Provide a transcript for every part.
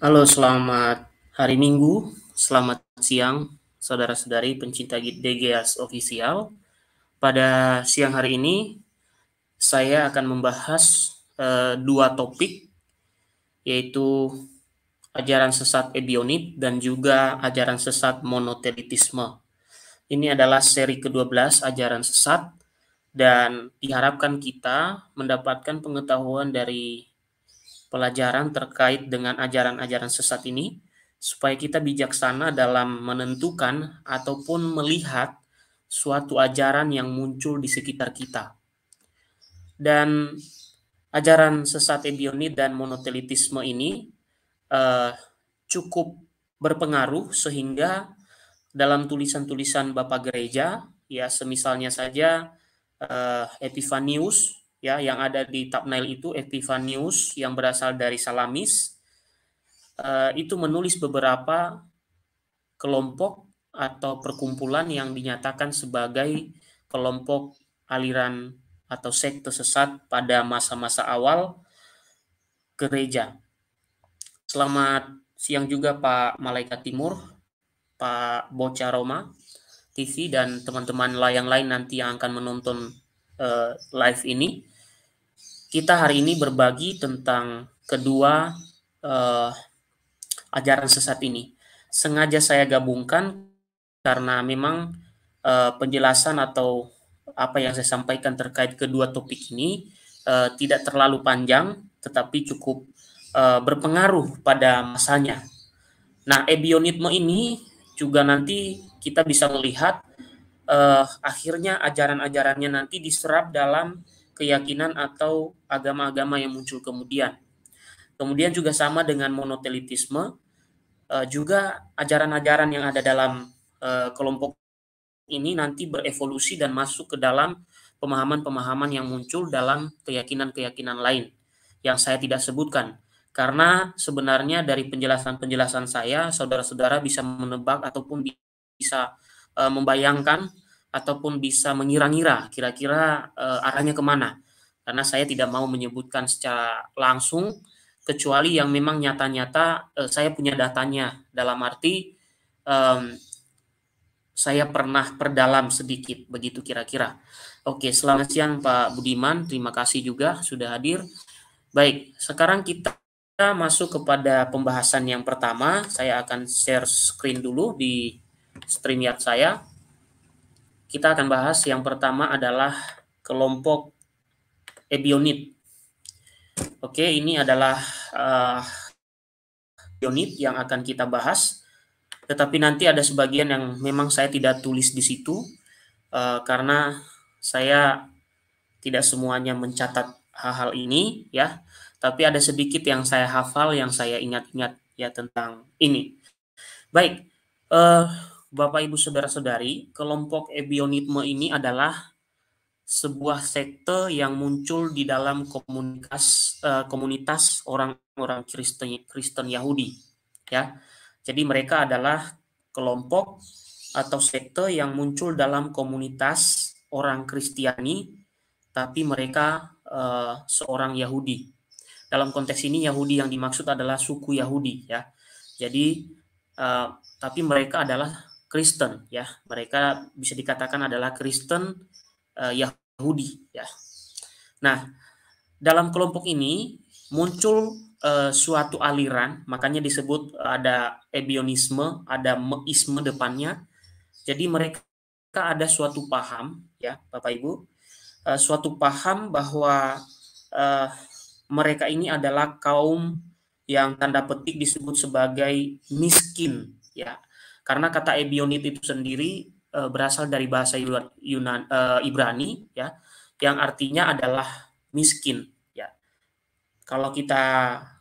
Halo, selamat hari Minggu, selamat siang, saudara-saudari pencinta DGS official. Pada siang hari ini, saya akan membahas e, dua topik, yaitu ajaran sesat ebionit dan juga ajaran sesat monoteritisme. Ini adalah seri ke-12 ajaran sesat dan diharapkan kita mendapatkan pengetahuan dari pelajaran terkait dengan ajaran-ajaran sesat ini supaya kita bijaksana dalam menentukan ataupun melihat suatu ajaran yang muncul di sekitar kita. Dan ajaran sesat Ebioni dan monotelitisme ini eh, cukup berpengaruh sehingga dalam tulisan-tulisan Bapak Gereja ya semisalnya saja eh, Epifanius ya yang ada di thumbnail itu Etiva News yang berasal dari Salamis uh, itu menulis beberapa kelompok atau perkumpulan yang dinyatakan sebagai kelompok aliran atau sekte sesat pada masa-masa awal gereja. Selamat siang juga Pak Malaikat Timur, Pak Boca Roma TV dan teman-teman yang lain nanti yang akan menonton uh, live ini kita hari ini berbagi tentang kedua uh, ajaran sesat ini. Sengaja saya gabungkan karena memang uh, penjelasan atau apa yang saya sampaikan terkait kedua topik ini uh, tidak terlalu panjang, tetapi cukup uh, berpengaruh pada masanya. Nah, ebionisme ini juga nanti kita bisa melihat uh, akhirnya ajaran-ajarannya nanti diserap dalam keyakinan atau agama-agama yang muncul kemudian. Kemudian juga sama dengan monotelitisme, eh, juga ajaran-ajaran yang ada dalam eh, kelompok ini nanti berevolusi dan masuk ke dalam pemahaman-pemahaman yang muncul dalam keyakinan-keyakinan lain yang saya tidak sebutkan. Karena sebenarnya dari penjelasan-penjelasan saya, saudara-saudara bisa menebak ataupun bisa eh, membayangkan ataupun bisa mengira-ngira kira-kira uh, arahnya kemana. Karena saya tidak mau menyebutkan secara langsung, kecuali yang memang nyata-nyata uh, saya punya datanya. Dalam arti um, saya pernah perdalam sedikit, begitu kira-kira. Oke, selamat siang Pak Budiman. Terima kasih juga sudah hadir. Baik, sekarang kita masuk kepada pembahasan yang pertama. Saya akan share screen dulu di StreamYard saya kita akan bahas yang pertama adalah kelompok ebionit. Oke, ini adalah uh, yang akan kita bahas. Tetapi nanti ada sebagian yang memang saya tidak tulis di situ uh, karena saya tidak semuanya mencatat hal-hal ini ya. Tapi ada sedikit yang saya hafal yang saya ingat-ingat ya tentang ini. Baik, uh, Bapak Ibu saudara-saudari, kelompok ebionisme ini adalah sebuah sekte yang muncul di dalam komunitas eh, komunitas orang-orang Kristen Kristen Yahudi ya. Jadi mereka adalah kelompok atau sekte yang muncul dalam komunitas orang Kristiani tapi mereka uh, seorang Yahudi. Dalam konteks ini Yahudi yang dimaksud adalah suku Yahudi ya. Jadi uh, tapi mereka adalah Kristen ya. Mereka bisa dikatakan adalah Kristen uh, Yahudi ya. Nah, dalam kelompok ini muncul uh, suatu aliran, makanya disebut eh, ada ebionisme, ada meisme depannya. Jadi mereka ada suatu paham ya, Bapak Ibu, Uh, suatu paham bahwa uh, mereka ini adalah kaum yang tanda petik disebut sebagai miskin ya karena kata Ebionit itu sendiri uh, berasal dari bahasa Yunan uh, Ibrani ya, yang artinya adalah miskin ya. Kalau kita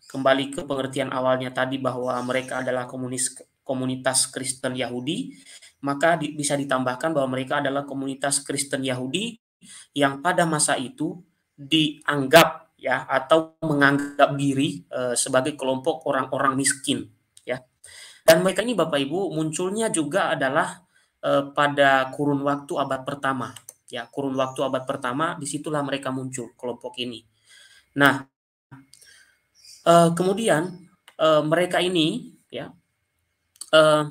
kembali ke pengertian awalnya tadi bahwa mereka adalah komunis komunitas Kristen Yahudi, maka di, bisa ditambahkan bahwa mereka adalah komunitas Kristen Yahudi yang pada masa itu dianggap ya atau menganggap diri e, sebagai kelompok orang-orang miskin dan mereka ini Bapak Ibu munculnya juga adalah eh, pada kurun waktu abad pertama. Ya, kurun waktu abad pertama disitulah mereka muncul kelompok ini. Nah, eh, kemudian eh, mereka ini ya eh,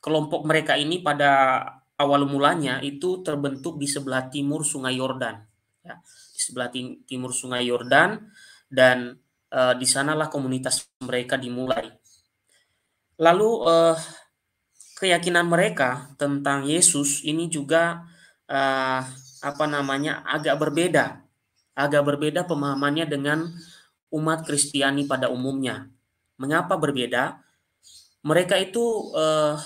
kelompok mereka ini pada awal mulanya itu terbentuk di sebelah timur Sungai Yordan. Ya, di sebelah timur Sungai Yordan dan eh, di sanalah komunitas mereka dimulai Lalu eh, keyakinan mereka tentang Yesus ini juga eh, apa namanya agak berbeda, agak berbeda pemahamannya dengan umat Kristiani pada umumnya. Mengapa berbeda? Mereka itu eh,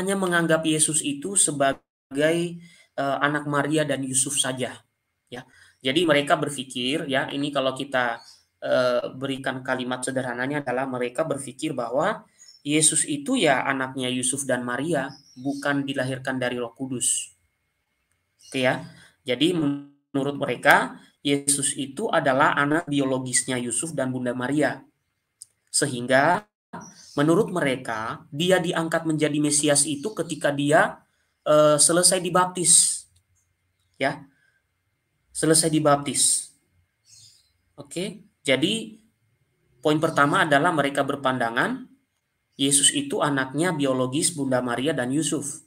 hanya menganggap Yesus itu sebagai eh, anak Maria dan Yusuf saja, ya. Jadi mereka berpikir ya ini kalau kita eh, berikan kalimat sederhananya adalah mereka berpikir bahwa Yesus itu ya anaknya Yusuf dan Maria, bukan dilahirkan dari Roh Kudus. Oke ya. Jadi menurut mereka Yesus itu adalah anak biologisnya Yusuf dan Bunda Maria. Sehingga menurut mereka dia diangkat menjadi Mesias itu ketika dia uh, selesai dibaptis. Ya. Selesai dibaptis. Oke. Jadi poin pertama adalah mereka berpandangan Yesus itu anaknya biologis Bunda Maria dan Yusuf.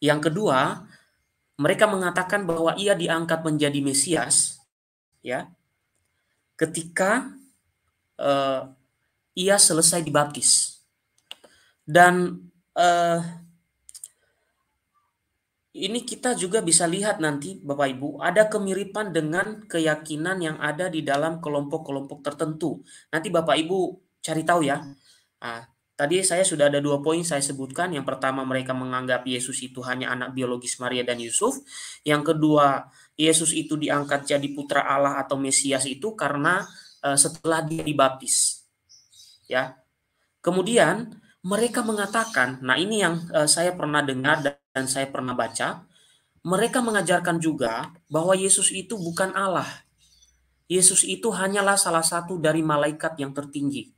Yang kedua, mereka mengatakan bahwa ia diangkat menjadi Mesias, ya, ketika uh, ia selesai dibaptis. Dan uh, ini kita juga bisa lihat nanti, Bapak Ibu, ada kemiripan dengan keyakinan yang ada di dalam kelompok-kelompok tertentu. Nanti Bapak Ibu cari tahu ya Nah, tadi saya sudah ada dua poin saya sebutkan. Yang pertama mereka menganggap Yesus itu hanya anak biologis Maria dan Yusuf. Yang kedua, Yesus itu diangkat jadi putra Allah atau Mesias itu karena eh, setelah dia dibaptis. Ya. Kemudian mereka mengatakan, nah ini yang eh, saya pernah dengar dan saya pernah baca, mereka mengajarkan juga bahwa Yesus itu bukan Allah. Yesus itu hanyalah salah satu dari malaikat yang tertinggi.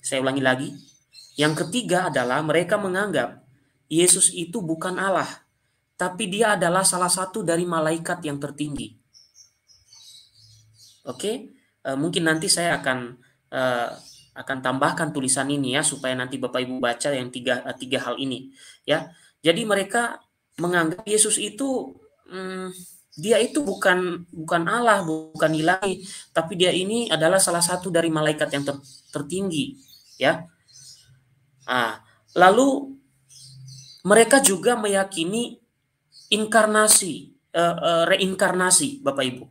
Saya ulangi lagi. Yang ketiga adalah mereka menganggap Yesus itu bukan Allah, tapi dia adalah salah satu dari malaikat yang tertinggi. Oke, e, mungkin nanti saya akan eh, akan tambahkan tulisan ini ya supaya nanti Bapak Ibu baca yang tiga eh, tiga hal ini ya. Jadi mereka menganggap Yesus itu hmm, dia itu bukan bukan Allah, bukan ilahi, tapi dia ini adalah salah satu dari malaikat yang ter, tertinggi ya. Nah, lalu mereka juga meyakini inkarnasi, uh, uh, reinkarnasi, Bapak Ibu.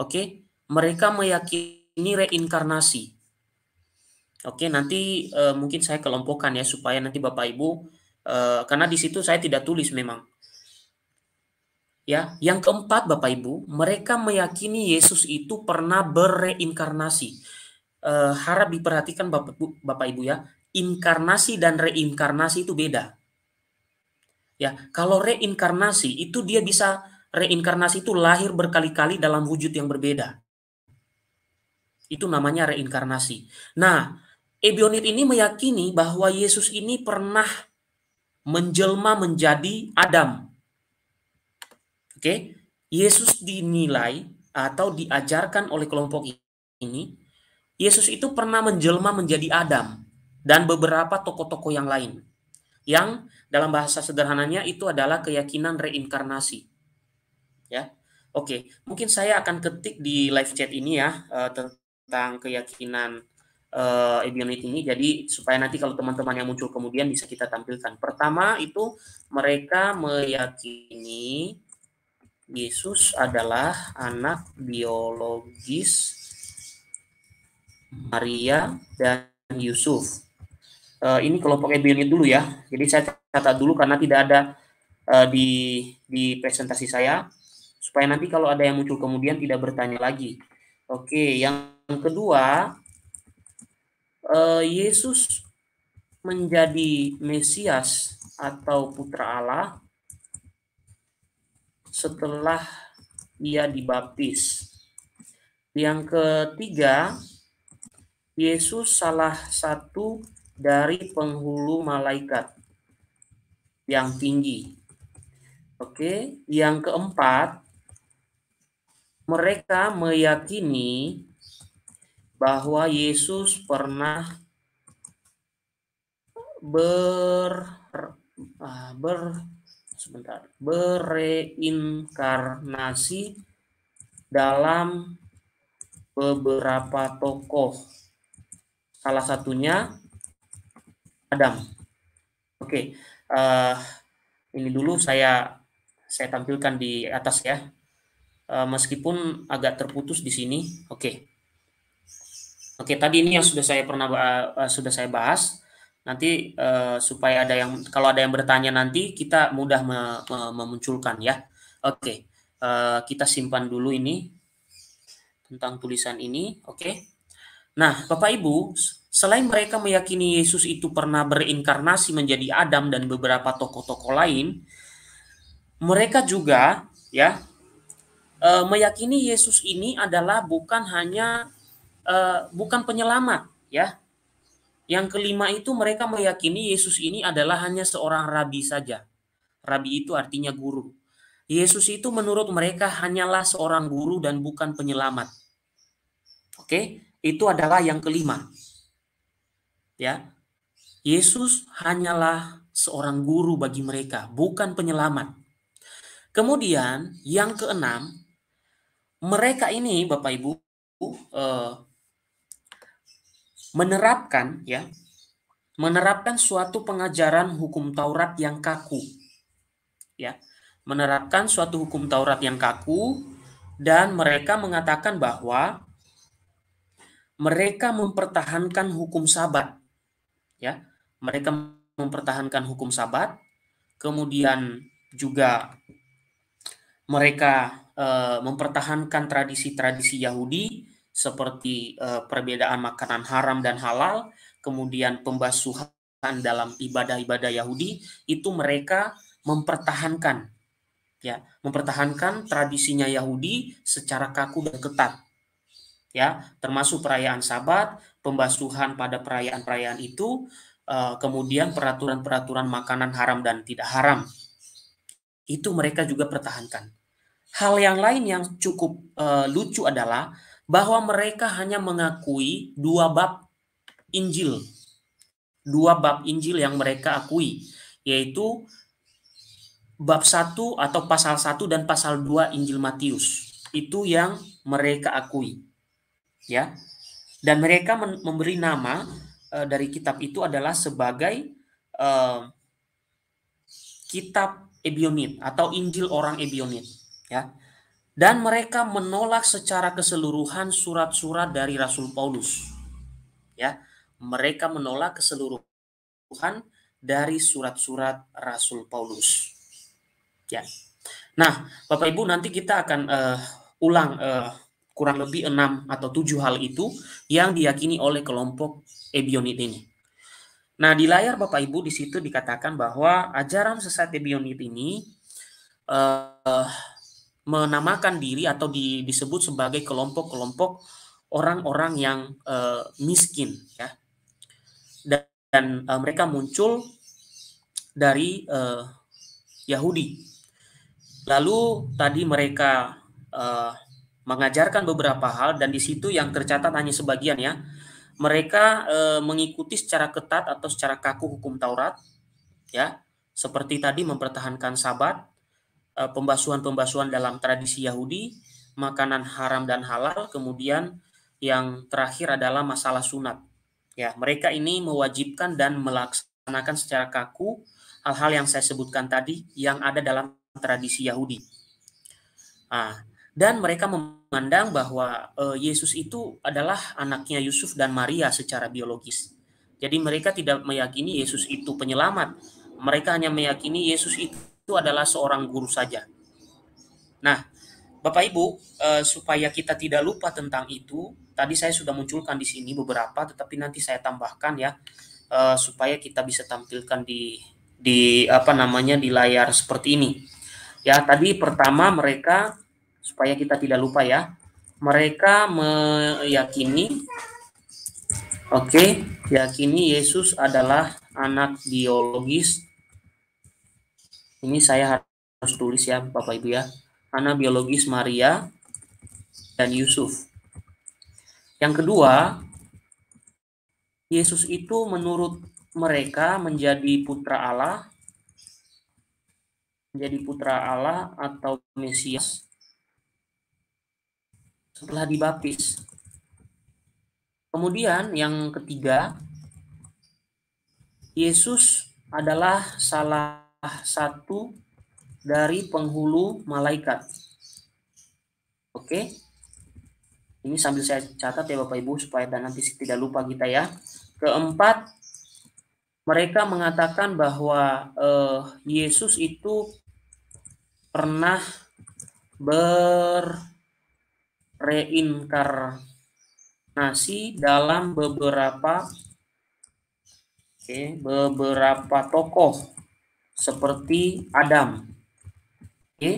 Oke, mereka meyakini reinkarnasi. Oke, nanti uh, mungkin saya kelompokkan ya supaya nanti Bapak Ibu karena di situ saya tidak tulis memang. Ya, yang keempat Bapak Ibu, mereka meyakini Yesus itu pernah bereinkarnasi uh, harap diperhatikan Bapak, Bapak Ibu ya, inkarnasi dan reinkarnasi itu beda. Ya, kalau reinkarnasi itu dia bisa reinkarnasi itu lahir berkali-kali dalam wujud yang berbeda. Itu namanya reinkarnasi. Nah, Ebionit ini meyakini bahwa Yesus ini pernah menjelma menjadi Adam. Oke, Yesus dinilai atau diajarkan oleh kelompok ini Yesus itu pernah menjelma menjadi Adam dan beberapa tokoh-tokoh yang lain. Yang dalam bahasa sederhananya itu adalah keyakinan reinkarnasi. Ya. Oke, mungkin saya akan ketik di live chat ini ya eh, tentang keyakinan uh, eh, Ebionite ini. Jadi supaya nanti kalau teman-teman yang muncul kemudian bisa kita tampilkan. Pertama itu mereka meyakini Yesus adalah anak biologis Maria, dan Yusuf. Uh, ini kelompok Ebionit dulu ya. Jadi saya catat dulu karena tidak ada uh, di di presentasi saya supaya nanti kalau ada yang muncul kemudian tidak bertanya lagi. Oke, yang kedua uh, Yesus menjadi Mesias atau Putra Allah setelah ia dibaptis. Yang ketiga, Yesus salah satu dari penghulu malaikat yang tinggi. Oke, yang keempat, mereka meyakini bahwa Yesus pernah ber, ah, ber sebentar bereinkarnasi dalam beberapa tokoh Salah satunya Adam. Oke, uh, ini dulu saya saya tampilkan di atas ya. Uh, meskipun agak terputus di sini, oke. Oke, tadi ini yang sudah saya pernah uh, sudah saya bahas. Nanti uh, supaya ada yang kalau ada yang bertanya nanti kita mudah me me memunculkan ya. Oke, uh, kita simpan dulu ini tentang tulisan ini, oke. Okay. Nah, Bapak Ibu, selain mereka meyakini Yesus itu pernah berinkarnasi menjadi Adam dan beberapa tokoh-tokoh lain, mereka juga ya e, meyakini Yesus ini adalah bukan hanya e, bukan penyelamat ya. Yang kelima itu mereka meyakini Yesus ini adalah hanya seorang rabi saja. Rabi itu artinya guru. Yesus itu menurut mereka hanyalah seorang guru dan bukan penyelamat. Oke. Okay? itu adalah yang kelima. Ya. Yesus hanyalah seorang guru bagi mereka, bukan penyelamat. Kemudian yang keenam, mereka ini Bapak Ibu eh, menerapkan ya, menerapkan suatu pengajaran hukum Taurat yang kaku. Ya, menerapkan suatu hukum Taurat yang kaku dan mereka mengatakan bahwa mereka mempertahankan hukum sabat ya mereka mempertahankan hukum sabat kemudian juga mereka e, mempertahankan tradisi-tradisi Yahudi seperti e, perbedaan makanan haram dan halal kemudian pembasuhan dalam ibadah-ibadah Yahudi itu mereka mempertahankan ya mempertahankan tradisinya Yahudi secara kaku dan ketat ya termasuk perayaan Sabat, pembasuhan pada perayaan-perayaan itu, eh, kemudian peraturan-peraturan makanan haram dan tidak haram. Itu mereka juga pertahankan. Hal yang lain yang cukup uh, lucu adalah bahwa mereka hanya mengakui dua bab Injil. Dua bab Injil yang mereka akui, yaitu bab 1 atau pasal 1 dan pasal 2 Injil Matius. Itu yang mereka akui ya dan mereka memberi nama uh, dari kitab itu adalah sebagai uh, kitab Ebionit atau Injil orang Ebionit ya dan mereka menolak secara keseluruhan surat-surat dari Rasul Paulus ya mereka menolak keseluruhan dari surat-surat Rasul Paulus ya nah Bapak Ibu nanti kita akan uh, ulang uh, kurang lebih enam atau tujuh hal itu yang diyakini oleh kelompok Ebionit ini. Nah, di layar Bapak Ibu di situ dikatakan bahwa ajaran sesat Ebionit ini eh, menamakan diri atau di, disebut sebagai kelompok-kelompok orang-orang yang eh, miskin ya. Dan, dan eh, mereka muncul dari eh, Yahudi. Lalu tadi mereka eh, mengajarkan beberapa hal dan di situ yang tercatat hanya sebagian ya. Mereka e, mengikuti secara ketat atau secara kaku hukum Taurat ya, seperti tadi mempertahankan sabat, e, pembasuhan-pembasuhan dalam tradisi Yahudi, makanan haram dan halal, kemudian yang terakhir adalah masalah sunat. Ya, mereka ini mewajibkan dan melaksanakan secara kaku hal-hal yang saya sebutkan tadi yang ada dalam tradisi Yahudi. Nah, dan mereka memandang bahwa eh, Yesus itu adalah anaknya Yusuf dan Maria secara biologis. Jadi mereka tidak meyakini Yesus itu penyelamat. Mereka hanya meyakini Yesus itu adalah seorang guru saja. Nah, Bapak Ibu, eh, supaya kita tidak lupa tentang itu, tadi saya sudah munculkan di sini beberapa, tetapi nanti saya tambahkan ya eh, supaya kita bisa tampilkan di di apa namanya di layar seperti ini. Ya, tadi pertama mereka supaya kita tidak lupa ya. Mereka meyakini Oke, okay, yakini Yesus adalah anak biologis. Ini saya harus tulis ya, Bapak Ibu ya. Anak biologis Maria dan Yusuf. Yang kedua, Yesus itu menurut mereka menjadi putra Allah menjadi putra Allah atau Mesias setelah dibaptis. Kemudian yang ketiga, Yesus adalah salah satu dari penghulu malaikat. Oke. Ini sambil saya catat ya Bapak Ibu supaya nanti tidak lupa kita ya. Keempat, mereka mengatakan bahwa eh, Yesus itu pernah ber reinkarnasi dalam beberapa okay, beberapa tokoh seperti Adam. Oke. Okay,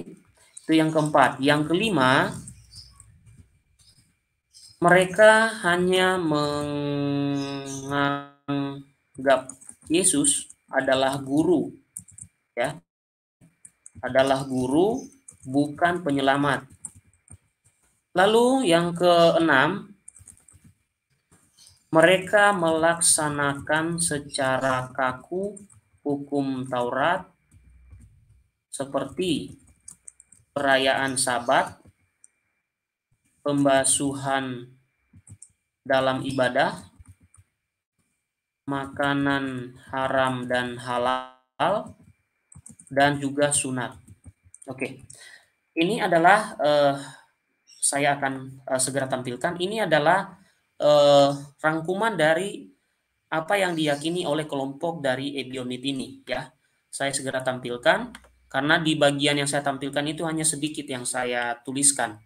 itu yang keempat. Yang kelima mereka hanya menganggap Yesus adalah guru ya. Adalah guru bukan penyelamat Lalu yang keenam, mereka melaksanakan secara kaku hukum Taurat seperti perayaan Sabat, pembasuhan dalam ibadah, makanan haram dan halal, dan juga sunat. Oke, ini adalah eh, saya akan uh, segera tampilkan ini adalah uh, rangkuman dari apa yang diyakini oleh kelompok dari Ebionit ini ya. Saya segera tampilkan karena di bagian yang saya tampilkan itu hanya sedikit yang saya tuliskan.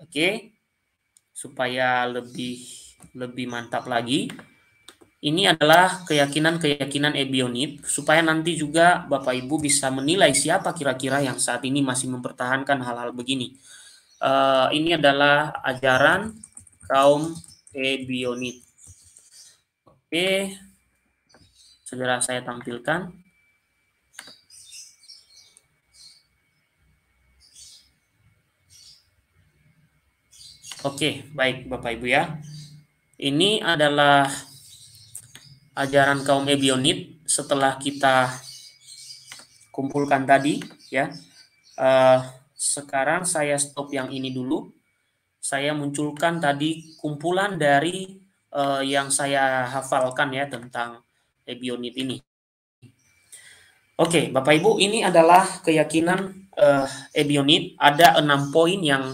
Oke. Supaya lebih lebih mantap lagi. Ini adalah keyakinan-keyakinan Ebionit supaya nanti juga Bapak Ibu bisa menilai siapa kira-kira yang saat ini masih mempertahankan hal-hal begini uh, ini adalah ajaran kaum Ebionit. Oke, segera saya tampilkan. Oke, baik Bapak Ibu ya. Ini adalah ajaran kaum Ebionit setelah kita kumpulkan tadi ya. Uh, sekarang saya stop yang ini dulu. Saya munculkan tadi kumpulan dari uh, yang saya hafalkan ya tentang ebionit ini. Oke, okay, Bapak Ibu, ini adalah keyakinan uh, ebionit. Ada enam poin yang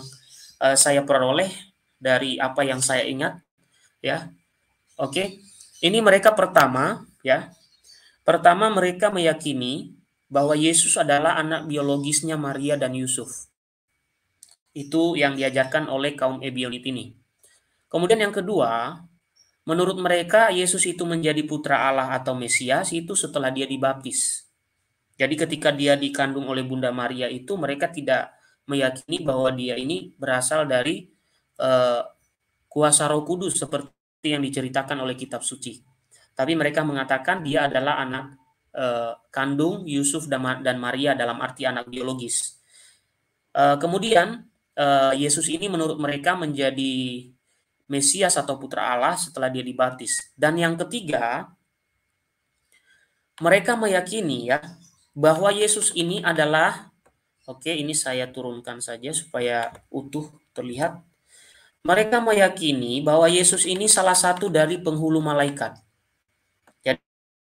uh, saya peroleh dari apa yang saya ingat, ya. Oke, okay. ini mereka pertama, ya. Pertama mereka meyakini bahwa Yesus adalah anak biologisnya Maria dan Yusuf. Itu yang diajarkan oleh kaum Ebiolit ini. Kemudian yang kedua, menurut mereka Yesus itu menjadi putra Allah atau Mesias itu setelah dia dibaptis. Jadi ketika dia dikandung oleh Bunda Maria itu mereka tidak meyakini bahwa dia ini berasal dari eh, kuasa Roh Kudus seperti yang diceritakan oleh kitab suci. Tapi mereka mengatakan dia adalah anak Eh, kandung Yusuf dan Maria dalam arti anak biologis. Eh, kemudian eh, Yesus ini menurut mereka menjadi Mesias atau Putra Allah setelah dia dibaptis. Dan yang ketiga, mereka meyakini ya bahwa Yesus ini adalah Oke, ini saya turunkan saja supaya utuh terlihat. Mereka meyakini bahwa Yesus ini salah satu dari penghulu malaikat.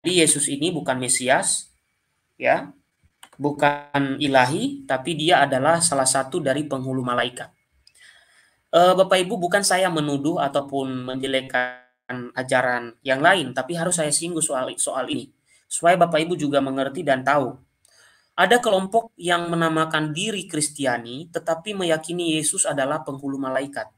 Jadi Yesus ini bukan Mesias, ya, bukan ilahi, tapi dia adalah salah satu dari penghulu malaikat. E, Bapak Ibu, bukan saya menuduh ataupun menjelekkan ajaran yang lain, tapi harus saya singgung soal soal ini supaya Bapak Ibu juga mengerti dan tahu. Ada kelompok yang menamakan diri Kristiani tetapi meyakini Yesus adalah penghulu malaikat.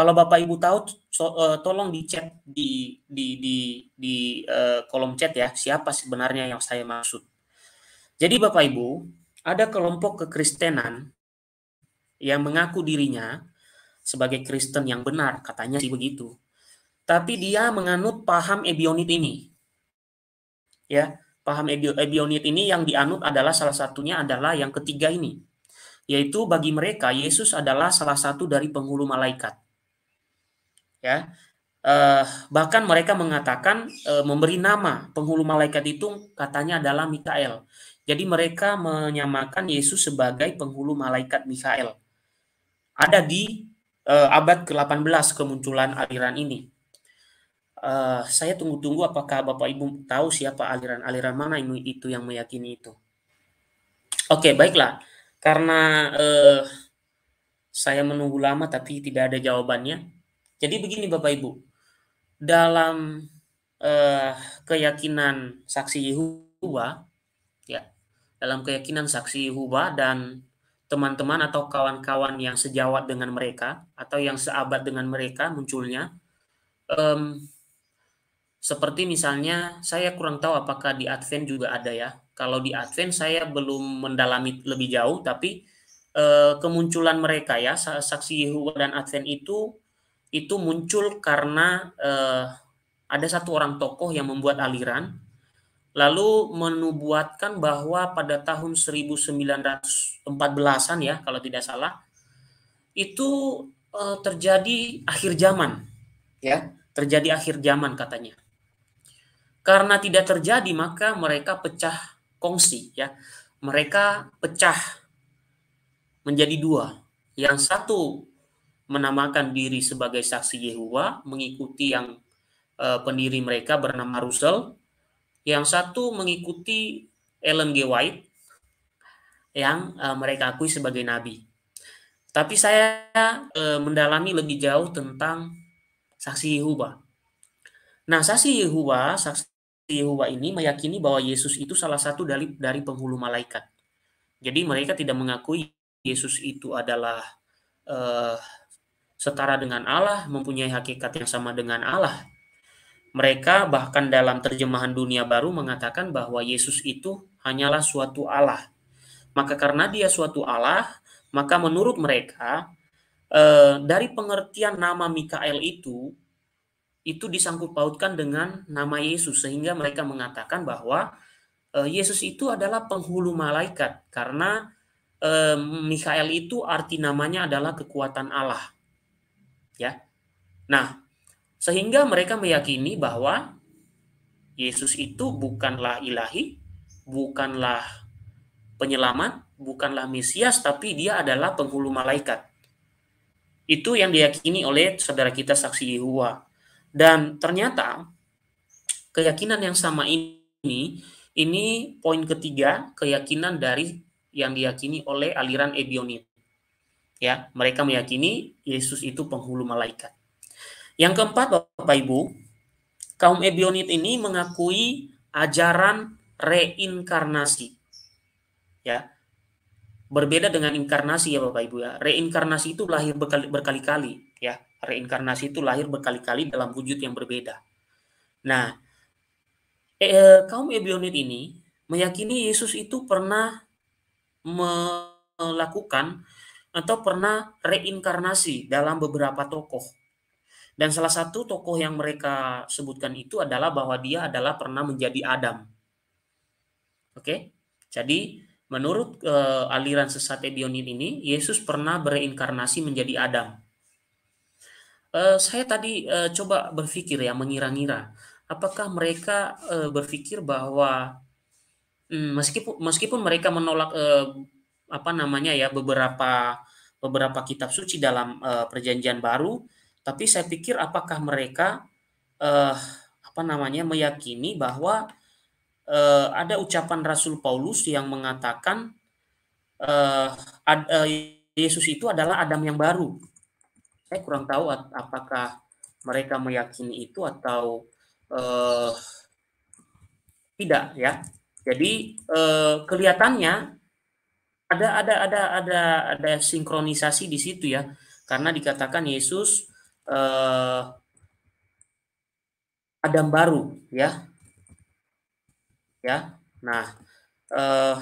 Kalau Bapak Ibu tahu, so, uh, tolong di di di di di uh, eh, kolom chat ya siapa sebenarnya yang saya maksud. Jadi Bapak Ibu, ada kelompok kekristenan yang mengaku dirinya sebagai Kristen yang benar, katanya sih begitu. Tapi dia menganut paham ebionit ini. Ya, paham ebionit ini yang dianut adalah salah satunya adalah yang ketiga ini, yaitu bagi mereka Yesus adalah salah satu dari penghulu malaikat ya eh, bahkan mereka mengatakan eh, memberi nama penghulu malaikat itu katanya adalah Mikael jadi mereka menyamakan Yesus sebagai penghulu malaikat Mikael ada di eh, abad ke-18 kemunculan aliran ini eh, saya tunggu-tunggu apakah Bapak Ibu tahu siapa aliran-aliran mana itu yang meyakini itu. Oke, baiklah. Karena eh, saya menunggu lama tapi tidak ada jawabannya. Jadi begini Bapak Ibu, dalam eh, keyakinan saksi Yehuwa, ya, dalam keyakinan saksi Yehuwa dan teman-teman atau kawan-kawan yang sejawat dengan mereka atau yang seabad dengan mereka munculnya, um, seperti misalnya saya kurang tahu apakah di Advent juga ada ya. Kalau di Advent saya belum mendalami lebih jauh, tapi uh, kemunculan mereka ya saksi Yehuwa dan Advent itu itu muncul karena eh, ada satu orang tokoh yang membuat aliran lalu menubuatkan bahwa pada tahun 1914-an ya kalau tidak salah itu eh, terjadi akhir zaman ya terjadi akhir zaman katanya karena tidak terjadi maka mereka pecah kongsi ya mereka pecah menjadi dua yang satu menamakan diri sebagai saksi Yehuwa, mengikuti yang uh, pendiri mereka bernama Russell. Yang satu mengikuti Ellen G. White yang uh, mereka akui sebagai nabi. Tapi saya e, mendalami lebih jauh tentang saksi Yehuwa. Nah, saksi Yehuwa, saksi Yehuwa ini meyakini bahwa Yesus itu salah satu dari dari penghulu malaikat. Jadi mereka tidak mengakui Yesus itu adalah uh, setara dengan Allah, mempunyai hakikat yang sama dengan Allah. Mereka bahkan dalam terjemahan dunia baru mengatakan bahwa Yesus itu hanyalah suatu Allah. Maka karena dia suatu Allah, maka menurut mereka eh, dari pengertian nama Mikael itu itu disangkut pautkan dengan nama Yesus sehingga mereka mengatakan bahwa eh, Yesus itu adalah penghulu malaikat karena eh, Mikael itu arti namanya adalah kekuatan Allah ya. Nah, sehingga mereka meyakini bahwa Yesus itu bukanlah ilahi, bukanlah penyelamat, bukanlah Mesias, tapi dia adalah penghulu malaikat. Itu yang diyakini oleh saudara kita saksi Yehuwa. Dan ternyata keyakinan yang sama ini, ini poin ketiga keyakinan dari yang diyakini oleh aliran Ebionit. Ya, mereka meyakini Yesus itu penghulu malaikat. Yang keempat, Bapak Ibu, kaum Ebionit ini mengakui ajaran reinkarnasi. Ya. Berbeda dengan inkarnasi ya Bapak Ibu ya. Reinkarnasi itu lahir berkali-kali ya. Reinkarnasi itu lahir berkali-kali dalam wujud yang berbeda. Nah, eh, kaum Ebionit ini meyakini Yesus itu pernah melakukan atau pernah reinkarnasi dalam beberapa tokoh. Dan salah satu tokoh yang mereka sebutkan itu adalah bahwa dia adalah pernah menjadi Adam. Oke, jadi menurut e, aliran sesat Ebionin ini, Yesus pernah bereinkarnasi menjadi Adam. E, saya tadi e, coba berpikir ya, mengira-ngira, apakah mereka e, berpikir bahwa hmm, meskipun meskipun mereka menolak e, apa namanya ya beberapa beberapa kitab suci dalam uh, perjanjian baru tapi saya pikir apakah mereka uh, apa namanya meyakini bahwa uh, ada ucapan Rasul Paulus yang mengatakan uh, ad, uh, Yesus itu adalah Adam yang baru saya kurang tahu apakah mereka meyakini itu atau uh, tidak ya jadi uh, kelihatannya ada ada ada ada ada sinkronisasi di situ ya karena dikatakan Yesus eh, Adam baru ya ya nah eh,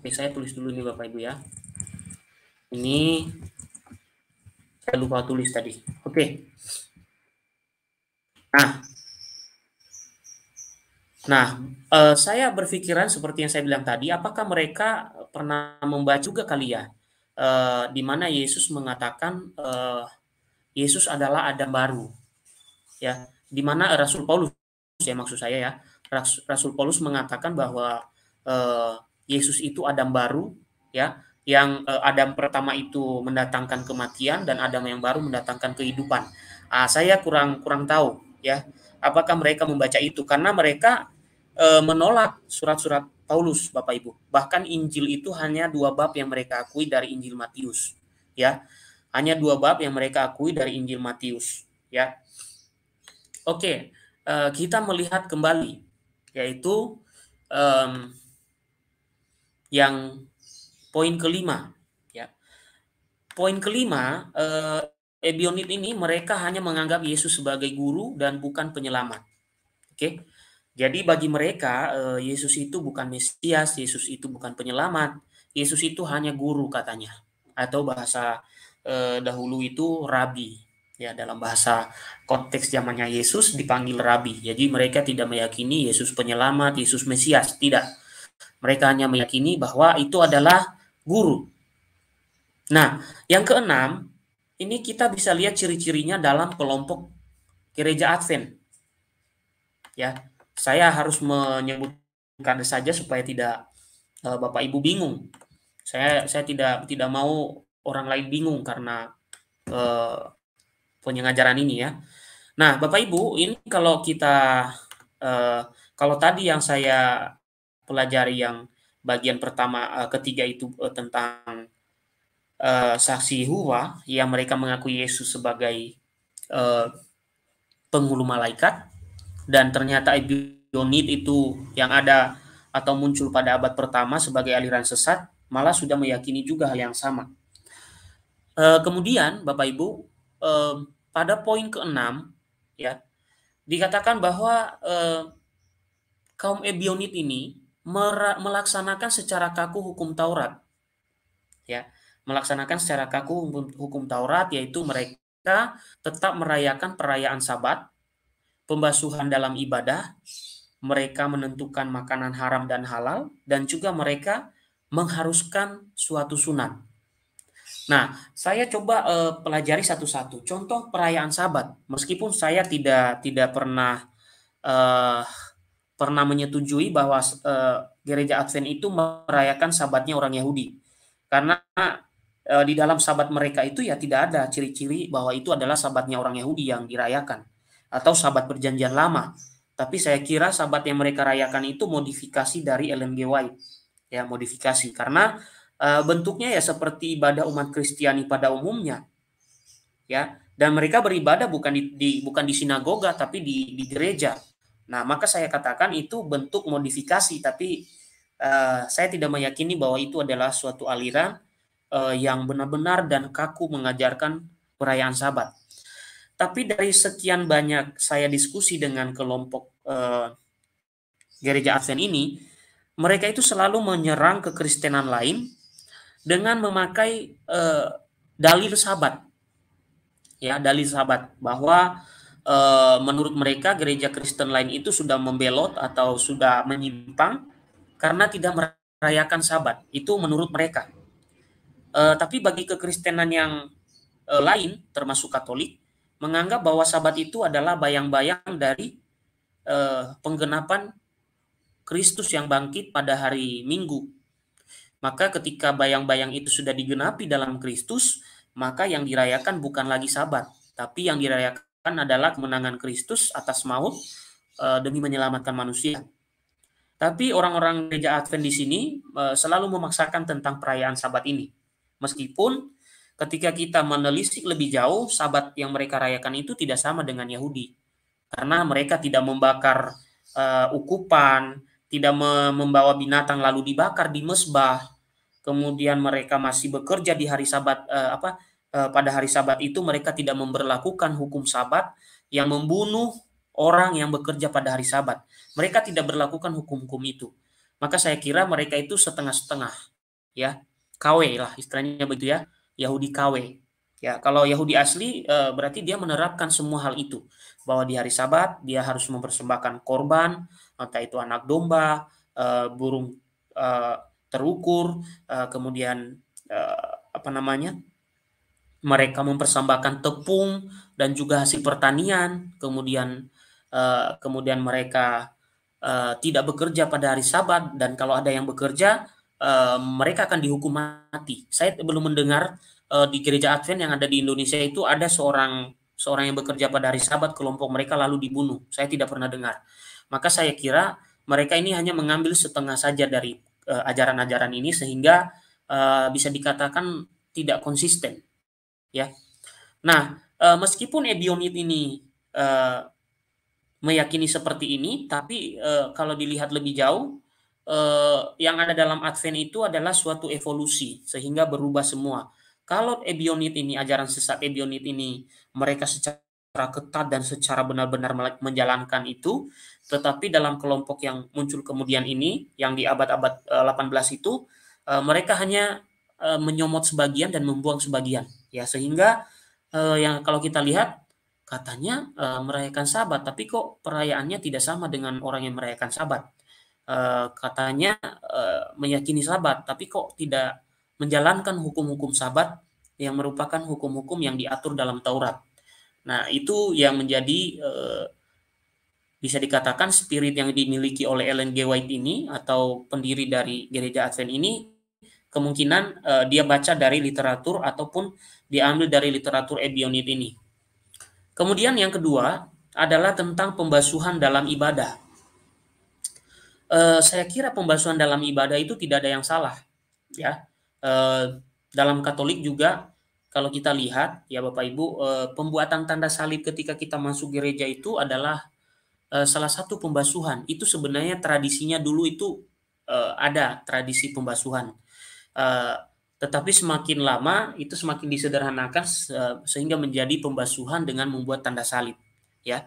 oke saya tulis dulu nih bapak ibu ya ini saya lupa tulis tadi oke nah Nah, eh, saya berpikiran seperti yang saya bilang tadi, apakah mereka pernah membaca juga kali ya, eh, di mana Yesus mengatakan eh, Yesus adalah Adam baru, ya, di mana Rasul Paulus ya maksud saya ya, Rasul Paulus mengatakan bahwa eh, Yesus itu Adam baru, ya, yang eh, Adam pertama itu mendatangkan kematian dan Adam yang baru mendatangkan kehidupan. Ah, saya kurang kurang tahu ya apakah mereka membaca itu karena mereka e, menolak surat-surat Paulus, Bapak Ibu. Bahkan Injil itu hanya dua bab yang mereka akui dari Injil Matius, ya. Hanya dua bab yang mereka akui dari Injil Matius, ya. Oke, e, kita melihat kembali yaitu e, yang poin kelima, ya. Poin kelima e, Ebionit ini mereka hanya menganggap Yesus sebagai guru dan bukan penyelamat. Oke. Okay? Jadi bagi mereka eh, Yesus itu bukan Mesias, Yesus itu bukan penyelamat, Yesus itu hanya guru katanya atau bahasa eh, dahulu itu rabi ya dalam bahasa konteks zamannya Yesus dipanggil rabi. Jadi mereka tidak meyakini Yesus penyelamat, Yesus Mesias, tidak. Mereka hanya meyakini bahwa itu adalah guru. Nah, yang keenam ini kita bisa lihat ciri-cirinya dalam kelompok gereja Advent. Ya, saya harus menyebutkan saja supaya tidak uh, Bapak Ibu bingung. Saya saya tidak tidak mau orang lain bingung karena uh, penyengajaran ini ya. Nah, Bapak Ibu, ini kalau kita uh, kalau tadi yang saya pelajari yang bagian pertama uh, ketiga itu uh, tentang uh, saksi Huwa yang mereka mengakui Yesus sebagai uh, penghulu malaikat dan ternyata Ebionit itu yang ada atau muncul pada abad pertama sebagai aliran sesat malah sudah meyakini juga hal yang sama. E, kemudian Bapak Ibu e, pada poin keenam ya dikatakan bahwa e, kaum Ebionit ini melaksanakan secara kaku hukum Taurat ya melaksanakan secara kaku hukum Taurat yaitu mereka tetap merayakan perayaan Sabat pembasuhan dalam ibadah, mereka menentukan makanan haram dan halal, dan juga mereka mengharuskan suatu sunat. Nah, saya coba eh, pelajari satu-satu. Contoh perayaan Sabat, meskipun saya tidak tidak pernah eh, pernah menyetujui bahwa eh, gereja Advent itu merayakan Sabatnya orang Yahudi, karena eh, di dalam Sabat mereka itu ya tidak ada ciri-ciri bahwa itu adalah Sabatnya orang Yahudi yang dirayakan atau sahabat perjanjian lama. Tapi saya kira sahabat yang mereka rayakan itu modifikasi dari LMGY. Ya, modifikasi. Karena e, bentuknya ya seperti ibadah umat Kristiani pada umumnya. Ya, dan mereka beribadah bukan di, di bukan di sinagoga tapi di di gereja. Nah, maka saya katakan itu bentuk modifikasi tapi Uh, saya tidak meyakini bahwa itu adalah suatu aliran uh, yang benar-benar dan kaku mengajarkan perayaan Sabat. Tapi dari sekian banyak saya diskusi dengan kelompok eh, gereja Advent ini, mereka itu selalu menyerang kekristenan lain dengan memakai eh, dalil sahabat. Ya, dalil sahabat bahwa eh, menurut mereka gereja Kristen lain itu sudah membelot atau sudah menyimpang karena tidak merayakan sahabat. Itu menurut mereka. Eh, tapi bagi kekristenan yang eh, lain termasuk Katolik menganggap bahwa sabat itu adalah bayang-bayang dari eh, penggenapan Kristus yang bangkit pada hari Minggu. Maka ketika bayang-bayang itu sudah digenapi dalam Kristus, maka yang dirayakan bukan lagi sabat, tapi yang dirayakan adalah kemenangan Kristus atas maut eh, demi menyelamatkan manusia. Tapi orang-orang gereja Advent di sini eh, selalu memaksakan tentang perayaan sabat ini. Meskipun ketika kita menelisik lebih jauh, sabat yang mereka rayakan itu tidak sama dengan Yahudi. Karena mereka tidak membakar uh, ukupan, tidak membawa binatang lalu dibakar di mesbah. Kemudian mereka masih bekerja di hari sabat uh, apa uh, pada hari sabat itu mereka tidak memberlakukan hukum sabat yang membunuh orang yang bekerja pada hari sabat. Mereka tidak berlakukan hukum-hukum itu. Maka saya kira mereka itu setengah-setengah ya. KW lah istilahnya begitu ya. Yahudi KW. Ya, ya, kalau Yahudi asli eh, berarti dia menerapkan semua hal itu bahwa di hari Sabat dia harus mempersembahkan korban, entah itu anak domba, eh, burung eh, terukur, kemudian apa namanya? mereka mempersembahkan tepung dan juga hasil pertanian, kemudian kemudian mereka tidak bekerja pada hari Sabat dan kalau ada yang bekerja Eh, mereka akan dihukum mati. Saya belum mendengar uh, di gereja Advent yang ada di Indonesia itu ada seorang seorang yang bekerja pada hari Sabat kelompok mereka lalu dibunuh. Saya tidak pernah dengar. Maka saya kira mereka ini hanya mengambil setengah saja dari eh, ajaran-ajaran uh, ini sehingga uh, bisa dikatakan tidak konsisten. Ya. Nah, uh, meskipun Ebionit ini uh, meyakini seperti ini, tapi uh, kalau dilihat lebih jauh eh, yang ada dalam Advent itu adalah suatu evolusi sehingga berubah semua. Kalau Ebionit ini ajaran sesat Ebionit ini mereka secara ketat dan secara benar-benar menjalankan itu, tetapi dalam kelompok yang muncul kemudian ini yang di abad-abad 18 eh, itu eh, mereka hanya eh, menyomot sebagian dan membuang sebagian ya sehingga yang kalau kita lihat katanya merayakan sabat tapi kok perayaannya tidak sama dengan orang yang merayakan sabat Eh, katanya eh, meyakini sabat, tapi kok tidak menjalankan hukum-hukum sabat yang merupakan hukum-hukum yang diatur dalam Taurat. Nah, itu yang menjadi eh, bisa dikatakan spirit yang dimiliki oleh Ellen G. White ini atau pendiri dari gereja Advent ini kemungkinan dia baca dari literatur ataupun diambil dari literatur Ebionit ini. Kemudian yang kedua adalah tentang pembasuhan dalam ibadah eh, saya kira pembasuhan dalam ibadah itu tidak ada yang salah ya eh, dalam Katolik juga kalau kita lihat ya Bapak Ibu eh, pembuatan tanda salib ketika kita masuk gereja itu adalah eh, salah satu pembasuhan itu sebenarnya tradisinya dulu itu eh, ada tradisi pembasuhan eh, tetapi semakin lama itu semakin disederhanakan sehingga menjadi pembasuhan dengan membuat tanda salib ya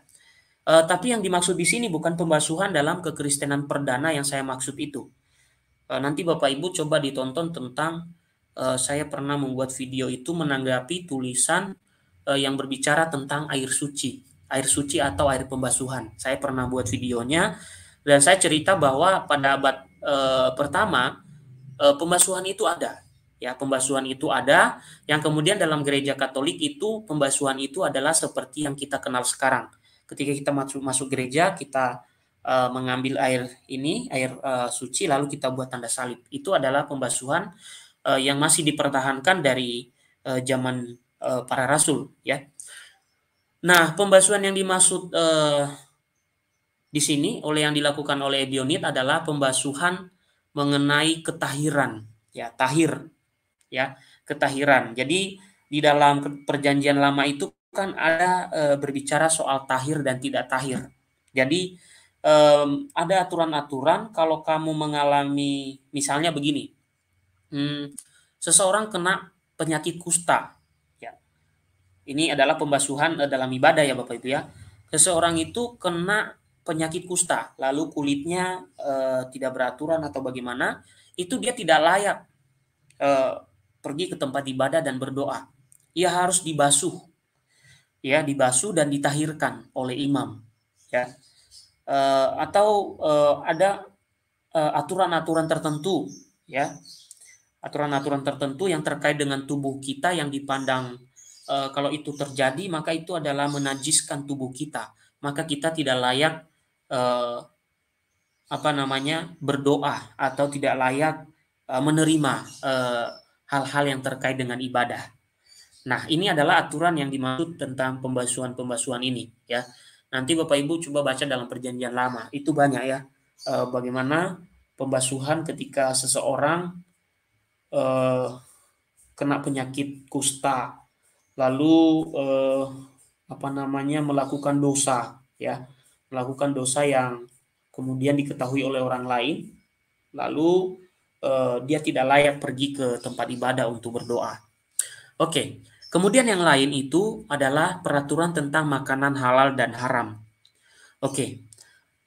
Uh, tapi yang dimaksud di sini bukan pembasuhan dalam kekristenan perdana yang saya maksud itu. Uh, nanti Bapak Ibu coba ditonton tentang uh, saya pernah membuat video itu menanggapi tulisan uh, yang berbicara tentang air suci, air suci atau air pembasuhan. Saya pernah buat videonya dan saya cerita bahwa pada abad uh, pertama uh, pembasuhan itu ada. Ya, pembasuhan itu ada yang kemudian dalam gereja Katolik itu pembasuhan itu adalah seperti yang kita kenal sekarang ketika kita masuk masuk gereja kita uh, mengambil air ini air uh, suci lalu kita buat tanda salib itu adalah pembasuhan uh, yang masih dipertahankan dari uh, zaman uh, para rasul ya nah pembasuhan yang dimaksud uh, di sini oleh yang dilakukan oleh Ebionit adalah pembasuhan mengenai ketahiran ya tahir ya ketahiran jadi di dalam perjanjian lama itu kan ada e, berbicara soal tahir dan tidak tahir. Jadi e, ada aturan-aturan kalau kamu mengalami misalnya begini, hmm, seseorang kena penyakit kusta. Ya. Ini adalah pembasuhan e, dalam ibadah ya Bapak Ibu ya. Seseorang itu kena penyakit kusta, lalu kulitnya e, tidak beraturan atau bagaimana, itu dia tidak layak e, pergi ke tempat ibadah dan berdoa. Ia harus dibasuh ya dibasuh dan ditahirkan oleh imam ya e, atau e, ada eh, aturan-aturan e, tertentu ya aturan-aturan tertentu yang terkait dengan tubuh kita yang dipandang e, kalau itu terjadi maka itu adalah menajiskan tubuh kita maka kita tidak layak e, apa namanya berdoa atau tidak layak e, menerima hal-hal yang terkait dengan ibadah Nah, ini adalah aturan yang dimaksud tentang pembasuhan-pembasuhan ini ya. Nanti Bapak Ibu coba baca dalam perjanjian lama, itu banyak ya e, bagaimana pembasuhan ketika seseorang e, kena penyakit kusta, lalu e, apa namanya melakukan dosa ya, melakukan dosa yang kemudian diketahui oleh orang lain, lalu dia tidak layak pergi ke tempat ibadah untuk berdoa. Oke. Okay. Kemudian yang lain itu adalah peraturan tentang makanan halal dan haram. Oke,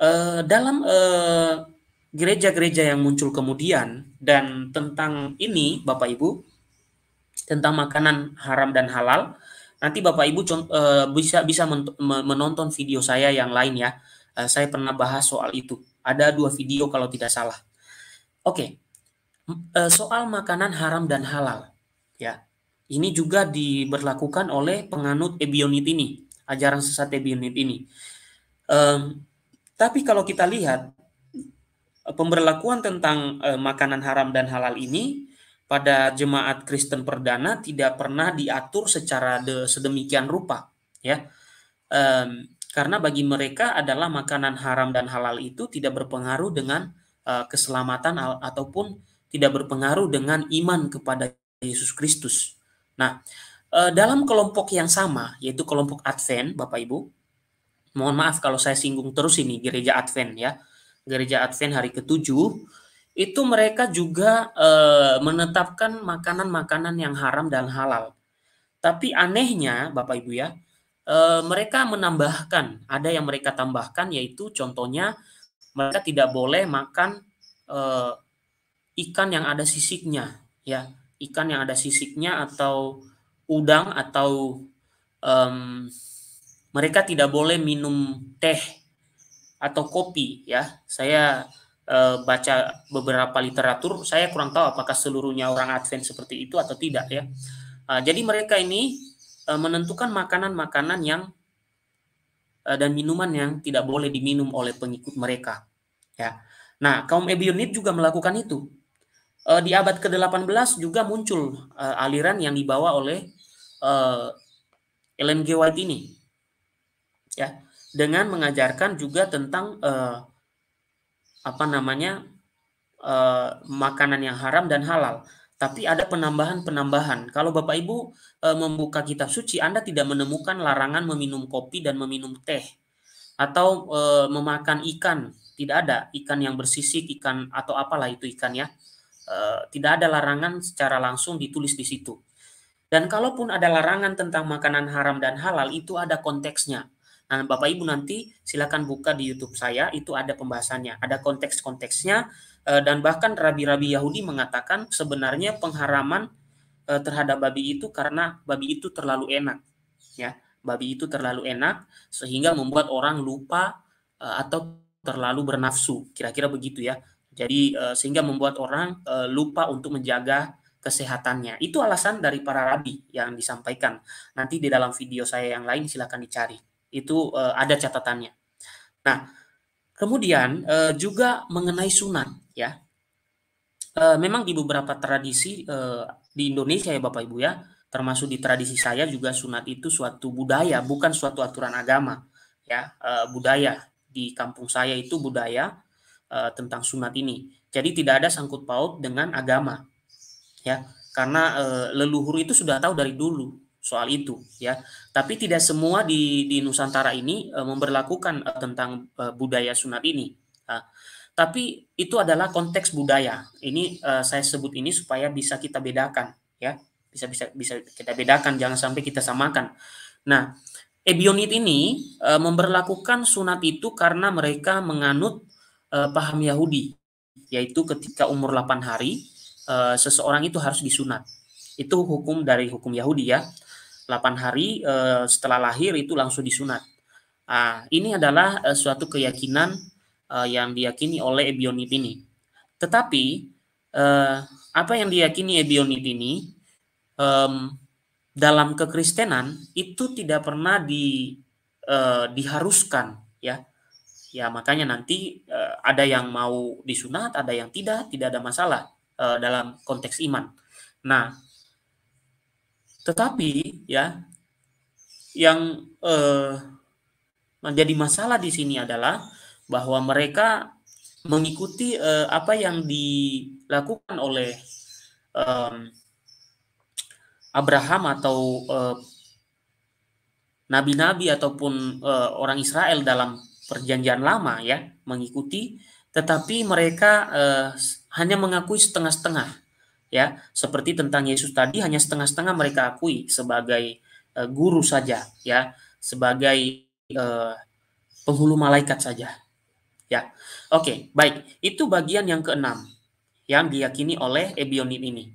eh, dalam gereja eh, gereja-gereja yang muncul kemudian dan tentang ini, Bapak Ibu, tentang makanan haram dan halal, nanti Bapak Ibu eh, bisa bisa menonton video saya yang lain ya. Eh, saya pernah bahas soal itu. Ada dua video kalau tidak salah. Oke, eh, soal makanan haram dan halal, ya ini juga diberlakukan oleh penganut Ebionit ini, ajaran sesat Ebionit ini. Um, tapi kalau kita lihat pemberlakuan tentang uh, makanan haram dan halal ini pada jemaat Kristen perdana tidak pernah diatur secara de, sedemikian rupa, ya. Um, karena bagi mereka adalah makanan haram dan halal itu tidak berpengaruh dengan uh, keselamatan ataupun tidak berpengaruh dengan iman kepada Yesus Kristus. Nah, eh, dalam kelompok yang sama, yaitu kelompok Advent, Bapak Ibu, mohon maaf kalau saya singgung terus ini gereja Advent ya, gereja Advent hari ketujuh, itu mereka juga eh, menetapkan makanan-makanan yang haram dan halal. Tapi anehnya, Bapak Ibu ya, eh, mereka menambahkan, ada yang mereka tambahkan yaitu contohnya mereka tidak boleh makan ikan yang ada sisiknya, ya ikan yang ada sisiknya atau udang atau um, mereka tidak boleh minum teh atau kopi ya saya uh, baca beberapa literatur saya kurang tahu apakah seluruhnya orang Advent seperti itu atau tidak ya uh, jadi mereka ini uh, menentukan makanan-makanan yang dan minuman yang tidak boleh diminum oleh pengikut mereka ya nah kaum Ebionit juga melakukan itu uh, di abad ke-18 juga muncul uh, aliran yang dibawa oleh uh, eh, Ellen G. White ini. Ya, dengan mengajarkan juga tentang uh, apa namanya uh, makanan yang haram dan halal. Tapi ada penambahan-penambahan. Kalau Bapak Ibu e, membuka kitab suci, Anda tidak menemukan larangan meminum kopi dan meminum teh atau memakan ikan. Tidak ada ikan yang bersisik, ikan atau apalah itu ikan ya Eh, tidak ada larangan secara langsung ditulis di situ. Dan kalaupun ada larangan tentang makanan haram dan halal itu ada konteksnya. Nah, Bapak Ibu nanti silakan buka di YouTube saya itu ada pembahasannya, ada konteks-konteksnya eh, dan bahkan rabi-rabi Yahudi mengatakan sebenarnya pengharaman eh, terhadap babi itu karena babi itu terlalu enak, ya. Babi itu terlalu enak sehingga membuat orang lupa atau terlalu bernafsu, kira-kira begitu ya. Jadi uh, sehingga membuat orang uh, lupa untuk menjaga kesehatannya. Itu alasan dari para rabi yang disampaikan. Nanti di dalam video saya yang lain silahkan dicari. Itu uh, ada catatannya. Nah, kemudian uh, juga mengenai sunan ya. Uh, memang di beberapa tradisi uh, di Indonesia ya Bapak Ibu ya, termasuk di tradisi saya juga sunat itu suatu budaya, bukan suatu aturan agama ya. Uh, budaya di kampung saya itu budaya Eh, tentang sunat ini. Jadi tidak ada sangkut paut dengan agama. Ya, karena e, leluhur itu sudah tahu dari dulu soal itu ya. Tapi tidak semua di di Nusantara ini e, memberlakukan e, tentang e, budaya sunat ini. E, tapi itu adalah konteks budaya. Ini e, saya sebut ini supaya bisa kita bedakan ya. Bisa bisa bisa kita bedakan jangan sampai kita samakan. Nah, Ebionit ini e, memberlakukan sunat itu karena mereka menganut uh, paham Yahudi, yaitu ketika umur 8 hari uh, seseorang itu harus disunat. Itu hukum dari hukum Yahudi ya. 8 hari uh, setelah lahir itu langsung disunat. Uh, ini adalah uh, suatu keyakinan uh, yang diyakini oleh Ebionit ini. Tetapi uh, apa yang diyakini Ebionit ini um, dalam kekristenan itu tidak pernah di, uh, diharuskan Ya makanya nanti uh, ada yang mau disunat, ada yang tidak, tidak ada masalah uh, dalam konteks iman. Nah, tetapi ya yang uh, menjadi masalah di sini adalah bahwa mereka mengikuti uh, apa yang dilakukan oleh um, Abraham atau nabi-nabi ataupun uh, orang Israel dalam perjanjian lama ya mengikuti tetapi mereka eh, hanya mengakui setengah-setengah ya seperti tentang Yesus tadi hanya setengah-setengah mereka akui sebagai eh, guru saja ya sebagai eh, penghulu malaikat saja ya oke baik itu bagian yang keenam yang diyakini oleh Ebionit ini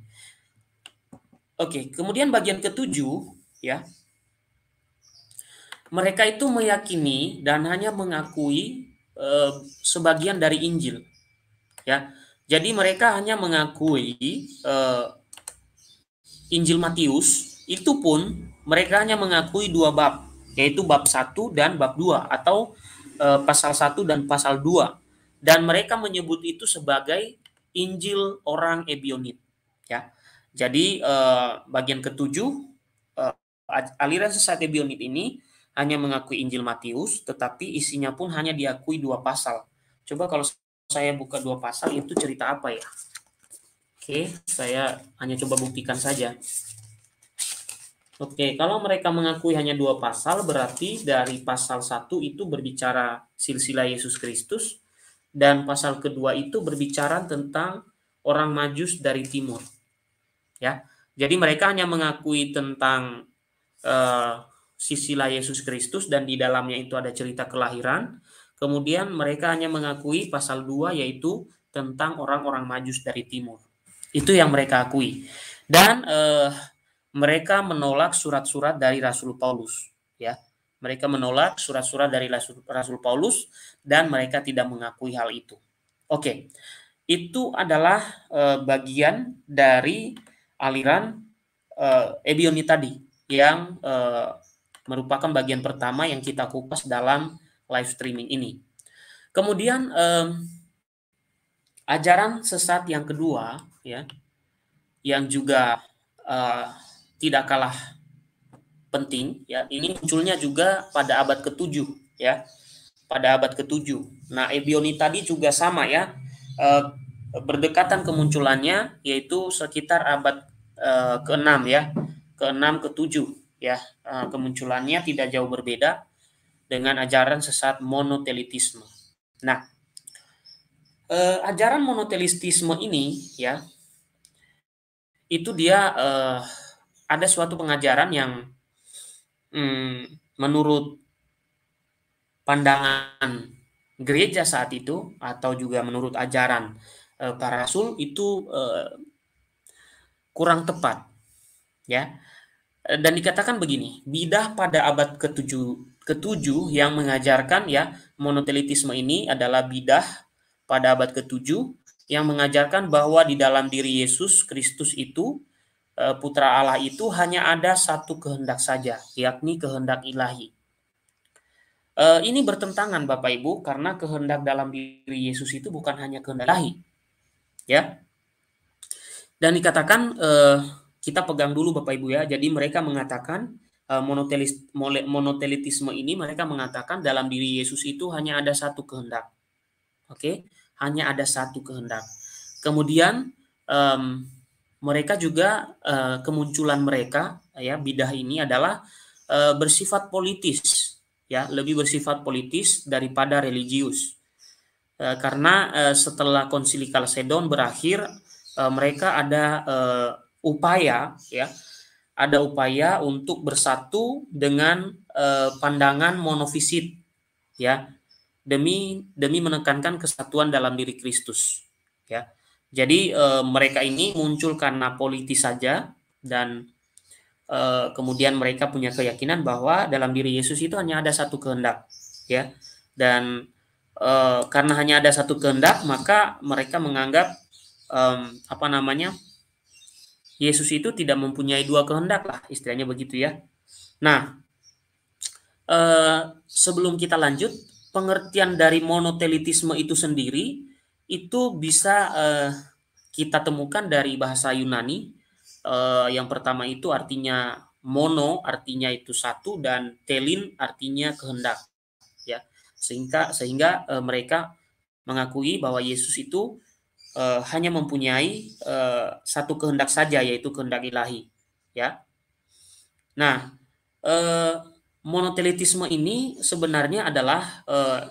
oke kemudian bagian ketujuh ya mereka itu meyakini dan hanya mengakui e, sebagian dari Injil. Ya. Jadi mereka hanya mengakui e, Injil Matius, itu pun mereka hanya mengakui dua bab, yaitu bab 1 dan bab 2 atau e, pasal 1 dan pasal 2. Dan mereka menyebut itu sebagai Injil orang Ebionit, ya. Jadi e, bagian ketujuh e, aliran sesat Ebionit ini hanya mengakui Injil Matius, tetapi isinya pun hanya diakui dua pasal. Coba kalau saya buka dua pasal itu cerita apa ya? Oke, saya hanya coba buktikan saja. Oke, kalau mereka mengakui hanya dua pasal, berarti dari pasal satu itu berbicara silsilah Yesus Kristus, dan pasal kedua itu berbicara tentang orang Majus dari timur. Ya, jadi mereka hanya mengakui tentang uh, sisilah Yesus Kristus dan di dalamnya itu ada cerita kelahiran. Kemudian mereka hanya mengakui pasal 2 yaitu tentang orang-orang Majus dari timur. Itu yang mereka akui. Dan eh, mereka menolak surat-surat dari Rasul Paulus, ya. Mereka menolak surat-surat dari Rasul, Rasul Paulus dan mereka tidak mengakui hal itu. Oke. Itu adalah eh, bagian dari aliran eh, Ebioni tadi yang eh, merupakan bagian pertama yang kita kupas dalam live streaming ini. Kemudian um, ajaran sesat yang kedua ya yang juga uh, tidak kalah penting ya ini munculnya juga pada abad ke-7 ya pada abad ke-7. Nah, Ebioni tadi juga sama ya. Uh, berdekatan kemunculannya yaitu sekitar abad uh, eh, ke-6 ya, ke-6 ke-7 ya eh, kemunculannya tidak jauh berbeda dengan ajaran sesat monotelitisme. Nah, eh, ajaran monotelitisme ini ya itu dia eh, ada suatu pengajaran yang hmm, menurut pandangan gereja saat itu atau juga menurut ajaran eh, para rasul itu eh, kurang tepat ya dan dikatakan begini, bidah pada abad ke-7 ketujuh yang mengajarkan ya monotelitisme ini adalah bidah pada abad ke-7 yang mengajarkan bahwa di dalam diri Yesus Kristus itu eh, putra Allah itu hanya ada satu kehendak saja yakni kehendak ilahi. Eh, ini bertentangan Bapak Ibu karena kehendak dalam diri Yesus itu bukan hanya kehendak ilahi. Ya. Dan dikatakan eh, kita pegang dulu Bapak Ibu ya. Jadi mereka mengatakan uh, monotelitisme ini mereka mengatakan dalam diri Yesus itu hanya ada satu kehendak. Oke, hanya ada satu kehendak. Kemudian um, mereka juga uh, kemunculan mereka ya bidah ini adalah uh, bersifat politis ya, lebih bersifat politis daripada religius. Uh, karena uh, setelah konsili Kalsedon berakhir uh, mereka ada uh, upaya ya ada upaya untuk bersatu dengan eh, pandangan monofisit ya demi demi menekankan kesatuan dalam diri Kristus ya jadi eh, mereka ini muncul karena politis saja dan eh, kemudian mereka punya keyakinan bahwa dalam diri Yesus itu hanya ada satu kehendak ya dan eh, karena hanya ada satu kehendak maka mereka menganggap apa namanya Yesus itu tidak mempunyai dua kehendak lah istilahnya begitu ya. Nah, eh, sebelum kita lanjut, pengertian dari monotelitisme itu sendiri itu bisa eh, kita temukan dari bahasa Yunani. Eh, yang pertama itu artinya mono artinya itu satu dan telin artinya kehendak ya sehingga sehingga eh, mereka mengakui bahwa Yesus itu uh, hanya mempunyai uh, satu kehendak saja yaitu kehendak ilahi ya nah uh, monotelitisme ini sebenarnya adalah uh,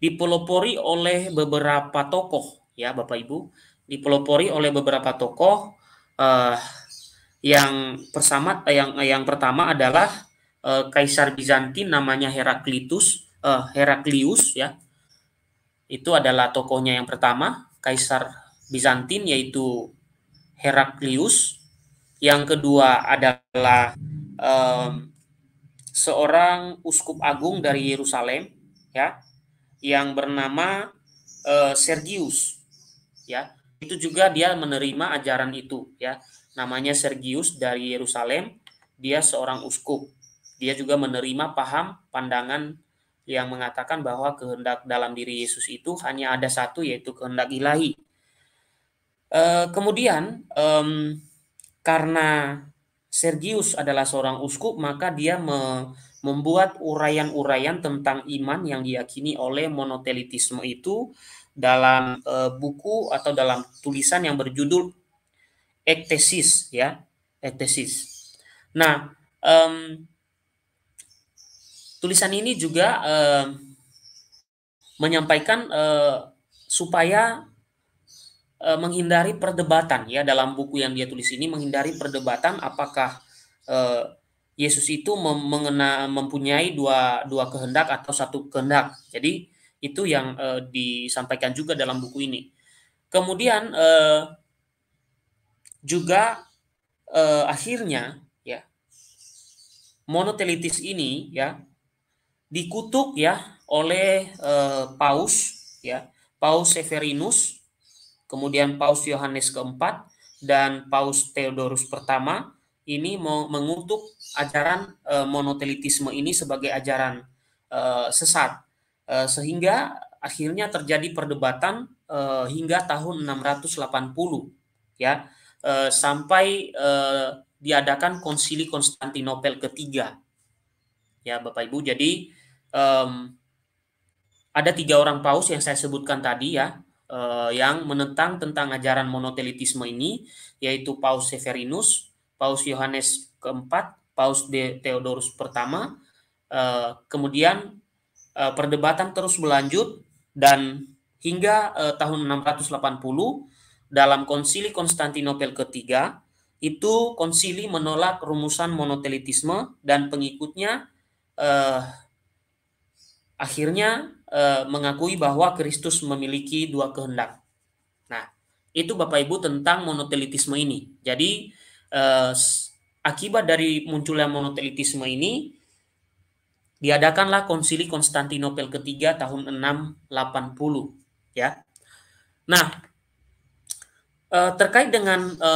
dipelopori oleh beberapa tokoh ya bapak ibu dipelopori oleh beberapa tokoh uh, yang persama yang yang pertama adalah uh, kaisar Bizantin namanya Heraklitus uh, Heraklius ya itu adalah tokohnya yang pertama kaisar Bizantin yaitu Heraklius. Yang kedua adalah um, seorang uskup agung dari Yerusalem ya yang bernama uh, Sergius ya. Itu juga dia menerima ajaran itu ya. Namanya Sergius dari Yerusalem, dia seorang uskup. Dia juga menerima paham pandangan yang mengatakan bahwa kehendak dalam diri Yesus itu hanya ada satu yaitu kehendak ilahi. E, kemudian e, karena Sergius adalah seorang uskup maka dia me membuat uraian-uraian tentang iman yang diyakini oleh monotelitisme itu dalam e, buku atau dalam tulisan yang berjudul Ektesis ya, Ektesis. Nah, um, tulisan ini juga eh, menyampaikan eh, supaya eh, menghindari perdebatan ya dalam buku yang dia tulis ini menghindari perdebatan apakah eh, Yesus itu mem mengena, mempunyai dua dua kehendak atau satu kehendak. Jadi itu yang eh, disampaikan juga dalam buku ini. Kemudian eh, juga eh, akhirnya ya monotelitis ini ya dikutuk ya oleh eh, Paus ya Paus Severinus kemudian Paus Yohanes keempat dan Paus Theodorus pertama ini mau mengutuk ajaran e, monotelitisme ini sebagai ajaran eh, sesat eh, sehingga akhirnya terjadi perdebatan eh, hingga tahun 680 ya eh, sampai eh, diadakan konsili Konstantinopel ketiga ya Bapak Ibu jadi um, ada tiga orang paus yang saya sebutkan tadi ya uh, yang menentang tentang ajaran monotelitisme ini yaitu paus Severinus, paus Yohanes keempat, paus De Theodorus pertama. Uh, kemudian uh, perdebatan terus berlanjut dan hingga uh, tahun 680 dalam konsili Konstantinopel ketiga itu konsili menolak rumusan monotelitisme dan pengikutnya uh, akhirnya e, mengakui bahwa Kristus memiliki dua kehendak. Nah, itu Bapak Ibu tentang monotelitisme ini. Jadi e, akibat dari munculnya monotelitisme ini diadakanlah konsili Konstantinopel ketiga tahun 680 ya. Nah, e, terkait dengan e,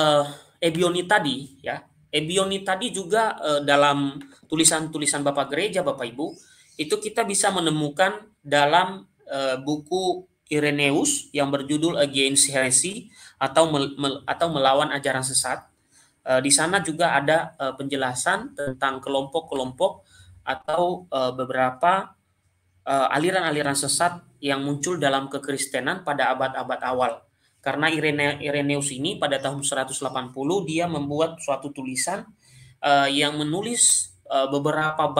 Ebioni tadi ya. Ebioni tadi juga e, dalam tulisan-tulisan Bapak Gereja Bapak Ibu itu kita bisa menemukan dalam uh, buku Ireneus yang berjudul Against Heresy atau mel, mel, atau melawan ajaran sesat. Uh, di sana juga ada uh, penjelasan tentang kelompok-kelompok atau uh, beberapa aliran-aliran sesat yang muncul dalam kekristenan pada abad-abad awal. Karena Irene, Ireneus ini pada tahun 180 dia membuat suatu tulisan uh, yang menulis beberapa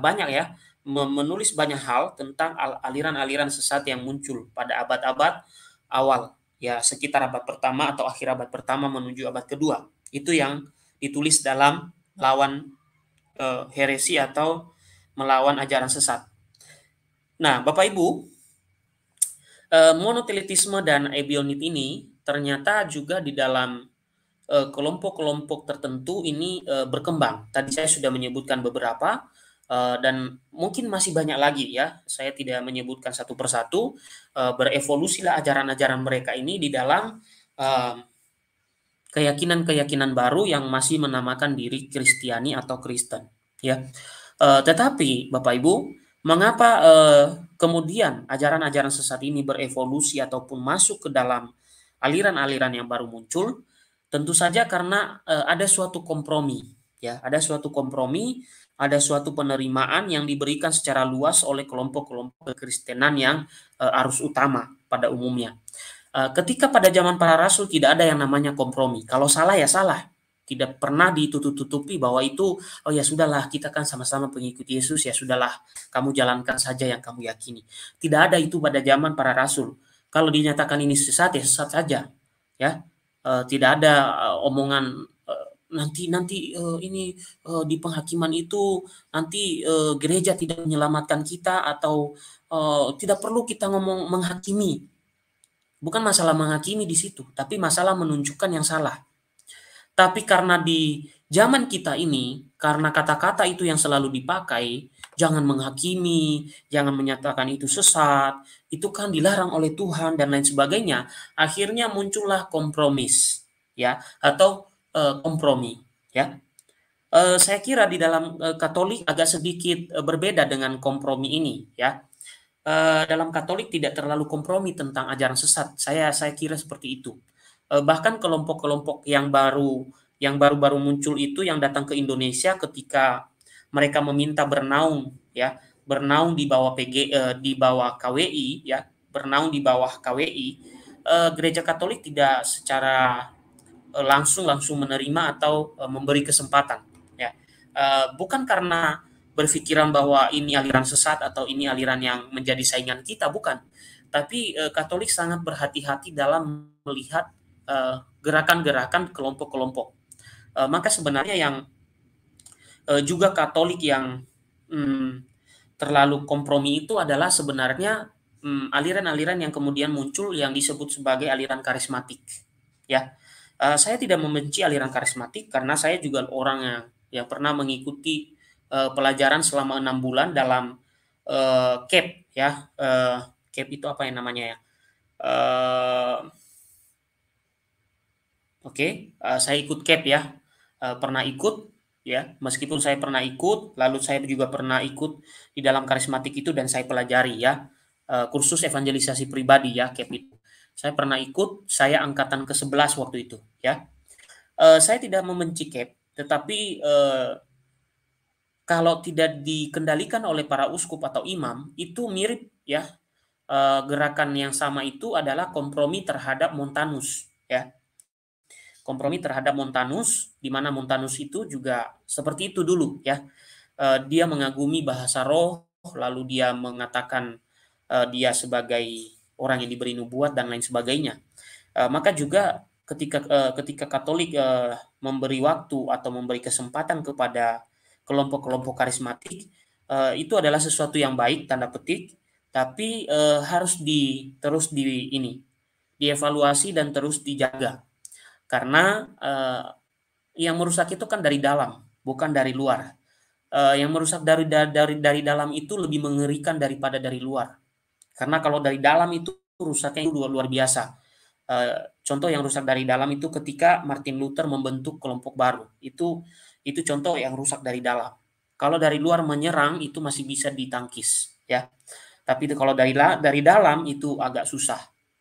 banyak ya menulis banyak hal tentang aliran-aliran sesat yang muncul pada abad-abad awal, ya sekitar abad pertama atau akhir abad pertama menuju abad kedua. Itu yang ditulis dalam lawan eh, heresi atau melawan ajaran sesat. Nah, Bapak Ibu, e, monotelitisme dan ebionit ini ternyata juga di dalam eh, kelompok-kelompok tertentu ini berkembang. Tadi saya sudah menyebutkan beberapa Eh, dan mungkin masih banyak lagi ya. Saya tidak menyebutkan satu persatu. Eh, berevolusi lah ajaran-ajaran mereka ini di dalam eh, keyakinan-keyakinan baru yang masih menamakan diri Kristiani atau Kristen. Ya, tetapi Bapak Ibu, mengapa kemudian ajaran-ajaran sesat ini berevolusi ataupun masuk ke dalam aliran-aliran yang baru muncul? Tentu saja karena ada suatu kompromi, ya, ada suatu kompromi ada suatu penerimaan yang diberikan secara luas oleh kelompok-kelompok kekristenan yang uh, arus utama pada umumnya. Uh, ketika pada zaman para rasul tidak ada yang namanya kompromi. Kalau salah ya salah. Tidak pernah ditutup-tutupi bahwa itu oh ya sudahlah kita kan sama-sama pengikut Yesus ya sudahlah kamu jalankan saja yang kamu yakini. Tidak ada itu pada zaman para rasul. Kalau dinyatakan ini sesat ya sesat saja. Ya, uh, tidak ada uh, omongan nanti nanti uh, ini uh, di penghakiman itu nanti uh, gereja tidak menyelamatkan kita atau uh, tidak perlu kita ngomong menghakimi. Bukan masalah menghakimi di situ, tapi masalah menunjukkan yang salah. Tapi karena di zaman kita ini, karena kata-kata itu yang selalu dipakai, jangan menghakimi, jangan menyatakan itu sesat, itu kan dilarang oleh Tuhan dan lain sebagainya, akhirnya muncullah kompromis, ya, atau uh, kompromi ya uh, saya kira di dalam uh, Katolik agak sedikit uh, berbeda dengan kompromi ini ya uh, dalam Katolik tidak terlalu kompromi tentang ajaran sesat saya saya kira seperti itu uh, bahkan kelompok-kelompok yang baru yang baru-baru muncul itu yang datang ke Indonesia ketika mereka meminta bernaung ya bernaung di bawah PG uh, di bawah KWI ya bernaung di bawah KWI gereja Katolik tidak secara Eh, langsung langsung menerima atau eh, memberi kesempatan ya eh, bukan karena berpikiran bahwa ini aliran sesat atau ini aliran yang menjadi saingan kita bukan tapi Katolik sangat berhati-hati dalam melihat gerakan-gerakan kelompok-kelompok maka sebenarnya yang juga Katolik yang hmm, terlalu kompromi itu adalah sebenarnya hmm, aliran-aliran hmm, yang kemudian muncul yang disebut sebagai aliran karismatik ya Eh, saya tidak membenci aliran karismatik karena saya juga orang yang yang pernah mengikuti uh, pelajaran selama enam bulan dalam uh, CAP ya uh, CAP itu apa yang namanya ya uh, oke okay, uh, saya ikut CAP ya uh, pernah ikut ya meskipun saya pernah ikut lalu saya juga pernah ikut di dalam karismatik itu dan saya pelajari ya kursus evangelisasi pribadi ya CAP itu saya pernah ikut, saya angkatan ke-11 waktu itu, ya. E, saya tidak membenci cap, tetapi e, kalau tidak dikendalikan oleh para uskup atau imam, itu mirip ya. E, gerakan yang sama itu adalah kompromi terhadap Montanus, ya. Kompromi terhadap Montanus, di mana Montanus itu juga seperti itu dulu, ya. E, dia mengagumi bahasa roh, lalu dia mengatakan dia sebagai orang yang diberi nubuat dan lain sebagainya. E, maka juga ketika e, ketika Katolik e, memberi waktu atau memberi kesempatan kepada kelompok-kelompok karismatik e, itu adalah sesuatu yang baik tanda petik, tapi e, harus di terus di ini dievaluasi dan terus dijaga karena yang merusak itu kan dari dalam bukan dari luar Uh, yang merusak dari dari dari dalam itu lebih mengerikan daripada dari luar karena kalau dari dalam itu rusaknya itu luar, luar biasa. e, contoh yang rusak dari dalam itu ketika Martin Luther membentuk kelompok baru. Itu itu contoh yang rusak dari dalam. Kalau dari luar menyerang itu masih bisa ditangkis, ya. Tapi kalau dari dari dalam itu agak susah,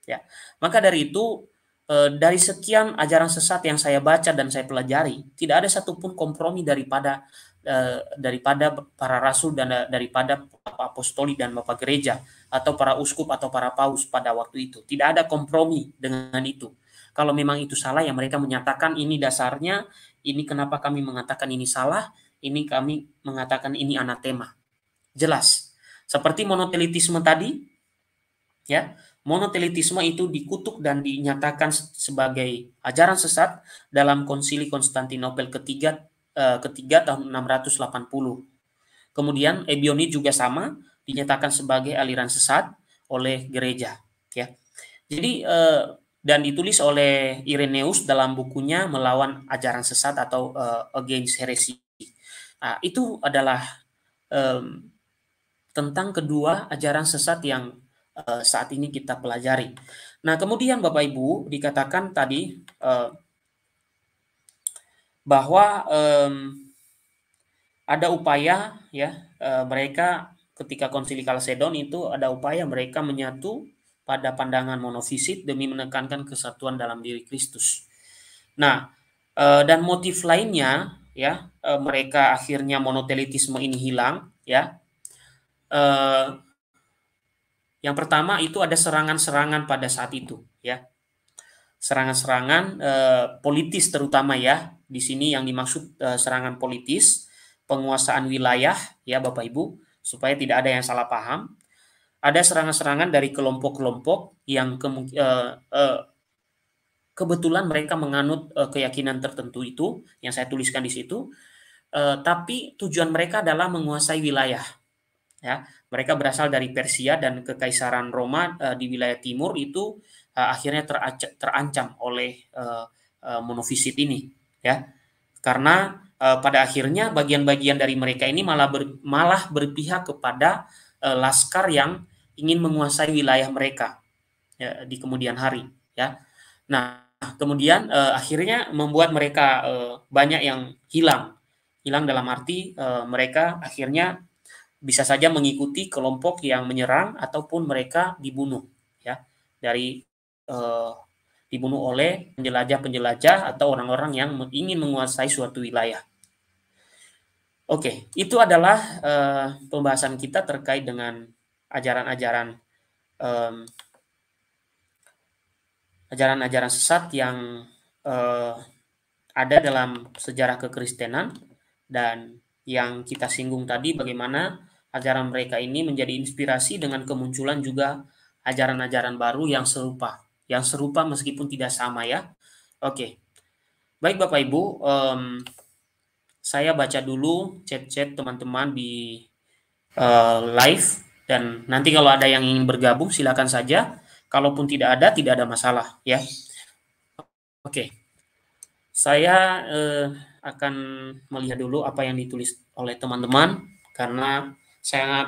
ya. Maka dari itu e, dari sekian ajaran sesat yang saya baca dan saya pelajari, tidak ada satupun kompromi daripada Eh, daripada para rasul dan eh, daripada apostolik dan bapak gereja atau para uskup atau para paus pada waktu itu. Tidak ada kompromi dengan itu. Kalau memang itu salah ya mereka menyatakan ini dasarnya, ini kenapa kami mengatakan ini salah, ini kami mengatakan ini anatema. Jelas. Seperti monotelitisme tadi, ya, monotelitisme itu dikutuk dan dinyatakan sebagai ajaran sesat dalam konsili Konstantinopel ketiga Eh, ketiga tahun 680. Kemudian Ebioni juga sama dinyatakan sebagai aliran sesat oleh gereja, ya. Jadi eh, dan ditulis oleh Ireneus dalam bukunya melawan ajaran sesat atau eh, against heresy. Nah, itu adalah tentang kedua ajaran sesat yang saat ini kita pelajari. Nah, kemudian Bapak Ibu dikatakan tadi bahwa um, ada upaya ya uh, mereka ketika konsili Kalsedon itu ada upaya mereka menyatu pada pandangan monofisit demi menekankan kesatuan dalam diri Kristus. Nah, uh, dan motif lainnya ya e, mereka akhirnya monotelitisme ini hilang ya e, yang pertama itu ada serangan-serangan pada saat itu ya serangan-serangan e, politis terutama ya di sini yang dimaksud uh, serangan politis, penguasaan wilayah ya Bapak Ibu supaya tidak ada yang salah paham. Ada serangan-serangan dari kelompok-kelompok yang ke, uh, eh, uh, eh, kebetulan mereka menganut uh, keyakinan tertentu itu yang saya tuliskan di situ. Uh, tapi tujuan mereka adalah menguasai wilayah. Ya, mereka berasal dari Persia dan kekaisaran Roma uh, di wilayah timur itu uh, akhirnya terancam oleh uh, uh, monofisit ini ya karena eh, pada akhirnya bagian-bagian dari mereka ini malah ber, malah berpihak kepada eh, laskar yang ingin menguasai wilayah mereka ya, di kemudian hari ya nah kemudian eh, akhirnya membuat mereka banyak yang hilang hilang dalam arti mereka akhirnya bisa saja mengikuti kelompok yang menyerang ataupun mereka dibunuh ya dari dibunuh oleh penjelajah-penjelajah atau orang-orang yang ingin menguasai suatu wilayah. Oke, itu adalah uh, pembahasan kita terkait dengan ajaran-ajaran um, ajaran-ajaran sesat yang uh, ada dalam sejarah kekristenan dan yang kita singgung tadi bagaimana ajaran mereka ini menjadi inspirasi dengan kemunculan juga ajaran-ajaran baru yang serupa yang serupa meskipun tidak sama ya. Oke. Baik Bapak Ibu, um, saya baca dulu chat-chat teman-teman di uh, live dan nanti kalau ada yang ingin bergabung silakan saja. Kalaupun tidak ada, tidak ada masalah ya. Oke. Saya uh, akan melihat dulu apa yang ditulis oleh teman-teman karena saya uh,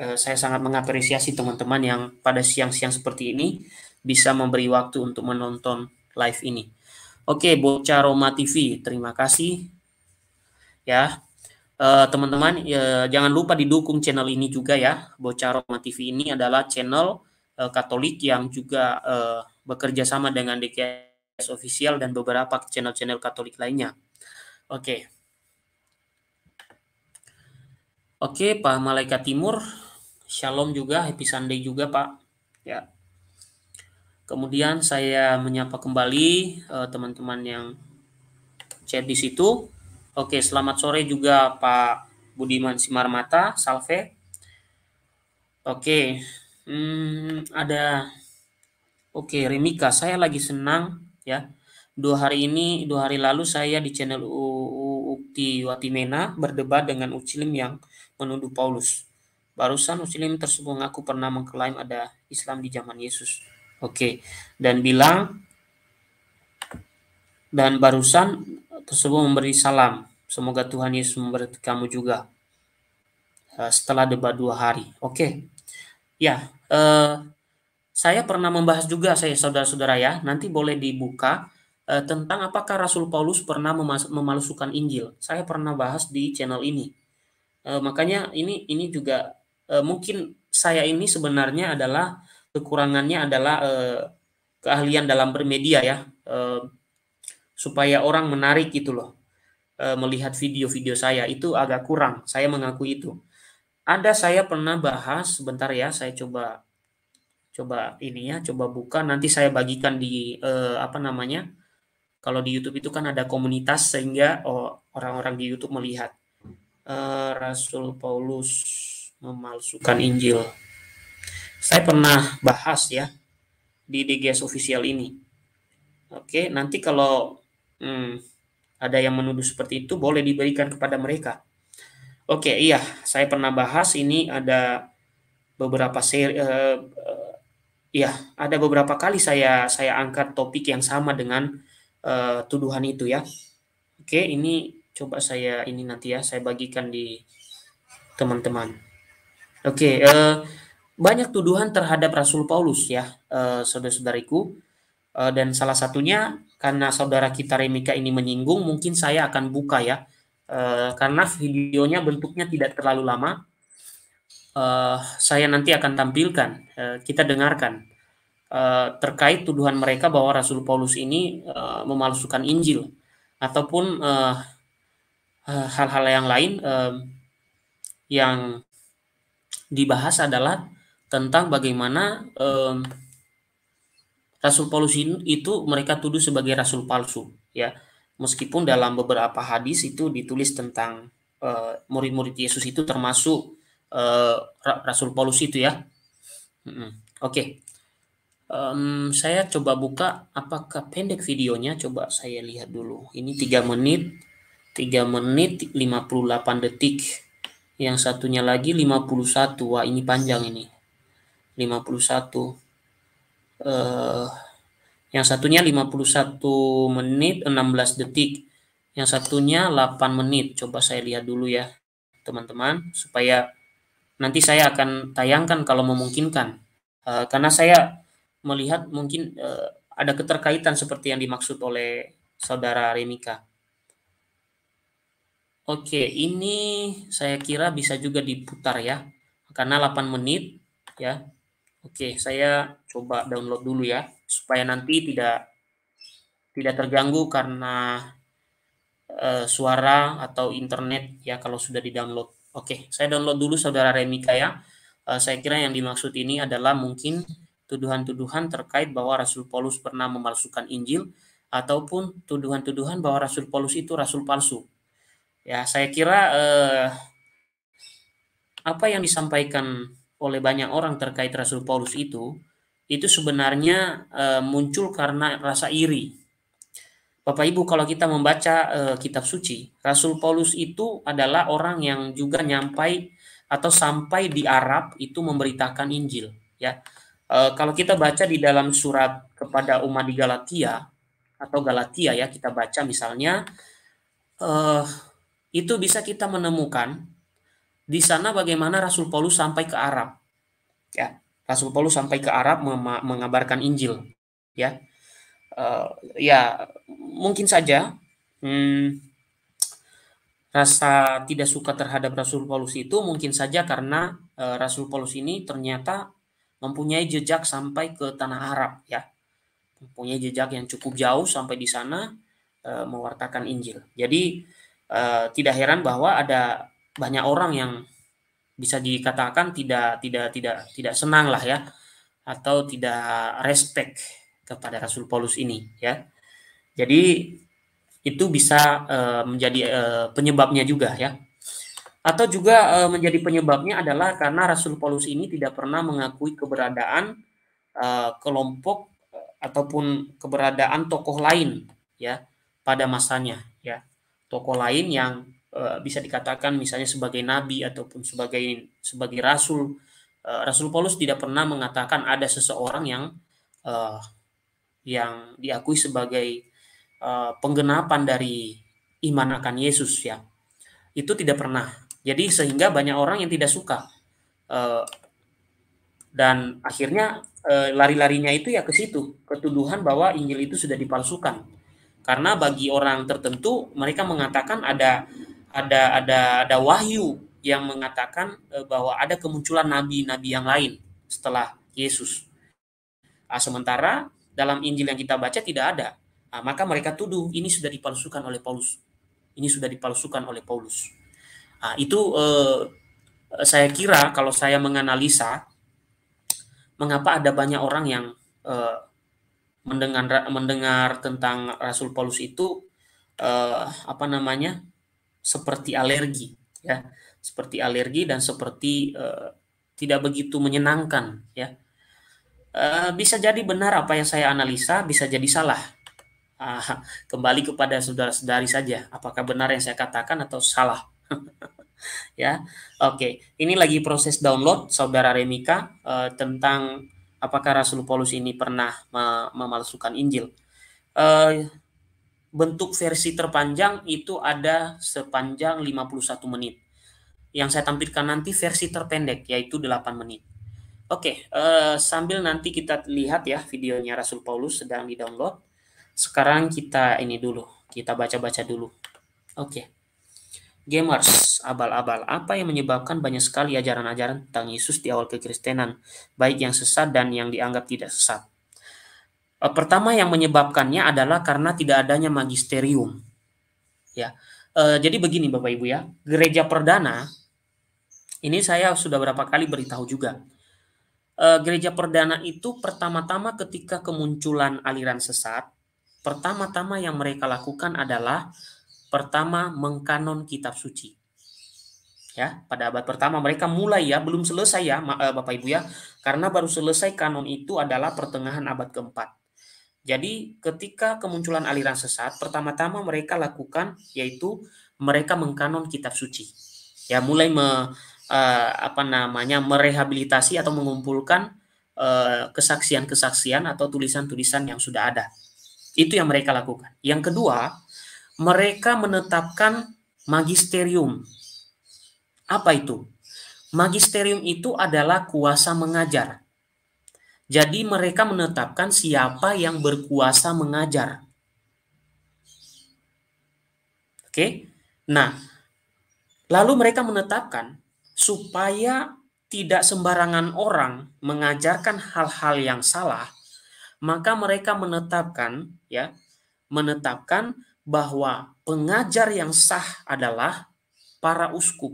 eh, saya sangat mengapresiasi teman-teman yang pada siang-siang seperti ini bisa memberi waktu untuk menonton live ini. Oke, Bocah Roma TV, terima kasih. Ya, eh, teman-teman, uh, jangan lupa didukung channel ini juga ya. Bocah Roma TV ini adalah channel uh, Katolik yang juga eh, bekerja sama dengan DKS Official dan beberapa channel-channel Katolik lainnya. Oke. Oke, Pak Malaikat Timur, Shalom juga, Happy Sunday juga, Pak. Ya. Kemudian saya menyapa kembali eh, teman-teman uh, yang chat di situ. Oke, selamat sore juga Pak Budiman Simarmata, Salve. Oke, hmm, ada Oke, Remika, saya lagi senang ya. Dua hari ini, dua hari lalu saya di channel Ukti Watimena berdebat dengan Ucilim yang menuduh Paulus. Barusan Ucilim tersebut mengaku pernah mengklaim ada Islam di zaman Yesus. Oke. Dan bilang dan barusan tersebut memberi salam. Semoga Tuhan Yesus memberkati kamu juga. Eh, setelah debat dua hari. Oke. Ya, eh, saya pernah membahas juga saya saudara-saudara ya. Nanti boleh dibuka eh, tentang apakah Rasul Paulus pernah memalsukan Injil. Saya pernah bahas di channel ini. Eh, makanya ini ini juga eh, mungkin saya ini sebenarnya adalah kekurangannya adalah eh, keahlian dalam bermedia ya eh, supaya orang menarik gitu loh eh, melihat video-video saya itu agak kurang saya mengakui itu ada saya pernah bahas sebentar ya saya coba coba ini ya coba buka nanti saya bagikan di apa namanya kalau di YouTube itu kan ada komunitas sehingga oh, orang-orang di YouTube melihat Rasul Paulus memalsukan Injil saya pernah bahas ya di DGS official ini. Oke, nanti kalau hmm, ada yang menuduh seperti itu boleh diberikan kepada mereka. Oke, iya, saya pernah bahas ini ada beberapa seri, uh, ya ada beberapa kali saya saya angkat topik yang sama dengan uh, tuduhan itu ya. Oke, ini coba saya ini nanti ya saya bagikan di teman-teman. Oke, uh, banyak tuduhan terhadap Rasul Paulus ya, uh, saudara-saudariku. uh, dan salah satunya karena saudara kita Remika ini menyinggung, mungkin saya akan buka ya. uh, karena videonya bentuknya tidak terlalu lama. uh, saya nanti akan tampilkan, uh, kita dengarkan terkait tuduhan mereka bahwa Rasul Paulus ini uh, memalsukan Injil ataupun hal hal-hal yang lain uh, yang dibahas adalah tentang bagaimana um, rasul Paulus itu mereka tuduh sebagai rasul palsu ya meskipun dalam beberapa hadis itu ditulis tentang murid eh, murid-murid Yesus itu termasuk uh, rasul Paulus itu ya hmm, oke okay. um, saya coba buka apakah pendek videonya coba saya lihat dulu ini tiga menit tiga menit 58 detik yang satunya lagi 51 wah ini panjang ini 51 eh, yang satunya 51 menit 16 detik yang satunya 8 menit coba saya lihat dulu ya teman-teman supaya nanti saya akan tayangkan kalau memungkinkan eh, karena saya melihat mungkin eh, ada keterkaitan seperti yang dimaksud oleh saudara Remika. Oke, ini saya kira bisa juga diputar ya. Karena 8 menit ya Oke, saya coba download dulu ya supaya nanti tidak tidak terganggu karena e, suara atau internet ya kalau sudah di-download. Oke, saya download dulu Saudara Remika ya. E, saya kira yang dimaksud ini adalah mungkin tuduhan-tuduhan terkait bahwa Rasul Paulus pernah memalsukan Injil ataupun tuduhan-tuduhan bahwa Rasul Paulus itu rasul palsu. Ya, saya kira eh, apa yang disampaikan oleh banyak orang terkait Rasul Paulus itu itu sebenarnya e, muncul karena rasa iri. Bapak Ibu kalau kita membaca e, kitab suci, Rasul Paulus itu adalah orang yang juga nyampai atau sampai di Arab itu memberitakan Injil, ya. E, kalau kita baca di dalam surat kepada umat di Galatia atau Galatia ya kita baca misalnya e, itu bisa kita menemukan di sana bagaimana Rasul Paulus sampai ke Arab. Ya, Rasul Paulus sampai ke Arab mengabarkan Injil. Ya, uh, ya mungkin saja hmm, rasa tidak suka terhadap Rasul Paulus itu mungkin saja karena uh, Rasul Paulus ini ternyata mempunyai jejak sampai ke tanah Arab. Ya, mempunyai jejak yang cukup jauh sampai di sana uh, mewartakan Injil. Jadi uh, tidak heran bahwa ada banyak orang yang bisa dikatakan tidak tidak tidak tidak senang lah ya atau tidak respect kepada Rasul Paulus ini ya. Jadi itu bisa e, menjadi e, penyebabnya juga ya. Atau juga e, menjadi penyebabnya adalah karena Rasul Paulus ini tidak pernah mengakui keberadaan e, kelompok ataupun keberadaan tokoh lain ya pada masanya ya. Tokoh lain yang Eh, bisa dikatakan misalnya sebagai nabi ataupun sebagai sebagai rasul eh, Rasul Paulus tidak pernah mengatakan ada seseorang yang uh, yang diakui sebagai uh, penggenapan dari iman akan Yesus ya itu tidak pernah jadi sehingga banyak orang yang tidak suka uh, dan akhirnya uh, lari-larinya itu ya ke situ ketuduhan bahwa Injil itu sudah dipalsukan karena bagi orang tertentu mereka mengatakan ada ada ada ada wahyu yang mengatakan eh, bahwa ada kemunculan nabi-nabi yang lain setelah Yesus. Nah, sementara dalam Injil yang kita baca tidak ada. Nah, maka mereka tuduh ini sudah dipalsukan oleh Paulus. Ini sudah dipalsukan oleh Paulus. Nah, itu eh, saya kira kalau saya menganalisa mengapa ada banyak orang yang eh, mendengar mendengar tentang Rasul Paulus itu eh, apa namanya seperti alergi ya seperti alergi dan seperti uh, tidak begitu menyenangkan ya uh, bisa jadi benar apa yang saya analisa bisa jadi salah uh, kembali kepada saudara-saudari saja apakah benar yang saya katakan atau salah ya oke okay. ini lagi proses download saudara Remika uh, tentang apakah Rasul Paulus ini pernah memalsukan Injil uh, bentuk versi terpanjang itu ada sepanjang 51 menit. Yang saya tampilkan nanti versi terpendek yaitu 8 menit. Oke, uh, sambil nanti kita lihat ya videonya Rasul Paulus sedang di-download. Sekarang kita ini dulu, kita baca-baca dulu. Oke. Gamers, abal-abal, apa yang menyebabkan banyak sekali ajaran-ajaran tentang Yesus di awal kekristenan, baik yang sesat dan yang dianggap tidak sesat? Eh, pertama yang menyebabkannya adalah karena tidak adanya magisterium. Ya. E, jadi begini Bapak Ibu ya, gereja perdana ini saya sudah berapa kali beritahu juga. E, gereja perdana itu pertama-tama ketika kemunculan aliran sesat, pertama-tama yang mereka lakukan adalah pertama mengkanon kitab suci ya pada abad pertama mereka mulai ya belum selesai ya Bapak Ibu ya karena baru selesai kanon itu adalah pertengahan abad keempat jadi ketika kemunculan aliran sesat, pertama-tama mereka lakukan yaitu mereka mengkanon kitab suci. Ya, mulai me, uh, apa namanya merehabilitasi atau mengumpulkan eh, kesaksian-kesaksian uh, atau tulisan-tulisan yang sudah ada. Itu yang mereka lakukan. Yang kedua, mereka menetapkan magisterium. Apa itu? Magisterium itu adalah kuasa mengajar. Jadi mereka menetapkan siapa yang berkuasa mengajar. Oke. Nah, lalu mereka menetapkan supaya tidak sembarangan orang mengajarkan hal-hal yang salah, maka mereka menetapkan ya, menetapkan bahwa pengajar yang sah adalah para uskup.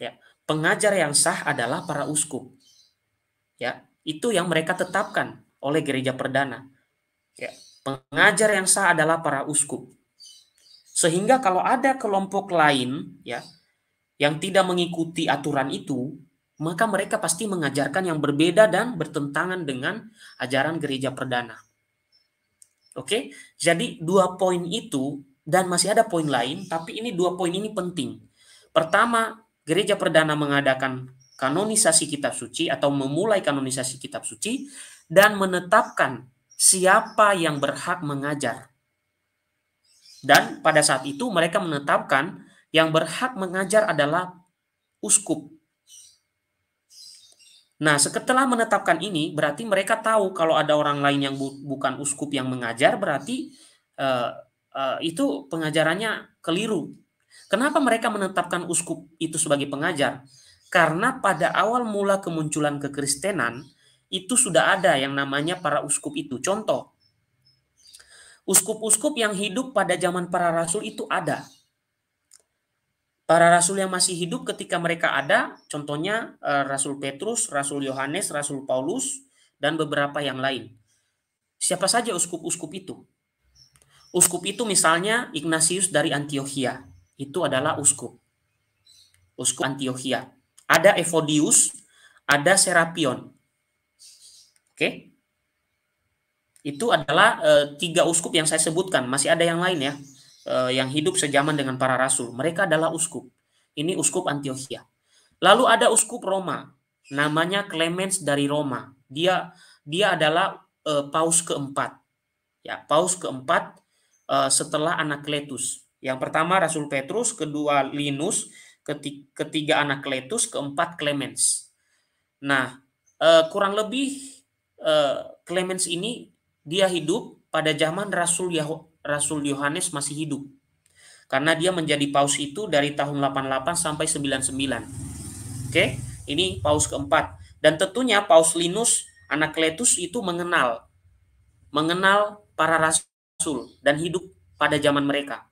Ya, pengajar yang sah adalah para uskup. Ya, itu yang mereka tetapkan oleh gereja perdana. Ya, pengajar yang sah adalah para uskup. Sehingga kalau ada kelompok lain ya yang tidak mengikuti aturan itu, maka mereka pasti mengajarkan yang berbeda dan bertentangan dengan ajaran gereja perdana. Oke, jadi dua poin itu dan masih ada poin lain, tapi ini dua poin ini penting. Pertama, gereja perdana mengadakan kanonisasi kitab suci atau memulai kanonisasi kitab suci dan menetapkan siapa yang berhak mengajar. Dan pada saat itu mereka menetapkan yang berhak mengajar adalah uskup. Nah, setelah menetapkan ini berarti mereka tahu kalau ada orang lain yang bu bukan uskup yang mengajar berarti uh, uh, itu pengajarannya keliru. Kenapa mereka menetapkan uskup itu sebagai pengajar? Karena pada awal mula kemunculan kekristenan itu sudah ada yang namanya para uskup itu. Contoh, uskup-uskup yang hidup pada zaman para rasul itu ada. Para rasul yang masih hidup ketika mereka ada, contohnya eh, Rasul Petrus, Rasul Yohanes, Rasul Paulus, dan beberapa yang lain. Siapa saja uskup-uskup itu? Uskup itu misalnya Ignatius dari Antioquia, itu adalah uskup. Uskup Antioquia. Ada Evodius, ada Serapion. Oke. Itu adalah e, tiga uskup yang saya sebutkan. Masih ada yang lain ya, e, yang hidup sejaman dengan para rasul. Mereka adalah uskup. Ini uskup Antiochia. Lalu ada uskup Roma, namanya Clemens dari Roma. Dia dia adalah e, paus keempat. Ya, paus keempat e, setelah Anakletus. Yang pertama Rasul Petrus, kedua Linus, ketiga anak Kletus, keempat Clemens. Nah, eh, kurang lebih eh, Clemens ini dia hidup pada zaman Rasul Rasul Yohanes masih hidup. Karena dia menjadi paus itu dari tahun 88 sampai 99. Oke, ini paus keempat. Dan tentunya paus Linus anak Kletus itu mengenal mengenal para rasul dan hidup pada zaman mereka.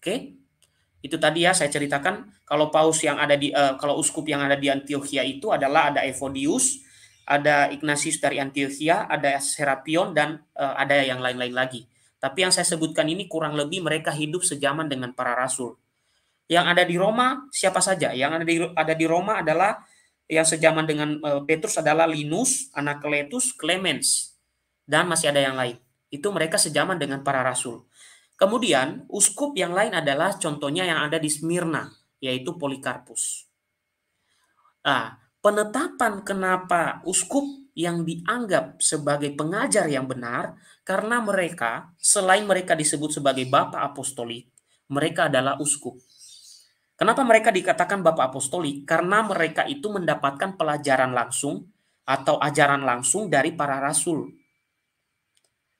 Oke? Itu tadi ya saya ceritakan kalau paus yang ada di uh, kalau uskup yang ada di Antioquia itu adalah ada Evodius, ada Ignatius dari Antioquia, ada Serapion dan uh, ada yang lain-lain lagi. Tapi yang saya sebutkan ini kurang lebih mereka hidup sejaman dengan para rasul. Yang ada di Roma siapa saja? Yang ada di ada di Roma adalah yang sejaman dengan uh, Petrus adalah Linus, Anakletus, Clemens dan masih ada yang lain. Itu mereka sejaman dengan para rasul. Kemudian uskup yang lain adalah contohnya yang ada di Smyrna, yaitu Polikarpus. Nah, penetapan kenapa uskup yang dianggap sebagai pengajar yang benar karena mereka selain mereka disebut sebagai bapak apostolik, mereka adalah uskup. Kenapa mereka dikatakan bapak apostolik? Karena mereka itu mendapatkan pelajaran langsung atau ajaran langsung dari para rasul.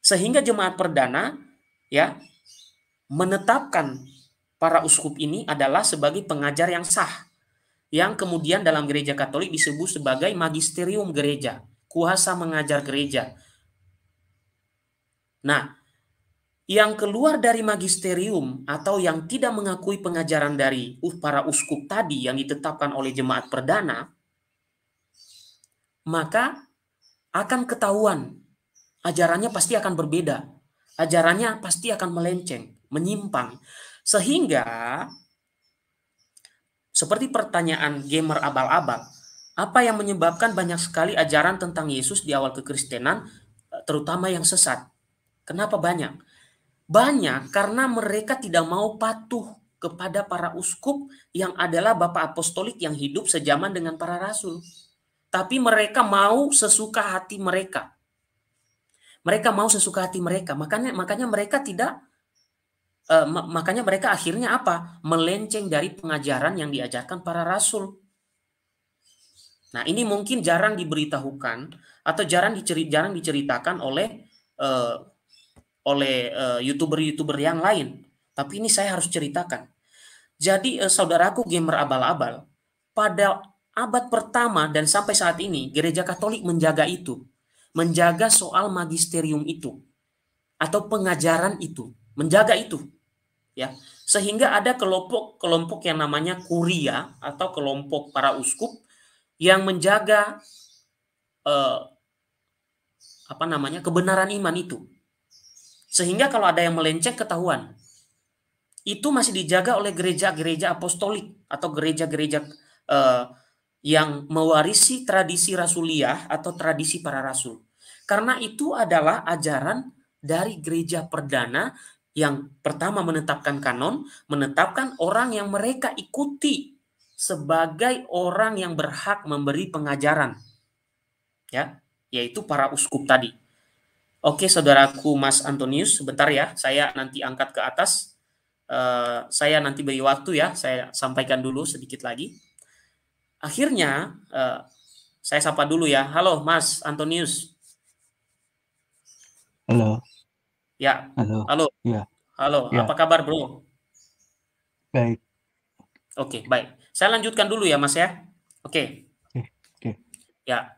Sehingga jemaat perdana ya menetapkan para uskup ini adalah sebagai pengajar yang sah yang kemudian dalam gereja Katolik disebut sebagai magisterium gereja, kuasa mengajar gereja. Nah, yang keluar dari magisterium atau yang tidak mengakui pengajaran dari uh, para uskup tadi yang ditetapkan oleh jemaat perdana, maka akan ketahuan ajarannya pasti akan berbeda. Ajarannya pasti akan melenceng menyimpang. Sehingga seperti pertanyaan gamer abal-abal, apa yang menyebabkan banyak sekali ajaran tentang Yesus di awal kekristenan, eh, terutama yang sesat? Kenapa banyak? Banyak karena mereka tidak mau patuh kepada para uskup yang adalah bapak apostolik yang hidup sejaman dengan para rasul. Tapi mereka mau sesuka hati mereka. Mereka mau sesuka hati mereka. Makanya makanya mereka tidak Eh, makanya mereka akhirnya apa? Melenceng dari pengajaran yang diajarkan para rasul. Nah, ini mungkin jarang diberitahukan atau jarang diceri jarang diceritakan oleh uh, oleh youtuber eh, YouTuber-YouTuber yang lain. Tapi ini saya harus ceritakan. Jadi uh, saudaraku gamer abal-abal, pada abad pertama dan sampai saat ini gereja Katolik menjaga itu, menjaga soal magisterium itu atau pengajaran itu, menjaga itu ya sehingga ada kelompok-kelompok yang namanya kuria atau kelompok para uskup yang menjaga eh, apa namanya kebenaran iman itu sehingga kalau ada yang melenceng ketahuan itu masih dijaga oleh gereja-gereja apostolik atau gereja-gereja eh, yang mewarisi tradisi rasuliah atau tradisi para rasul karena itu adalah ajaran dari gereja perdana yang pertama menetapkan kanon, menetapkan orang yang mereka ikuti sebagai orang yang berhak memberi pengajaran. Ya, yaitu para uskup tadi. Oke, saudaraku Mas Antonius, sebentar ya, saya nanti angkat ke atas. Uh, saya nanti beri waktu ya, saya sampaikan dulu sedikit lagi. Akhirnya, uh, saya sapa dulu ya. Halo Mas Antonius. Halo. Ya. Halo. Halo. Ya. Halo. Ya. Apa kabar, Bro? Baik. Oke, baik. Saya lanjutkan dulu ya, Mas ya. Oke. Okay. Oke. Ya.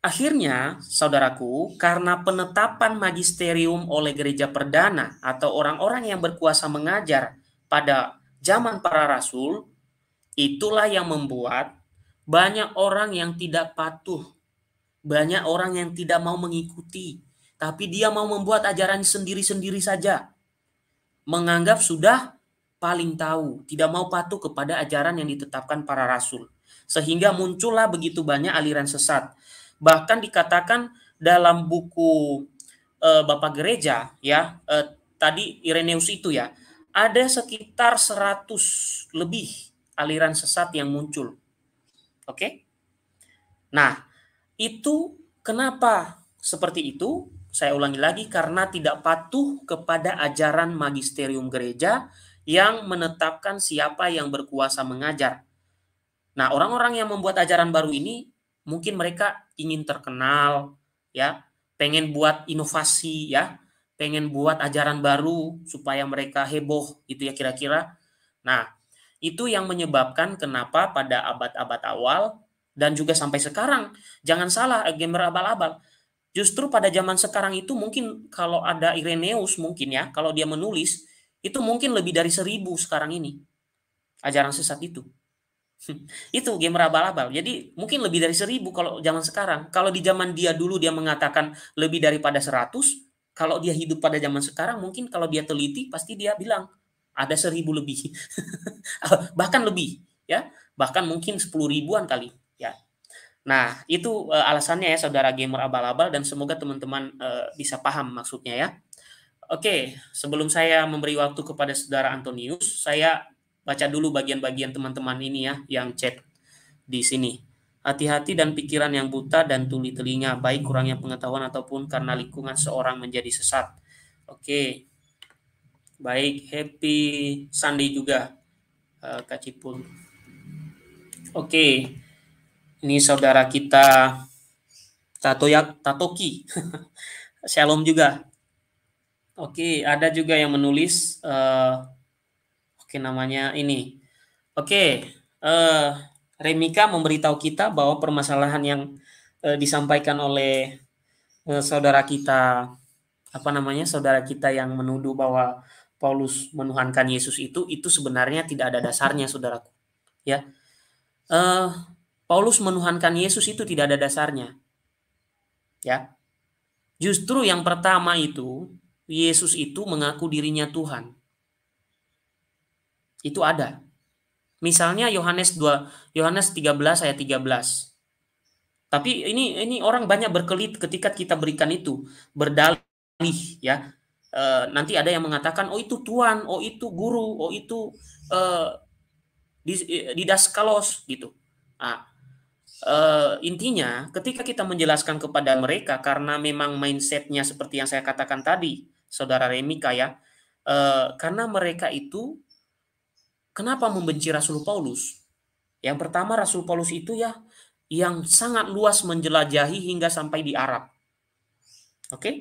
Akhirnya, saudaraku, karena penetapan magisterium oleh gereja perdana atau orang-orang yang berkuasa mengajar pada zaman para rasul, itulah yang membuat banyak orang yang tidak patuh, banyak orang yang tidak mau mengikuti tapi dia mau membuat ajaran sendiri-sendiri saja. Menganggap sudah paling tahu, tidak mau patuh kepada ajaran yang ditetapkan para rasul. Sehingga muncullah begitu banyak aliran sesat. Bahkan dikatakan dalam buku e, Bapak Gereja ya, e, tadi Ireneus itu ya, ada sekitar 100 lebih aliran sesat yang muncul. Oke? Okay? Nah, itu kenapa seperti itu? saya ulangi lagi karena tidak patuh kepada ajaran magisterium gereja yang menetapkan siapa yang berkuasa mengajar. Nah, orang-orang yang membuat ajaran baru ini mungkin mereka ingin terkenal ya, pengen buat inovasi ya, pengen buat ajaran baru supaya mereka heboh gitu ya kira-kira. Nah, itu yang menyebabkan kenapa pada abad-abad awal dan juga sampai sekarang jangan salah gamer abal-abal Justru pada zaman sekarang itu mungkin kalau ada Ireneus mungkin ya, kalau dia menulis, itu mungkin lebih dari seribu sekarang ini. Ajaran sesat itu. itu game abal-abal. Jadi mungkin lebih dari seribu kalau zaman sekarang. Kalau di zaman dia dulu dia mengatakan lebih daripada seratus, kalau dia hidup pada zaman sekarang mungkin kalau dia teliti pasti dia bilang ada seribu lebih. Bahkan lebih ya. Bahkan mungkin sepuluh ribuan kali Nah, itu uh, alasannya ya saudara gamer abal-abal dan semoga teman-teman uh, bisa paham maksudnya ya. Oke, sebelum saya memberi waktu kepada saudara Antonius, saya baca dulu bagian-bagian teman-teman ini ya yang chat di sini. Hati-hati dan pikiran yang buta dan tuli telinga, baik kurangnya pengetahuan ataupun karena lingkungan seorang menjadi sesat. Oke, baik happy Sunday juga, uh, Kak Cipul. Oke, ini saudara kita Tatoyak Tatoki. Shalom juga. Oke, ada juga yang menulis uh, oke namanya ini. Oke, uh, Remika memberitahu kita bahwa permasalahan yang uh, disampaikan oleh uh, saudara kita apa namanya? saudara kita yang menuduh bahwa Paulus menuhankan Yesus itu itu sebenarnya tidak ada dasarnya, saudaraku. Ya. Uh, Paulus menuhankan Yesus itu tidak ada dasarnya. Ya. Justru yang pertama itu Yesus itu mengaku dirinya Tuhan. Itu ada. Misalnya Yohanes 2 Yohanes 13 ayat 13. Tapi ini ini orang banyak berkelit ketika kita berikan itu, berdalih ya. E, nanti ada yang mengatakan oh itu tuan, oh itu guru, oh itu e, di, e, di kalos gitu. Nah, uh, intinya ketika kita menjelaskan kepada mereka karena memang mindsetnya seperti yang saya katakan tadi saudara Remika ya uh, karena mereka itu kenapa membenci Rasul Paulus yang pertama Rasul Paulus itu ya yang sangat luas menjelajahi hingga sampai di Arab oke okay?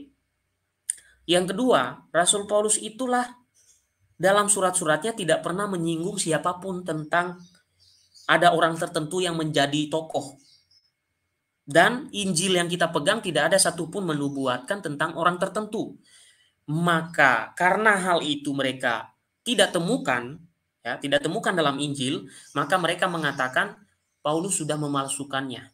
yang kedua Rasul Paulus itulah dalam surat-suratnya tidak pernah menyinggung siapapun tentang ada orang tertentu yang menjadi tokoh. Dan Injil yang kita pegang tidak ada satupun menubuatkan tentang orang tertentu. Maka karena hal itu mereka tidak temukan, ya, tidak temukan dalam Injil, maka mereka mengatakan Paulus sudah memalsukannya.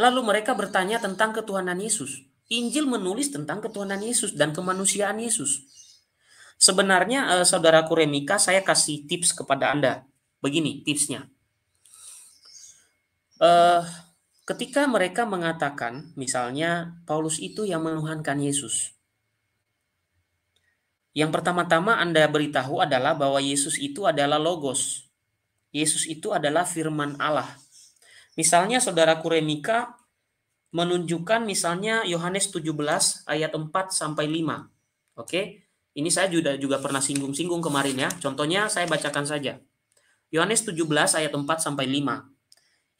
Lalu mereka bertanya tentang ketuhanan Yesus. Injil menulis tentang ketuhanan Yesus dan kemanusiaan Yesus. Sebenarnya eh, saudara Kuremika saya kasih tips kepada Anda. Begini tipsnya. Uh, ketika mereka mengatakan, misalnya Paulus itu yang menuhankan Yesus. Yang pertama-tama Anda beritahu adalah bahwa Yesus itu adalah logos. Yesus itu adalah firman Allah. Misalnya saudara Kuremika menunjukkan misalnya Yohanes 17 ayat 4 sampai 5. Oke. Ini saya juga juga pernah singgung-singgung kemarin ya. Contohnya saya bacakan saja. Yohanes 17 ayat 4 sampai 5.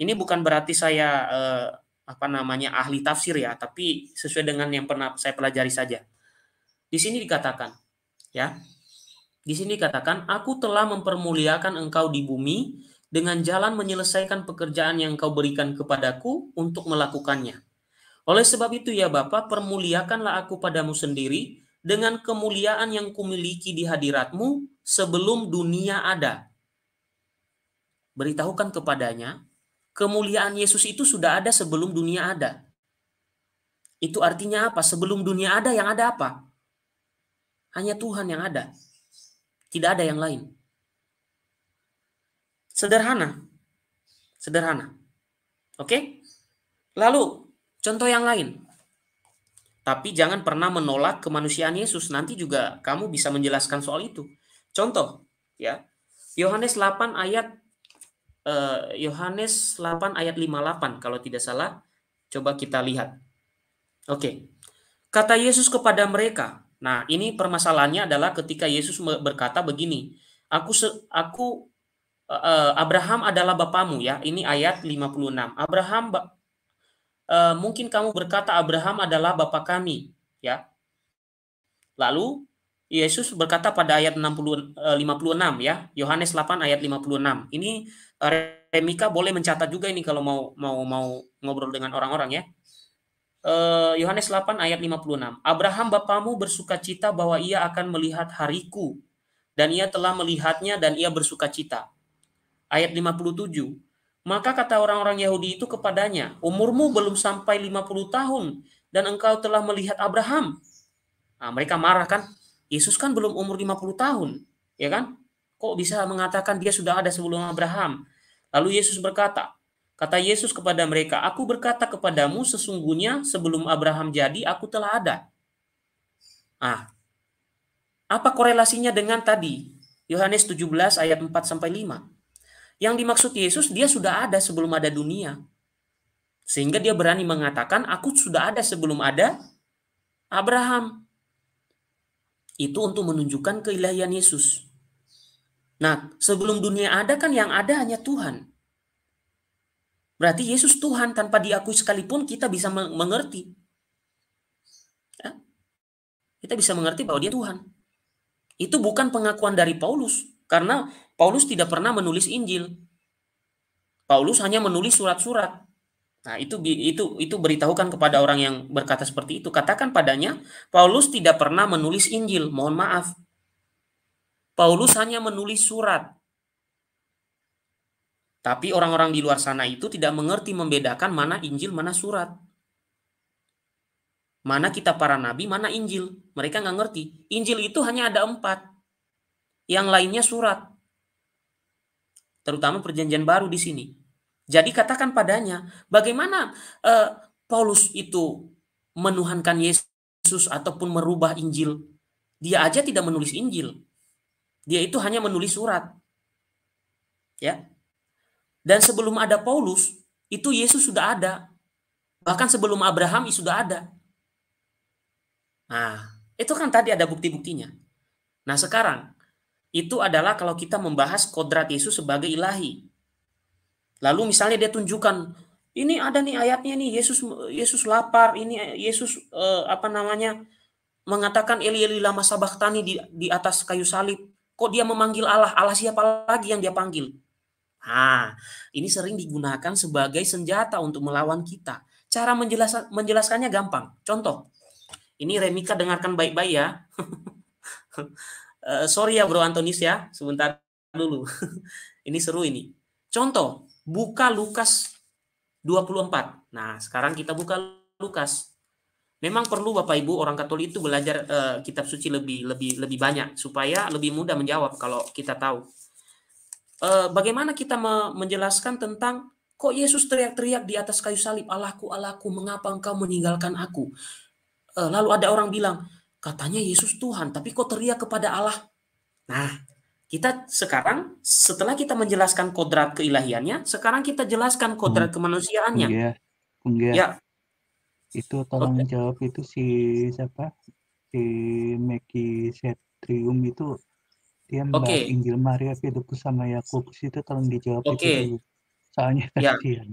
Ini bukan berarti saya eh, apa namanya ahli tafsir ya, tapi sesuai dengan yang pernah saya pelajari saja. Di sini dikatakan, ya. Di sini dikatakan, "Aku telah mempermuliakan engkau di bumi dengan jalan menyelesaikan pekerjaan yang engkau berikan kepadaku untuk melakukannya." Oleh sebab itu ya Bapa, permuliakanlah aku padamu sendiri dengan kemuliaan yang kumiliki di hadiratmu sebelum dunia ada beritahukan kepadanya, kemuliaan Yesus itu sudah ada sebelum dunia ada. Itu artinya apa? Sebelum dunia ada yang ada apa? Hanya Tuhan yang ada. Tidak ada yang lain. Sederhana. Sederhana. Oke? Lalu contoh yang lain. Tapi jangan pernah menolak kemanusiaan Yesus. Nanti juga kamu bisa menjelaskan soal itu. Contoh, ya. Yohanes 8 ayat Eh, Yohanes eh, 8 ayat 58 kalau tidak salah. Coba kita lihat. Oke. Okay. Kata Yesus kepada mereka. Nah, ini permasalahannya adalah ketika Yesus berkata begini, aku aku eh, Abraham adalah bapamu ya. Ini ayat 56. Abraham eh, mungkin kamu berkata Abraham adalah bapa kami ya. Lalu Yesus berkata pada ayat 60, 56 ya, Yohanes 8 ayat 56. Ini Remika boleh mencatat juga ini kalau mau mau mau ngobrol dengan orang-orang ya. Eh, Yohanes 8 ayat 56. Abraham bapamu bersuka cita bahwa ia akan melihat hariku dan ia telah melihatnya dan ia bersuka cita. Ayat 57. Maka kata orang-orang Yahudi itu kepadanya, umurmu belum sampai 50 tahun dan engkau telah melihat Abraham. Nah, mereka marah kan? Yesus kan belum umur 50 tahun, ya kan? Kok bisa mengatakan dia sudah ada sebelum Abraham? Lalu Yesus berkata, kata Yesus kepada mereka, "Aku berkata kepadamu, sesungguhnya sebelum Abraham jadi, aku telah ada." Ah. Apa korelasinya dengan tadi? Yohanes 17 ayat 4 sampai 5. Yang dimaksud Yesus, dia sudah ada sebelum ada dunia. Sehingga dia berani mengatakan, "Aku sudah ada sebelum ada Abraham." Itu untuk menunjukkan keilahian Yesus. Nah, sebelum dunia ada kan yang ada hanya Tuhan. Berarti Yesus Tuhan tanpa diakui sekalipun kita bisa mengerti. Ya? Kita bisa mengerti bahwa dia Tuhan. Itu bukan pengakuan dari Paulus. Karena Paulus tidak pernah menulis Injil. Paulus hanya menulis surat-surat. Nah, itu itu itu beritahukan kepada orang yang berkata seperti itu. Katakan padanya, Paulus tidak pernah menulis Injil. Mohon maaf, Paulus hanya menulis surat. Tapi orang-orang di luar sana itu tidak mengerti membedakan mana Injil, mana surat. Mana kita para nabi, mana Injil. Mereka nggak ngerti. Injil itu hanya ada empat. Yang lainnya surat. Terutama perjanjian baru di sini. Jadi katakan padanya, bagaimana eh, Paulus itu menuhankan Yesus ataupun merubah Injil. Dia aja tidak menulis Injil dia itu hanya menulis surat. Ya. Dan sebelum ada Paulus, itu Yesus sudah ada. Bahkan sebelum Abraham itu sudah ada. Nah, itu kan tadi ada bukti-buktinya. Nah, sekarang itu adalah kalau kita membahas kodrat Yesus sebagai ilahi. Lalu misalnya dia tunjukkan ini ada nih ayatnya nih Yesus Yesus lapar, ini Yesus eh, apa namanya? mengatakan Eli Eli lama sabachthani di di atas kayu salib Kok dia memanggil Allah? Allah siapa lagi yang dia panggil? Ah, ini sering digunakan sebagai senjata untuk melawan kita. Cara menjelaskan, menjelaskannya gampang. Contoh, ini Remika dengarkan baik-baik ya. Eh, sorry ya Bro Antonis ya, sebentar dulu. ini seru ini. Contoh, buka Lukas 24. Nah, sekarang kita buka Lukas Memang perlu Bapak Ibu orang Katolik itu belajar uh, kitab suci lebih lebih lebih banyak supaya lebih mudah menjawab kalau kita tahu. Uh, bagaimana kita me menjelaskan tentang kok Yesus teriak-teriak di atas kayu salib, "Allahku, Allahku, mengapa engkau meninggalkan aku?" Uh, lalu ada orang bilang, "Katanya Yesus Tuhan, tapi kok teriak kepada Allah?" Nah, kita sekarang setelah kita menjelaskan kodrat keilahiannya, sekarang kita jelaskan kodrat kemanusiaannya. Ya, itu tolong okay. jawab itu si siapa? Si Meki Setrium itu dia okay. Injil Maria Filipus sama Yakobus itu tolong dijawab okay. itu dulu. Soalnya ya. kasihan.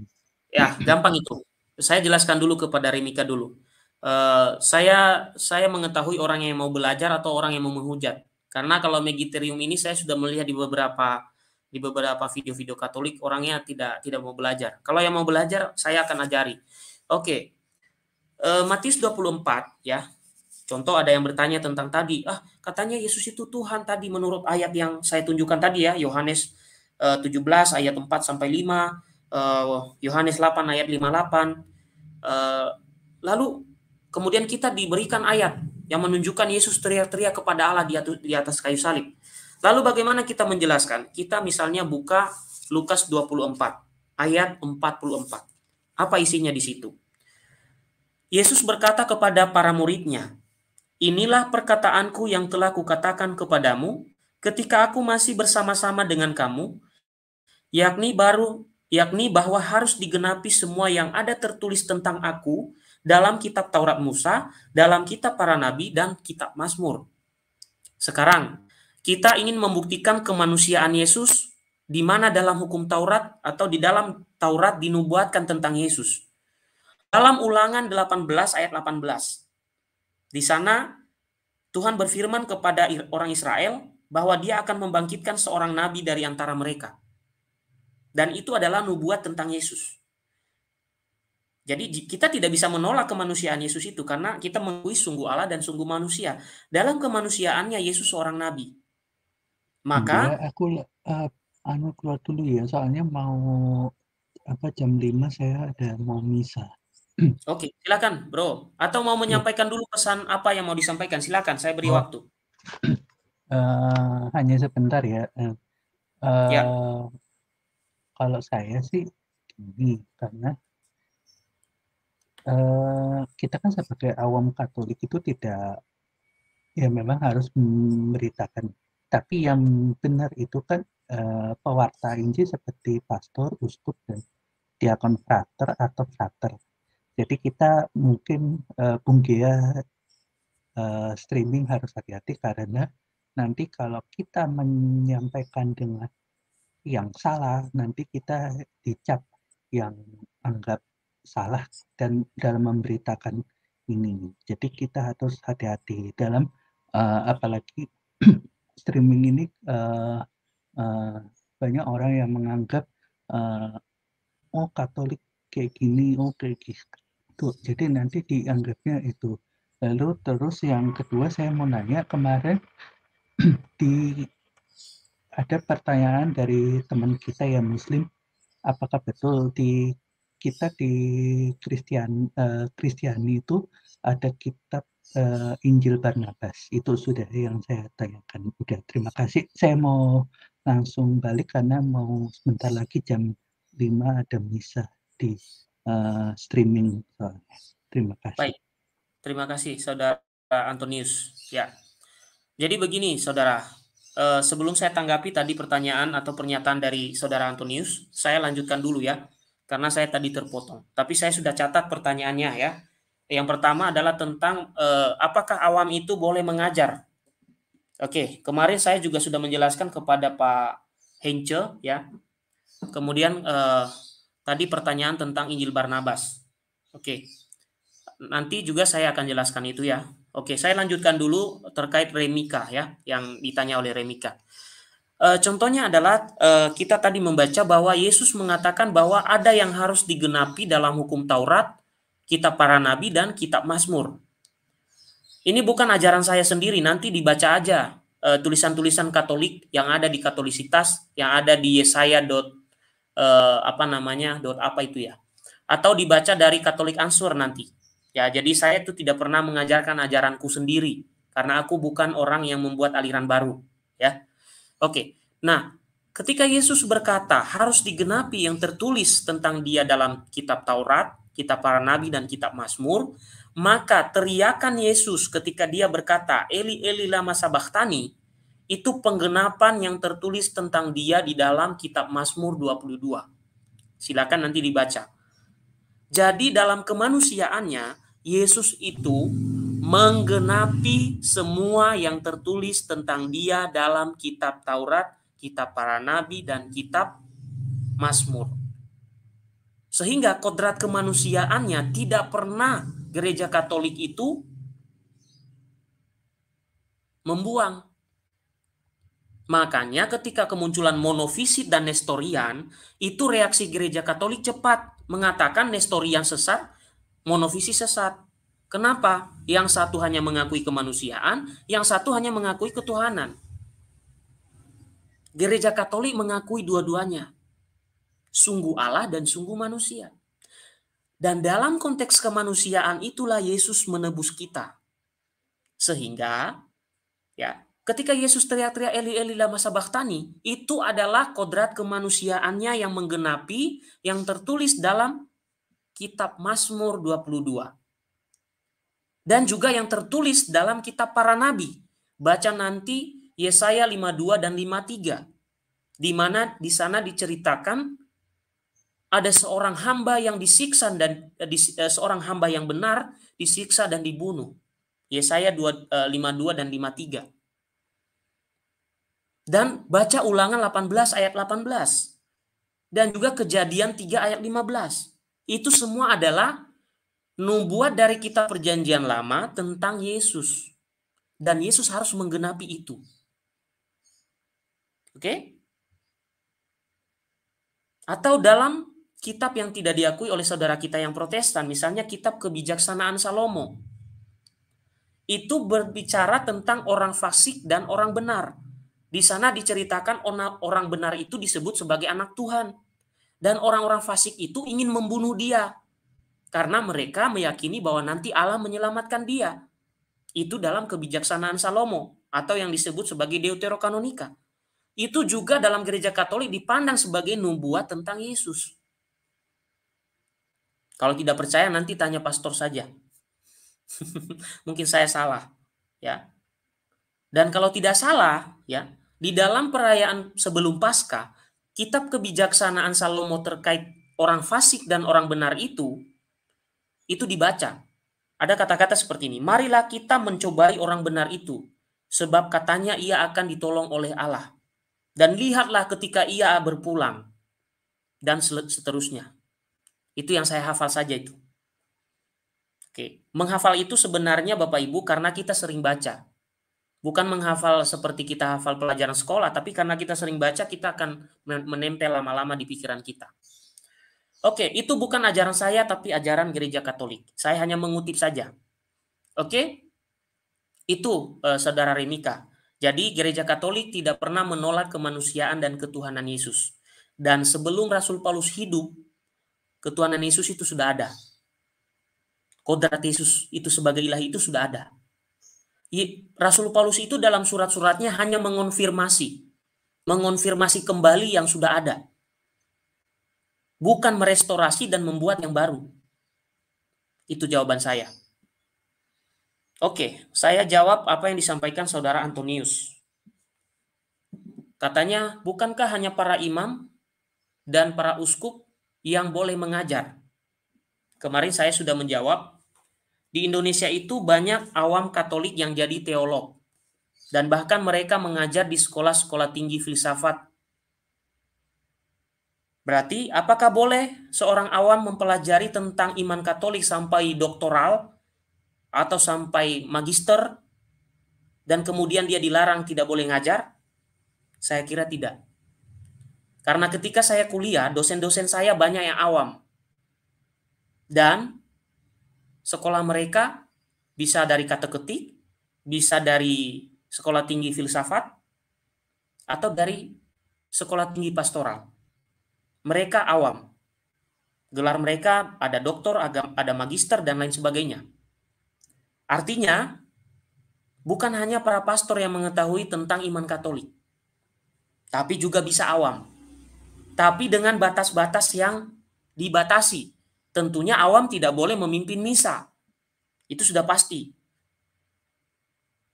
Ya, gampang itu. Saya jelaskan dulu kepada Rimika dulu. Uh, saya saya mengetahui orang yang mau belajar atau orang yang mau menghujat. Karena kalau Megiterium ini saya sudah melihat di beberapa di beberapa video-video Katolik orangnya tidak tidak mau belajar. Kalau yang mau belajar saya akan ajari. Oke, okay. Eh, dua Matius 24 ya. Contoh ada yang bertanya tentang tadi, ah katanya Yesus itu Tuhan tadi menurut ayat yang saya tunjukkan tadi ya, Yohanes eh, tujuh 17 ayat 4 sampai 5, eh, Yohanes 8 ayat 58. E, lalu kemudian kita diberikan ayat yang menunjukkan Yesus teriak-teriak kepada Allah di atas kayu salib. Lalu bagaimana kita menjelaskan? Kita misalnya buka Lukas 24 ayat 44. Apa isinya di situ? Yesus berkata kepada para muridnya, Inilah perkataanku yang telah kukatakan kepadamu ketika aku masih bersama-sama dengan kamu, yakni baru yakni bahwa harus digenapi semua yang ada tertulis tentang aku dalam kitab Taurat Musa, dalam kitab para nabi dan kitab Mazmur. Sekarang, kita ingin membuktikan kemanusiaan Yesus di mana dalam hukum Taurat atau di dalam Taurat dinubuatkan tentang Yesus. Dalam ulangan 18 ayat 18. Di sana Tuhan berfirman kepada orang Israel bahwa dia akan membangkitkan seorang nabi dari antara mereka. Dan itu adalah nubuat tentang Yesus. Jadi kita tidak bisa menolak kemanusiaan Yesus itu karena kita mengakui sungguh Allah dan sungguh manusia. Dalam kemanusiaannya Yesus seorang nabi. Maka ya, aku uh, anu keluar dulu ya soalnya mau apa jam 5 saya ada mau misa. Oke, okay, silakan, Bro. Atau mau menyampaikan dulu pesan apa yang mau disampaikan? Silakan, saya beri oh. waktu. Uh, hanya sebentar ya. Uh, ya. Kalau saya sih gini, karena uh, kita kan sebagai awam Katolik itu tidak ya memang harus memberitakan. Tapi yang benar itu kan uh, pewarta Injil seperti pastor, uskup dan diakon frater atau frater jadi kita mungkin uh, eh, Bung Gia uh, eh, streaming harus hati-hati karena nanti kalau kita menyampaikan dengan yang salah, nanti kita dicap yang anggap salah dan dalam memberitakan ini. Jadi kita harus hati-hati dalam uh, apalagi streaming ini uh, uh, banyak orang yang menganggap uh, oh Katolik kayak gini, oh kayak itu jadi nanti dianggapnya itu lalu terus yang kedua saya mau nanya kemarin di ada pertanyaan dari teman kita yang muslim apakah betul di kita di Kristian uh, Kristiani itu ada kitab uh, Injil Barnabas itu sudah yang saya tanyakan udah terima kasih saya mau langsung balik karena mau sebentar lagi jam 5 ada misa di Eh, streaming Terima kasih. Baik. Terima kasih Saudara Antonius. Ya. Jadi begini Saudara, eh, sebelum saya tanggapi tadi pertanyaan atau pernyataan dari Saudara Antonius, saya lanjutkan dulu ya karena saya tadi terpotong. Tapi saya sudah catat pertanyaannya ya. Yang pertama adalah tentang eh, apakah awam itu boleh mengajar? Oke, kemarin saya juga sudah menjelaskan kepada Pak Hence ya. Kemudian eh, tadi pertanyaan tentang Injil Barnabas. Oke. Nanti juga saya akan jelaskan itu ya. Oke, saya lanjutkan dulu terkait remika ya yang ditanya oleh remika. E, contohnya adalah e, kita tadi membaca bahwa Yesus mengatakan bahwa ada yang harus digenapi dalam hukum Taurat, kitab para nabi dan kitab Mazmur. Ini bukan ajaran saya sendiri, nanti dibaca aja e, tulisan-tulisan Katolik yang ada di Katolisitas, yang ada di Yesaya eh, apa namanya dot apa itu ya atau dibaca dari Katolik Ansur nanti ya jadi saya itu tidak pernah mengajarkan ajaranku sendiri karena aku bukan orang yang membuat aliran baru ya oke nah ketika Yesus berkata harus digenapi yang tertulis tentang dia dalam kitab Taurat kitab para nabi dan kitab Mazmur maka teriakan Yesus ketika dia berkata Eli Eli lama sabachthani itu penggenapan yang tertulis tentang dia di dalam kitab Mazmur 22. Silakan nanti dibaca. Jadi dalam kemanusiaannya Yesus itu menggenapi semua yang tertulis tentang dia dalam kitab Taurat, kitab para nabi dan kitab Mazmur. Sehingga kodrat kemanusiaannya tidak pernah gereja Katolik itu membuang Makanya ketika kemunculan monofisit dan Nestorian, itu reaksi gereja Katolik cepat mengatakan Nestorian sesat, monofisit sesat. Kenapa? Yang satu hanya mengakui kemanusiaan, yang satu hanya mengakui ketuhanan. Gereja Katolik mengakui dua-duanya. Sungguh Allah dan sungguh manusia. Dan dalam konteks kemanusiaan itulah Yesus menebus kita. Sehingga ya, Ketika Yesus teriak-teriak Eli Eli lama sabachthani, itu adalah kodrat kemanusiaannya yang menggenapi yang tertulis dalam kitab Mazmur 22. Dan juga yang tertulis dalam kitab para nabi. Baca nanti Yesaya 52 dan 53. Di mana di sana diceritakan ada seorang hamba yang disiksa dan eh, eh, seorang hamba yang benar disiksa dan dibunuh. Yesaya 52 eh, dan 53. Dan baca ulangan 18 ayat 18. Dan juga kejadian 3 ayat 15. Itu semua adalah nubuat dari kitab perjanjian lama tentang Yesus. Dan Yesus harus menggenapi itu. Oke? Okay? Atau dalam kitab yang tidak diakui oleh saudara kita yang protestan, misalnya kitab kebijaksanaan Salomo. Itu berbicara tentang orang fasik dan orang benar. Di sana diceritakan orang benar itu disebut sebagai anak Tuhan. Dan orang-orang fasik itu ingin membunuh dia. Karena mereka meyakini bahwa nanti Allah menyelamatkan dia. Itu dalam kebijaksanaan Salomo. Atau yang disebut sebagai Deuterokanonika. Itu juga dalam gereja katolik dipandang sebagai nubuat tentang Yesus. Kalau tidak percaya nanti tanya pastor saja. Mungkin saya salah, ya. Dan kalau tidak salah, ya, di dalam perayaan sebelum Paskah, kitab kebijaksanaan Salomo terkait orang fasik dan orang benar itu itu dibaca. Ada kata-kata seperti ini, marilah kita mencobai orang benar itu, sebab katanya ia akan ditolong oleh Allah. Dan lihatlah ketika ia berpulang, dan seterusnya. Itu yang saya hafal saja itu. Oke, menghafal itu sebenarnya Bapak Ibu karena kita sering baca bukan menghafal seperti kita hafal pelajaran sekolah, tapi karena kita sering baca, kita akan menempel lama-lama di pikiran kita. Oke, itu bukan ajaran saya, tapi ajaran gereja Katolik. Saya hanya mengutip saja. Oke, itu eh, saudara Remika. Jadi, gereja Katolik tidak pernah menolak kemanusiaan dan ketuhanan Yesus. Dan sebelum Rasul Paulus hidup, ketuhanan Yesus itu sudah ada. Kodrat Yesus itu sebagai ilah itu sudah ada Rasul Paulus itu dalam surat-suratnya hanya mengonfirmasi, mengonfirmasi kembali yang sudah ada. Bukan merestorasi dan membuat yang baru. Itu jawaban saya. Oke, saya jawab apa yang disampaikan saudara Antonius. Katanya, bukankah hanya para imam dan para uskup yang boleh mengajar? Kemarin saya sudah menjawab di Indonesia itu banyak awam Katolik yang jadi teolog dan bahkan mereka mengajar di sekolah-sekolah tinggi filsafat. Berarti apakah boleh seorang awam mempelajari tentang iman Katolik sampai doktoral atau sampai magister dan kemudian dia dilarang tidak boleh ngajar? Saya kira tidak. Karena ketika saya kuliah, dosen-dosen saya banyak yang awam. Dan sekolah mereka bisa dari kata ketik, bisa dari sekolah tinggi filsafat, atau dari sekolah tinggi pastoral. Mereka awam. Gelar mereka ada doktor, ada magister, dan lain sebagainya. Artinya, bukan hanya para pastor yang mengetahui tentang iman Katolik, tapi juga bisa awam, tapi dengan batas-batas yang dibatasi tentunya awam tidak boleh memimpin misa. Itu sudah pasti.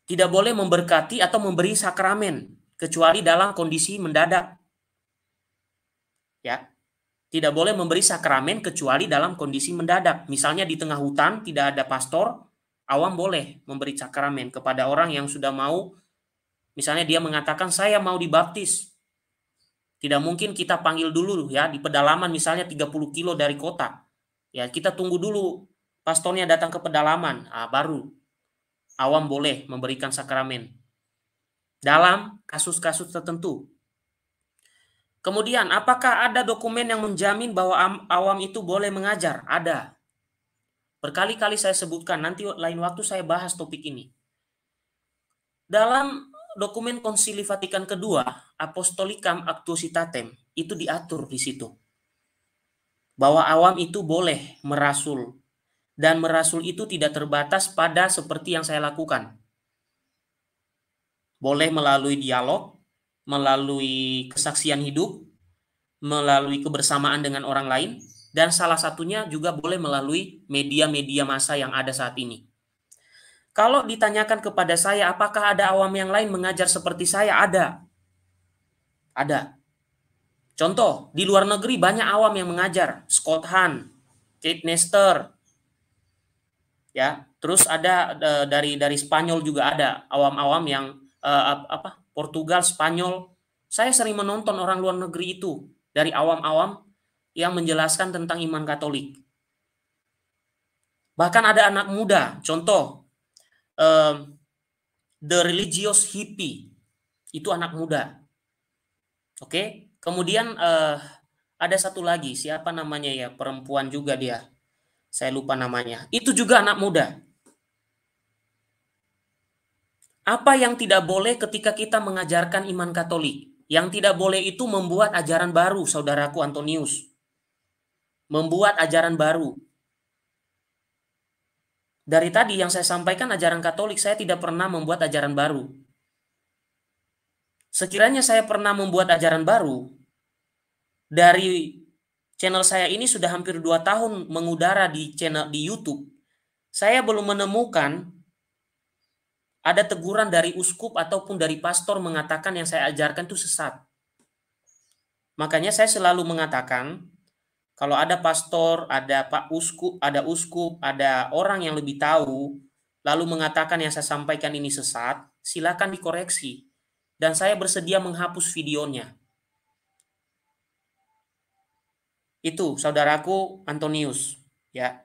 Tidak boleh memberkati atau memberi sakramen kecuali dalam kondisi mendadak. Ya. Tidak boleh memberi sakramen kecuali dalam kondisi mendadak. Misalnya di tengah hutan tidak ada pastor, awam boleh memberi sakramen kepada orang yang sudah mau misalnya dia mengatakan saya mau dibaptis. Tidak mungkin kita panggil dulu ya di pedalaman misalnya 30 kilo dari kota Ya, kita tunggu dulu pastornya datang ke pedalaman, ah, baru awam boleh memberikan sakramen dalam kasus-kasus tertentu. Kemudian, apakah ada dokumen yang menjamin bahwa awam itu boleh mengajar? Ada. Berkali-kali saya sebutkan, nanti lain waktu saya bahas topik ini. Dalam dokumen Konsili Vatikan II, Apostolikam Actuositatem, itu diatur di situ bahwa awam itu boleh merasul dan merasul itu tidak terbatas pada seperti yang saya lakukan. Boleh melalui dialog, melalui kesaksian hidup, melalui kebersamaan dengan orang lain, dan salah satunya juga boleh melalui media-media masa yang ada saat ini. Kalau ditanyakan kepada saya, apakah ada awam yang lain mengajar seperti saya? Ada. Ada. Contoh, di luar negeri banyak awam yang mengajar. Scott Hahn, Kate Nestor, ya. Terus ada e, dari dari Spanyol juga ada awam-awam yang e, apa? Portugal, Spanyol. Saya sering menonton orang luar negeri itu dari awam-awam yang menjelaskan tentang iman Katolik. Bahkan ada anak muda, contoh e, The Religious Hippie, itu anak muda. Oke, okay? Kemudian uh, ada satu lagi siapa namanya ya perempuan juga dia. Saya lupa namanya. Itu juga anak muda. Apa yang tidak boleh ketika kita mengajarkan iman Katolik? Yang tidak boleh itu membuat ajaran baru, saudaraku Antonius. Membuat ajaran baru. Dari tadi yang saya sampaikan ajaran Katolik, saya tidak pernah membuat ajaran baru. Sekiranya saya pernah membuat ajaran baru, dari channel saya ini sudah hampir dua tahun mengudara di channel di YouTube. Saya belum menemukan ada teguran dari uskup ataupun dari pastor mengatakan yang saya ajarkan itu sesat. Makanya saya selalu mengatakan kalau ada pastor, ada Pak Uskup, ada uskup, ada orang yang lebih tahu lalu mengatakan yang saya sampaikan ini sesat, silakan dikoreksi. Dan saya bersedia menghapus videonya. Itu saudaraku Antonius, ya.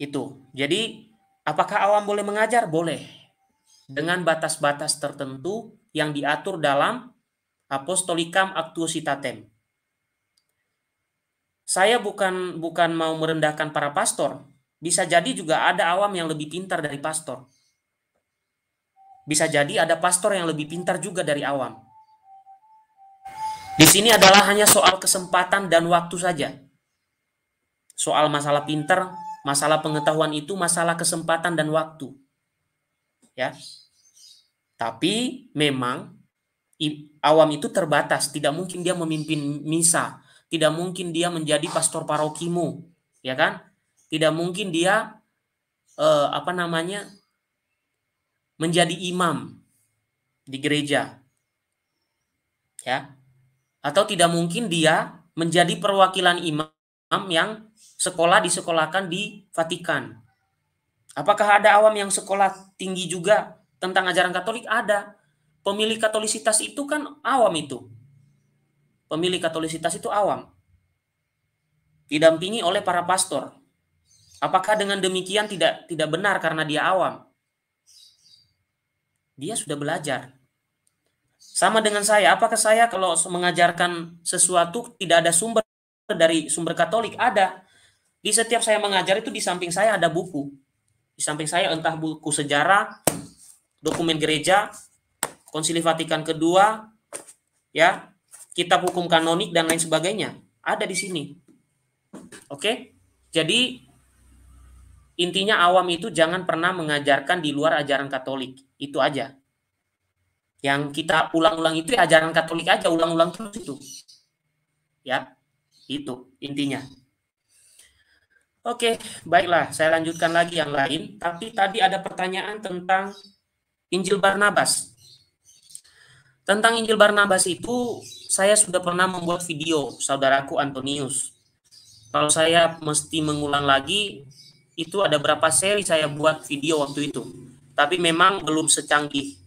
Itu. Jadi apakah awam boleh mengajar? Boleh. Dengan batas-batas tertentu yang diatur dalam Apostolikam Actuositatem. Saya bukan bukan mau merendahkan para pastor. Bisa jadi juga ada awam yang lebih pintar dari pastor. Bisa jadi ada pastor yang lebih pintar juga dari awam. Di sini adalah hanya soal kesempatan dan waktu saja. Soal masalah pinter, masalah pengetahuan itu masalah kesempatan dan waktu. Ya. Tapi memang awam itu terbatas, tidak mungkin dia memimpin misa, tidak mungkin dia menjadi pastor parokimu, ya kan? Tidak mungkin dia eh, apa namanya? menjadi imam di gereja. Ya atau tidak mungkin dia menjadi perwakilan imam yang sekolah disekolahkan di Vatikan. Apakah ada awam yang sekolah tinggi juga tentang ajaran Katolik? Ada. Pemilih Katolisitas itu kan awam itu. Pemilih Katolisitas itu awam. Didampingi oleh para pastor. Apakah dengan demikian tidak tidak benar karena dia awam? Dia sudah belajar sama dengan saya, apakah saya kalau mengajarkan sesuatu tidak ada sumber dari sumber Katolik? Ada. Di setiap saya mengajar itu di samping saya ada buku. Di samping saya entah buku sejarah, dokumen gereja, Konsili Vatikan kedua, ya, kitab hukum kanonik dan lain sebagainya. Ada di sini. Oke? Jadi intinya awam itu jangan pernah mengajarkan di luar ajaran Katolik. Itu aja yang kita ulang-ulang itu ya ajaran Katolik aja ulang-ulang terus itu ya itu intinya Oke, baiklah. Saya lanjutkan lagi yang lain. Tapi tadi ada pertanyaan tentang Injil Barnabas. Tentang Injil Barnabas itu, saya sudah pernah membuat video, saudaraku Antonius. Kalau saya mesti mengulang lagi, itu ada berapa seri saya buat video waktu itu. Tapi memang belum secanggih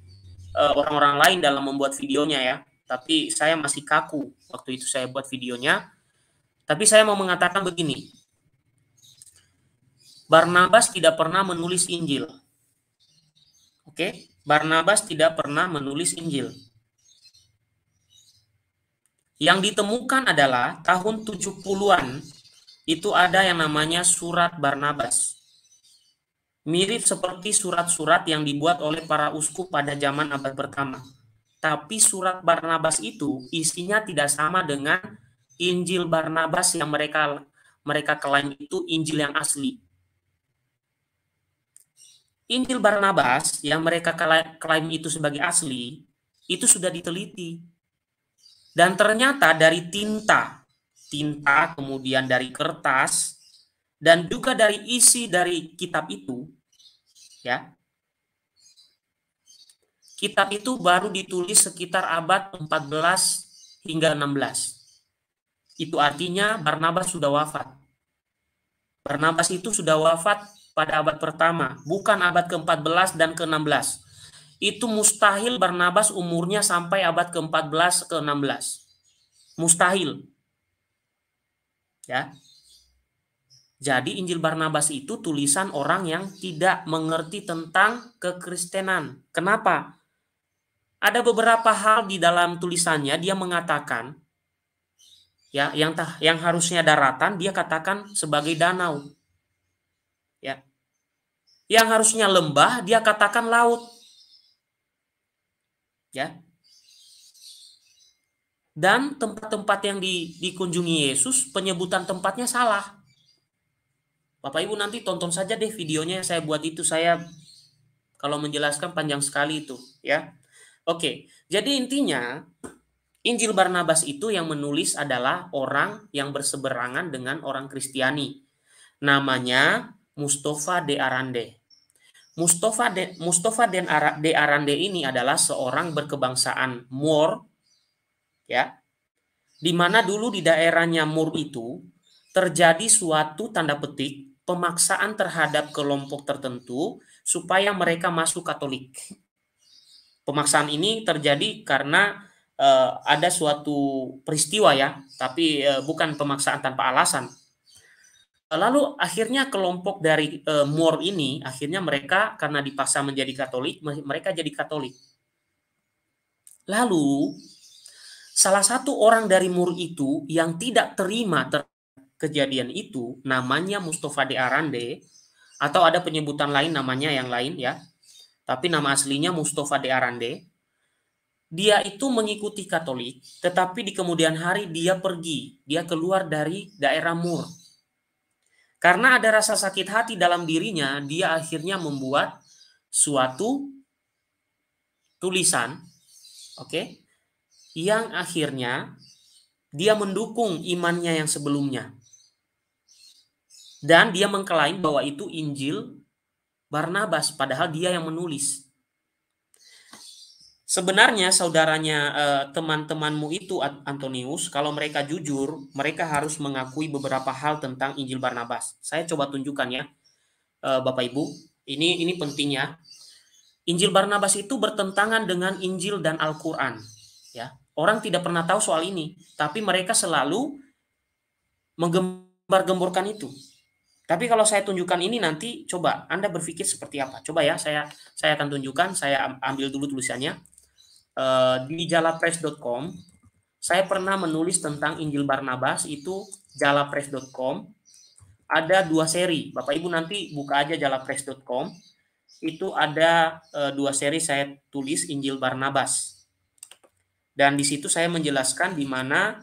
Eh, orang-orang uh, lain dalam membuat videonya ya. Tapi saya masih kaku waktu itu saya buat videonya. Tapi saya mau mengatakan begini. Barnabas tidak pernah menulis Injil. Oke, okay? Barnabas tidak pernah menulis Injil. Yang ditemukan adalah tahun 70-an itu ada yang namanya surat Barnabas mirip seperti surat-surat yang dibuat oleh para uskup pada zaman abad pertama. Tapi surat Barnabas itu isinya tidak sama dengan Injil Barnabas yang mereka mereka klaim itu Injil yang asli. Injil Barnabas yang mereka klaim itu sebagai asli itu sudah diteliti. Dan ternyata dari tinta, tinta kemudian dari kertas dan juga dari isi dari kitab itu ya. Kitab itu baru ditulis sekitar abad 14 hingga 16. Itu artinya Barnabas sudah wafat. Barnabas itu sudah wafat pada abad pertama, bukan abad ke-14 dan ke-16. Itu mustahil Barnabas umurnya sampai abad ke-14 ke-16. Mustahil. Ya, jadi Injil Barnabas itu tulisan orang yang tidak mengerti tentang kekristenan. Kenapa? Ada beberapa hal di dalam tulisannya dia mengatakan ya yang tah, yang harusnya daratan dia katakan sebagai danau. Ya. Yang harusnya lembah dia katakan laut. Ya. Dan tempat-tempat yang di, dikunjungi Yesus penyebutan tempatnya salah Bapak Ibu nanti tonton saja deh videonya yang saya buat itu. Saya kalau menjelaskan panjang sekali itu ya. Oke, jadi intinya Injil Barnabas itu yang menulis adalah orang yang berseberangan dengan orang Kristiani. Namanya Mustafa de Arande. Mustafa de, Mustafa de Arande ini adalah seorang berkebangsaan Moor ya. Di mana dulu di daerahnya Moor itu terjadi suatu tanda petik pemaksaan terhadap kelompok tertentu supaya mereka masuk Katolik. Pemaksaan ini terjadi karena uh, ada suatu peristiwa ya, tapi uh, bukan pemaksaan tanpa alasan. Lalu akhirnya kelompok dari uh, Moor ini akhirnya mereka karena dipaksa menjadi Katolik, mereka jadi Katolik. Lalu salah satu orang dari Moor itu yang tidak terima ter kejadian itu namanya Mustafa de Arande atau ada penyebutan lain namanya yang lain ya. Tapi nama aslinya Mustafa de Arande. Dia itu mengikuti Katolik, tetapi di kemudian hari dia pergi, dia keluar dari daerah Mur. Karena ada rasa sakit hati dalam dirinya, dia akhirnya membuat suatu tulisan, oke, okay, yang akhirnya dia mendukung imannya yang sebelumnya. Dan dia mengklaim bahwa itu Injil Barnabas, padahal dia yang menulis. Sebenarnya saudaranya eh, teman-temanmu itu Antonius, kalau mereka jujur, mereka harus mengakui beberapa hal tentang Injil Barnabas. Saya coba tunjukkan ya, eh, Bapak Ibu. Ini ini pentingnya. Injil Barnabas itu bertentangan dengan Injil dan Al-Qur'an, ya. Orang tidak pernah tahu soal ini, tapi mereka selalu menggembar-gemborkan itu. Tapi kalau saya tunjukkan ini nanti coba Anda berpikir seperti apa. Coba ya saya saya akan tunjukkan, saya ambil dulu tulisannya. Eh, di jalapres.com, saya pernah menulis tentang Injil Barnabas itu jalapres.com. Ada dua seri. Bapak Ibu nanti buka aja jalapres.com. Itu ada eh, dua seri saya tulis Injil Barnabas. Dan di situ saya menjelaskan di mana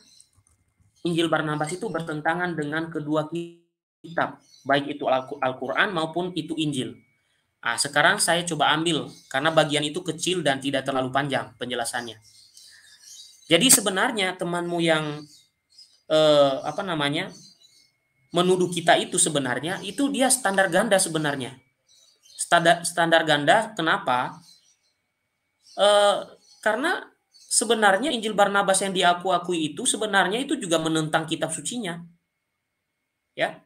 Injil Barnabas itu bertentangan dengan kedua kitab baik itu Al-Quran maupun itu Injil. Nah, sekarang saya coba ambil karena bagian itu kecil dan tidak terlalu panjang penjelasannya. Jadi sebenarnya temanmu yang eh, apa namanya menuduh kita itu sebenarnya itu dia standar ganda sebenarnya. Standar standar ganda kenapa? Eh, karena sebenarnya Injil Barnabas yang diaku-akui itu sebenarnya itu juga menentang kitab sucinya. Ya,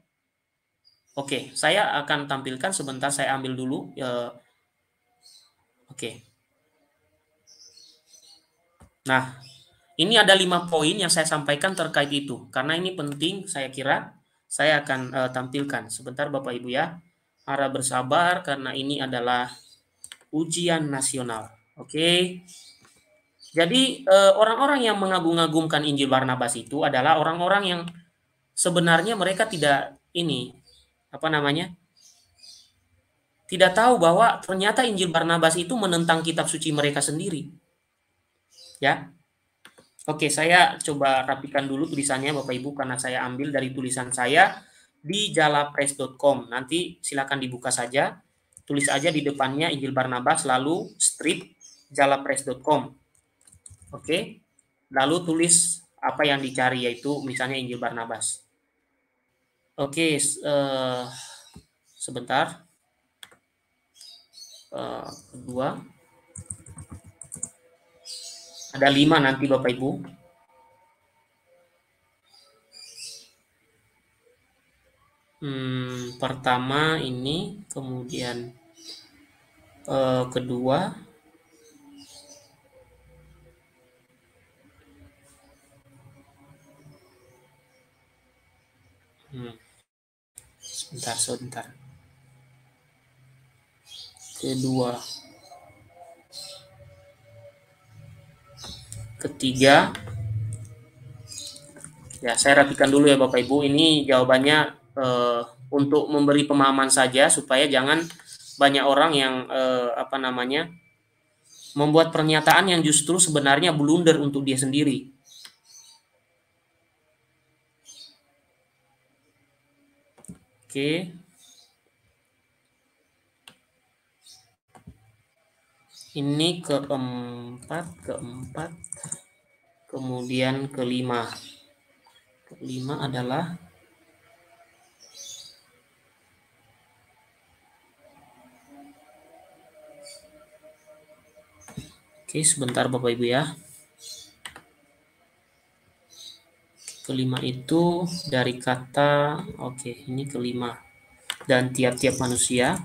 Oke, saya akan tampilkan sebentar. Saya ambil dulu. Uh, Oke. Nah, ini ada lima poin yang saya sampaikan terkait itu. Karena ini penting, saya kira saya akan uh, tampilkan. Sebentar Bapak Ibu ya. Harap bersabar karena ini adalah ujian nasional. Oke. Jadi eh, orang-orang yang mengagung-agungkan Injil Barnabas itu adalah orang-orang yang sebenarnya mereka tidak ini apa namanya tidak tahu bahwa ternyata Injil Barnabas itu menentang kitab suci mereka sendiri. Ya. Oke, saya coba rapikan dulu tulisannya Bapak Ibu karena saya ambil dari tulisan saya di jalapres.com Nanti silakan dibuka saja. Tulis aja di depannya Injil Barnabas lalu strip jalapres.com Oke. Lalu tulis apa yang dicari yaitu misalnya Injil Barnabas. Oke, uh, sebentar. Uh, eh, kedua. Ada lima nanti Bapak Ibu. Hmm, pertama ini, kemudian uh, kedua, Ntar sebentar. Kedua. Ketiga. Ya, saya rapikan dulu ya Bapak Ibu. Ini jawabannya eh, untuk memberi pemahaman saja supaya jangan banyak orang yang eh, apa namanya membuat pernyataan yang justru sebenarnya blunder untuk dia sendiri Oke. Ini keempat, keempat, kemudian kelima. Kelima adalah Oke, sebentar Bapak Ibu ya. kelima itu dari kata oke okay, ini kelima dan tiap-tiap manusia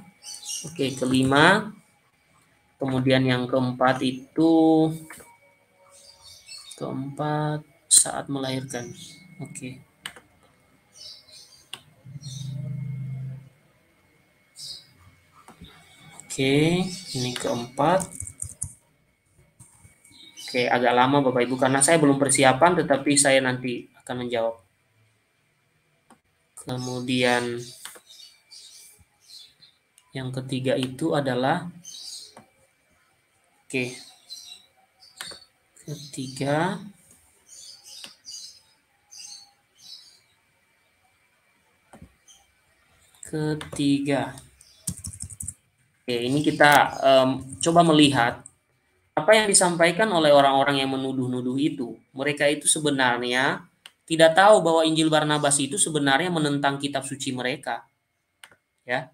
oke okay, kelima kemudian yang keempat itu keempat saat melahirkan oke okay. Oke, ini keempat. Oke, agak lama Bapak Ibu karena saya belum persiapan tetapi saya nanti akan menjawab. Kemudian yang ketiga itu adalah oke. ketiga ketiga. Oke, ini kita um, coba melihat apa yang disampaikan oleh orang-orang yang menuduh-nuduh itu. Mereka itu sebenarnya tidak tahu bahwa Injil Barnabas itu sebenarnya menentang kitab suci mereka. Ya.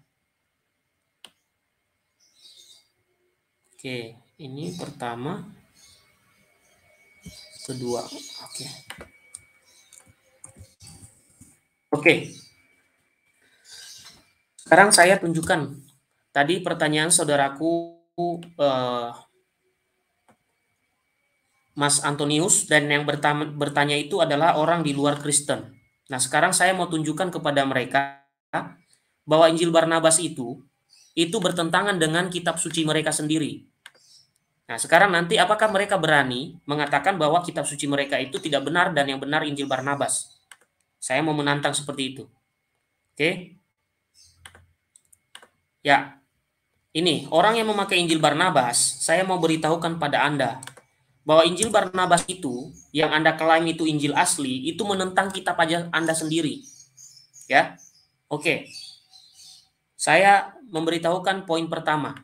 Oke, ini pertama. Kedua. Oke. Oke. Sekarang saya tunjukkan tadi pertanyaan saudaraku eh, Mas Antonius dan yang bertanya, itu adalah orang di luar Kristen. Nah, sekarang saya mau tunjukkan kepada mereka bahwa Injil Barnabas itu itu bertentangan dengan kitab suci mereka sendiri. Nah, sekarang nanti apakah mereka berani mengatakan bahwa kitab suci mereka itu tidak benar dan yang benar Injil Barnabas? Saya mau menantang seperti itu. Oke. Ya. Ini orang yang memakai Injil Barnabas, saya mau beritahukan pada Anda bahwa Injil Barnabas itu yang Anda klaim itu Injil asli itu menentang kitab aja Anda sendiri. Ya. Oke. Saya memberitahukan poin pertama.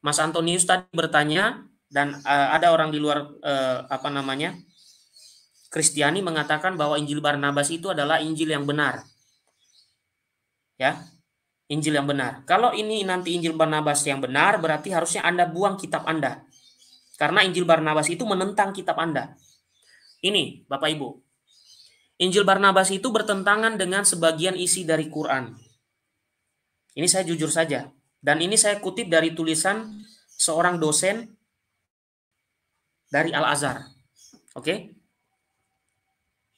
Mas Antonius tadi bertanya dan eh, ada orang di luar eh, apa namanya? Kristiani mengatakan bahwa Injil Barnabas itu adalah Injil yang benar. Ya. Injil yang benar. Kalau ini nanti Injil Barnabas yang benar berarti harusnya Anda buang kitab Anda karena Injil Barnabas itu menentang kitab Anda. Ini, Bapak Ibu. Injil Barnabas itu bertentangan dengan sebagian isi dari Quran. Ini saya jujur saja. Dan ini saya kutip dari tulisan seorang dosen dari Al-Azhar. Oke?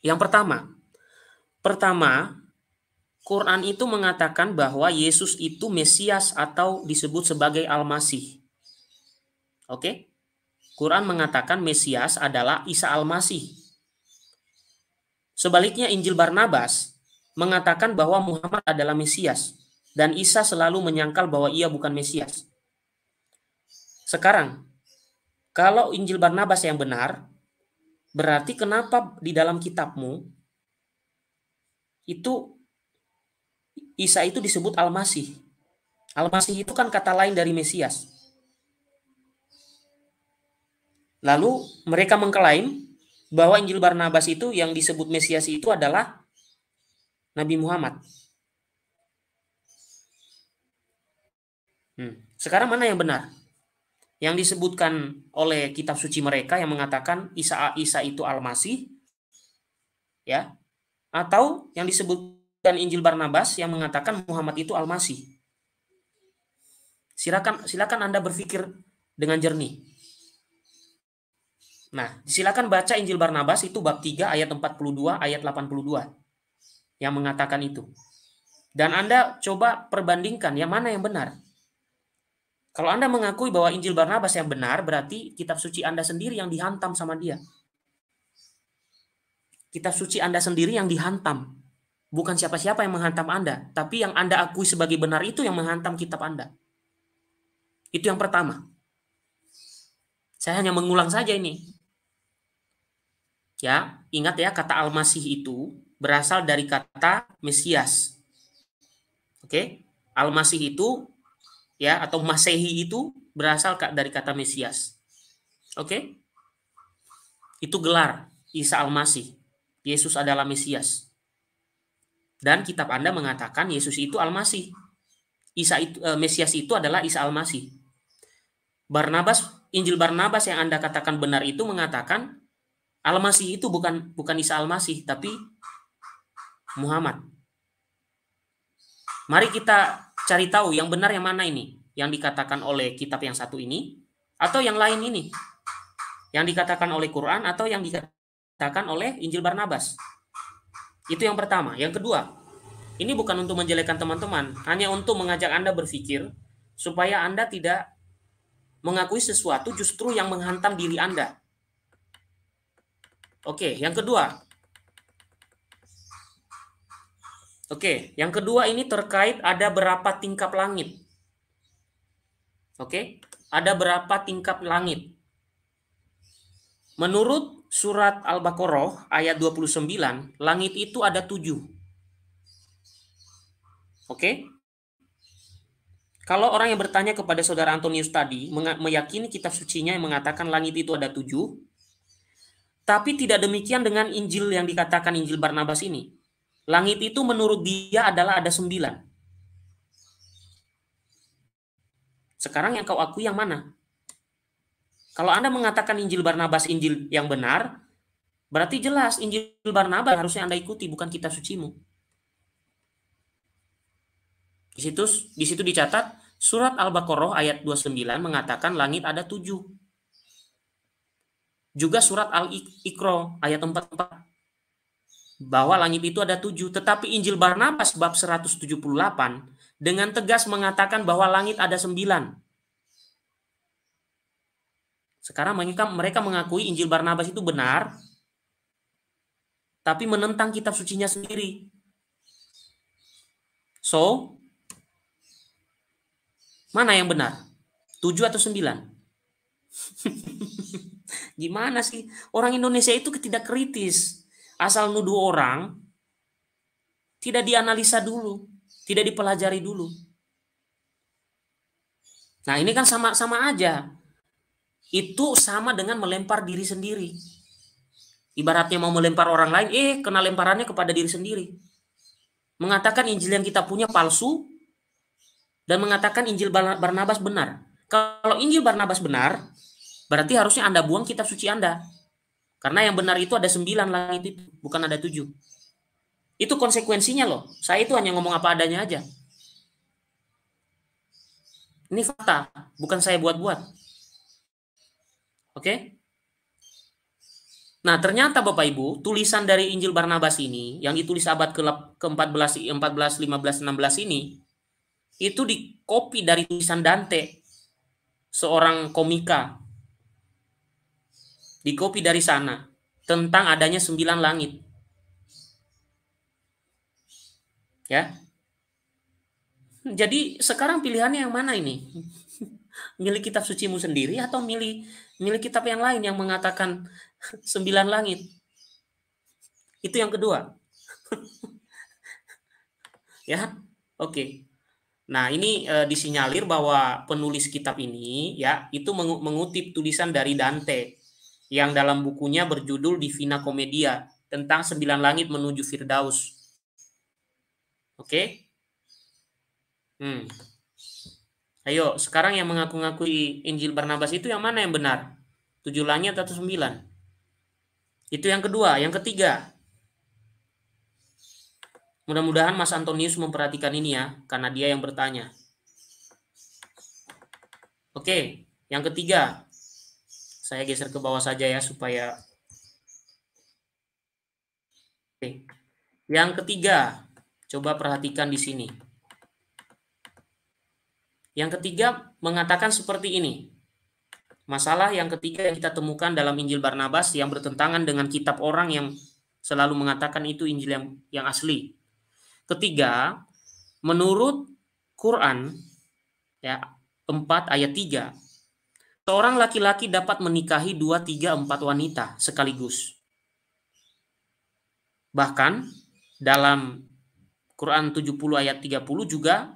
Yang pertama, pertama Quran itu mengatakan bahwa Yesus itu Mesias atau disebut sebagai Al-Masih. Oke? Okay? Quran mengatakan Mesias adalah Isa Al-Masih. Sebaliknya Injil Barnabas mengatakan bahwa Muhammad adalah Mesias dan Isa selalu menyangkal bahwa ia bukan Mesias. Sekarang, kalau Injil Barnabas yang benar, berarti kenapa di dalam kitabmu itu Isa itu disebut Al-Masih? Al-Masih itu kan kata lain dari Mesias. Lalu mereka mengklaim bahwa Injil Barnabas itu yang disebut Mesias itu adalah Nabi Muhammad. Hmm. Sekarang mana yang benar? Yang disebutkan oleh kitab suci mereka yang mengatakan Isa Isa itu Al-Masih ya atau yang disebutkan Injil Barnabas yang mengatakan Muhammad itu Al-Masih. Silakan silakan Anda berpikir dengan jernih. Nah, silakan baca Injil Barnabas itu bab 3 ayat 42 ayat 82 yang mengatakan itu. Dan Anda coba perbandingkan yang mana yang benar. Kalau Anda mengakui bahwa Injil Barnabas yang benar, berarti kitab suci Anda sendiri yang dihantam sama dia. Kitab suci Anda sendiri yang dihantam. Bukan siapa-siapa yang menghantam Anda, tapi yang Anda akui sebagai benar itu yang menghantam kitab Anda. Itu yang pertama. Saya hanya mengulang saja ini Ya, ingat ya kata Almasih itu berasal dari kata Mesias. Oke? Okay? itu ya atau Masehi itu berasal dari kata Mesias. Oke? Itu gelar Isa Almasih. Yesus adalah Mesias. Dan kitab Anda mengatakan Yesus itu Almasih. Isa itu eh, Mesias itu adalah Isa Almasih. Barnabas Injil Barnabas yang Anda katakan benar itu mengatakan Al-Masih itu bukan bukan Isa Al-Masih tapi Muhammad. Mari kita cari tahu yang benar yang mana ini, yang dikatakan oleh kitab yang satu ini atau yang lain ini. Yang dikatakan oleh Quran atau yang dikatakan oleh Injil Barnabas. Itu yang pertama. Yang kedua, ini bukan untuk menjelekkan teman-teman, hanya untuk mengajak Anda berpikir supaya Anda tidak mengakui sesuatu justru yang menghantam diri Anda. Oke, yang kedua. Oke, yang kedua ini terkait ada berapa tingkap langit. Oke, ada berapa tingkap langit. Menurut surat Al-Baqarah ayat 29, langit itu ada tujuh. Oke? Kalau orang yang bertanya kepada saudara Antonius tadi, meyakini kitab sucinya yang mengatakan langit itu ada tujuh, tapi tidak demikian dengan Injil yang dikatakan Injil Barnabas ini. Langit itu menurut dia adalah ada sembilan. Sekarang yang kau akui yang mana? Kalau Anda mengatakan Injil Barnabas Injil yang benar, berarti jelas Injil Barnabas harusnya Anda ikuti, bukan kitab sucimu. Di situ, di situ dicatat, surat Al-Baqarah ayat 29 mengatakan langit ada tujuh. Juga surat al ikro ayat 44 bahwa langit itu ada tujuh, tetapi Injil Barnabas bab 178 dengan tegas mengatakan bahwa langit ada sembilan. Sekarang mereka, mereka mengakui Injil Barnabas itu benar, tapi menentang kitab sucinya sendiri. So, mana yang benar? Tujuh atau sembilan? Gimana sih? Orang Indonesia itu tidak kritis. Asal nuduh orang, tidak dianalisa dulu, tidak dipelajari dulu. Nah ini kan sama-sama aja. Itu sama dengan melempar diri sendiri. Ibaratnya mau melempar orang lain, eh kena lemparannya kepada diri sendiri. Mengatakan Injil yang kita punya palsu, dan mengatakan Injil Barnabas benar. Kalau Injil Barnabas benar, Berarti harusnya Anda buang kitab suci Anda. Karena yang benar itu ada sembilan langit itu, bukan ada tujuh. Itu konsekuensinya loh. Saya itu hanya ngomong apa adanya aja. Ini fakta, bukan saya buat-buat. Oke? Nah, ternyata Bapak Ibu, tulisan dari Injil Barnabas ini yang ditulis abad ke-14, 14, 15, 16 ini itu dikopi dari tulisan Dante, seorang komika dikopi dari sana tentang adanya sembilan langit. Ya. Jadi sekarang pilihannya yang mana ini? Milih kitab sucimu sendiri atau milih milih kitab yang lain yang mengatakan sembilan langit? Itu yang kedua. ya. Oke. Nah, ini e, disinyalir bahwa penulis kitab ini ya itu mengutip tulisan dari Dante yang dalam bukunya berjudul Divina Komedia tentang sembilan langit menuju Firdaus. Oke? Okay? Hmm. Ayo, sekarang yang mengaku-ngakui Injil Barnabas itu yang mana yang benar? Tujuh langit atau sembilan? Itu yang kedua. Yang ketiga, mudah-mudahan Mas Antonius memperhatikan ini ya, karena dia yang bertanya. Oke, yang ketiga, saya geser ke bawah saja ya supaya Oke. Yang ketiga, coba perhatikan di sini. Yang ketiga mengatakan seperti ini. Masalah yang ketiga yang kita temukan dalam Injil Barnabas yang bertentangan dengan kitab orang yang selalu mengatakan itu Injil yang, yang asli. Ketiga, menurut Quran ya 4 ayat 3 Seorang laki-laki dapat menikahi dua, tiga, empat wanita sekaligus. Bahkan dalam Quran 70 ayat 30 juga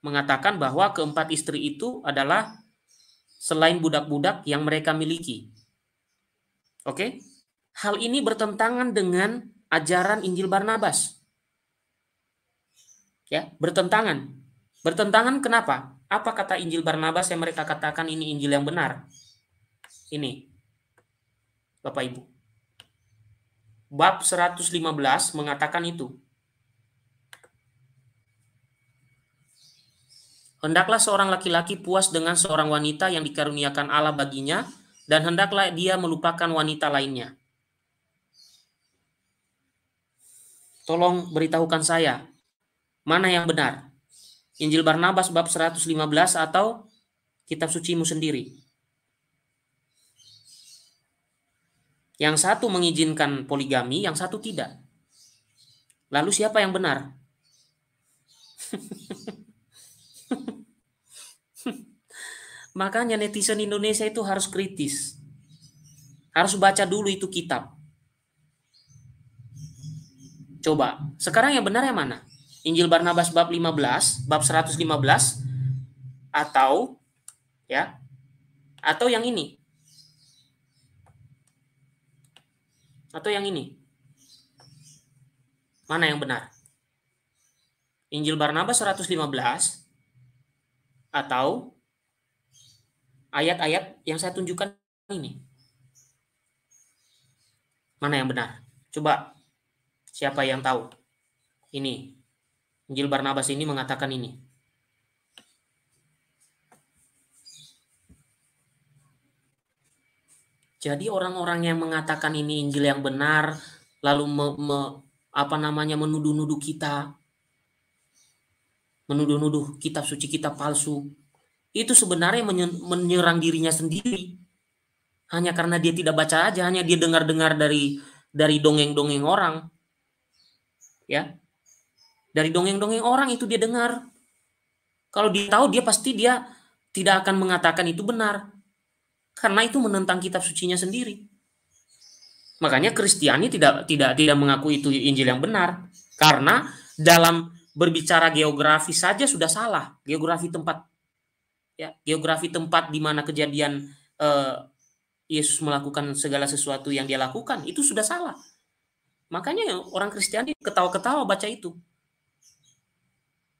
mengatakan bahwa keempat istri itu adalah selain budak-budak yang mereka miliki. Oke? Hal ini bertentangan dengan ajaran Injil Barnabas. Ya, bertentangan. Bertentangan kenapa? Apa kata Injil Barnabas yang mereka katakan ini Injil yang benar? Ini. Bapak Ibu. Bab 115 mengatakan itu. Hendaklah seorang laki-laki puas dengan seorang wanita yang dikaruniakan Allah baginya dan hendaklah dia melupakan wanita lainnya. Tolong beritahukan saya, mana yang benar? Injil Barnabas bab 115 atau kitab sucimu sendiri. Yang satu mengizinkan poligami, yang satu tidak. Lalu siapa yang benar? Makanya netizen Indonesia itu harus kritis. Harus baca dulu itu kitab. Coba, sekarang yang benar yang mana? Injil Barnabas bab 15, bab 115 atau ya atau yang ini. Atau yang ini. Mana yang benar? Injil Barnabas 115 atau ayat-ayat yang saya tunjukkan ini. Mana yang benar? Coba siapa yang tahu? Ini Injil Barnabas ini mengatakan ini. Jadi orang-orang yang mengatakan ini Injil yang benar lalu me, me, apa namanya menuduh-nuduh kita menuduh-nuduh kitab suci kita palsu itu sebenarnya menyerang dirinya sendiri hanya karena dia tidak baca aja hanya dia dengar-dengar dari dari dongeng-dongeng orang ya dari dongeng-dongeng orang itu dia dengar. Kalau dia tahu dia pasti dia tidak akan mengatakan itu benar. Karena itu menentang kitab sucinya sendiri. Makanya Kristiani tidak tidak tidak mengaku itu Injil yang benar karena dalam berbicara geografi saja sudah salah, geografi tempat ya, geografi tempat di mana kejadian eh, Yesus melakukan segala sesuatu yang dia lakukan itu sudah salah. Makanya orang Kristiani ketawa-ketawa baca itu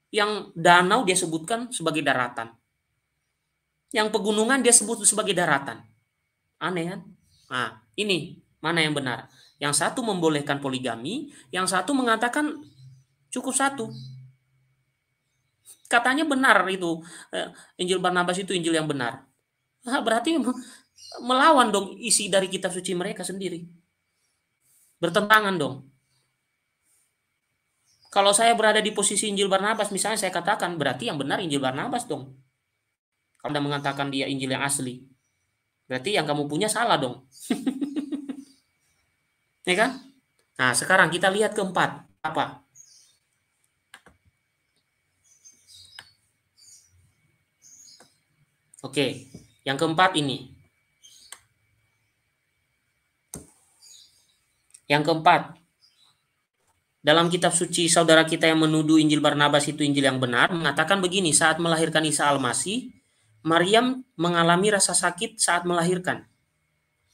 yang danau dia sebutkan sebagai daratan. Yang pegunungan dia sebut sebagai daratan. Aneh kan? Nah, ini mana yang benar? Yang satu membolehkan poligami, yang satu mengatakan cukup satu. Katanya benar itu eh, Injil Barnabas itu Injil yang benar. Nah, berarti melawan dong isi dari kitab suci mereka sendiri. Bertentangan dong. Kalau saya berada di posisi Injil Barnabas, misalnya saya katakan, berarti yang benar Injil Barnabas dong. Kalau Anda mengatakan dia Injil yang asli. Berarti yang kamu punya salah dong. ya kan? Nah, sekarang kita lihat keempat. Apa? Oke, yang keempat ini. Yang keempat, dalam kitab suci saudara kita yang menuduh Injil Barnabas itu Injil yang benar mengatakan begini saat melahirkan Isa Almasih Maryam mengalami rasa sakit saat melahirkan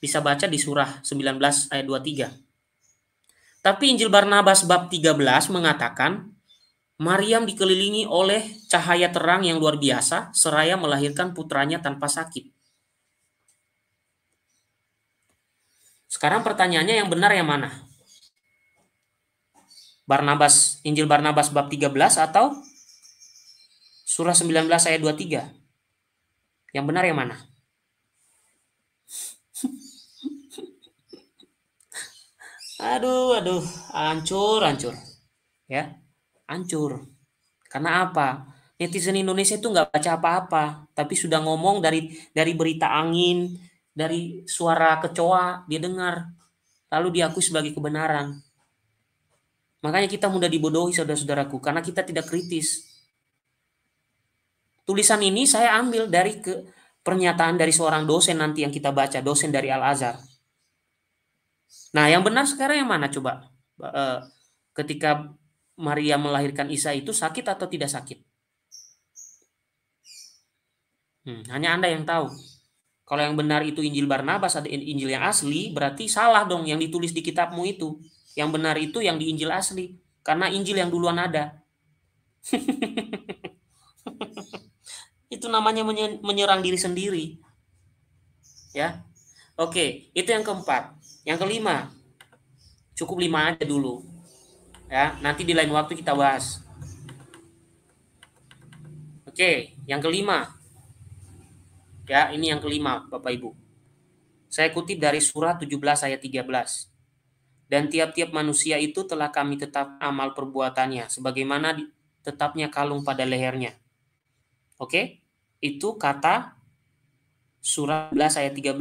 bisa baca di surah 19 ayat 23 tapi Injil Barnabas bab 13 mengatakan Maryam dikelilingi oleh cahaya terang yang luar biasa seraya melahirkan putranya tanpa sakit sekarang pertanyaannya yang benar yang mana Barnabas Injil Barnabas bab 13 atau surah 19 ayat 23? Yang benar yang mana? aduh, aduh, hancur, hancur. Ya, hancur. Karena apa? Netizen Indonesia itu nggak baca apa-apa, tapi sudah ngomong dari dari berita angin, dari suara kecoa dia dengar, lalu diakui sebagai kebenaran. Makanya kita mudah dibodohi saudara-saudaraku karena kita tidak kritis. Tulisan ini saya ambil dari ke pernyataan dari seorang dosen nanti yang kita baca, dosen dari Al-Azhar. Nah, yang benar sekarang yang mana coba? Eh, ketika Maria melahirkan Isa itu sakit atau tidak sakit? Hmm, hanya Anda yang tahu. Kalau yang benar itu Injil Barnabas ada Injil yang asli, berarti salah dong yang ditulis di kitabmu itu. Yang benar itu yang di Injil asli. Karena Injil yang duluan ada. itu namanya menyerang diri sendiri. Ya. Oke, itu yang keempat. Yang kelima, cukup lima aja dulu. Ya, nanti di lain waktu kita bahas. Oke, yang kelima. Ya, ini yang kelima, Bapak Ibu. Saya kutip dari surah 17 ayat 13. Dan tiap-tiap manusia itu telah kami tetap amal perbuatannya, sebagaimana tetapnya kalung pada lehernya. Oke, itu kata surah 11 ayat 13.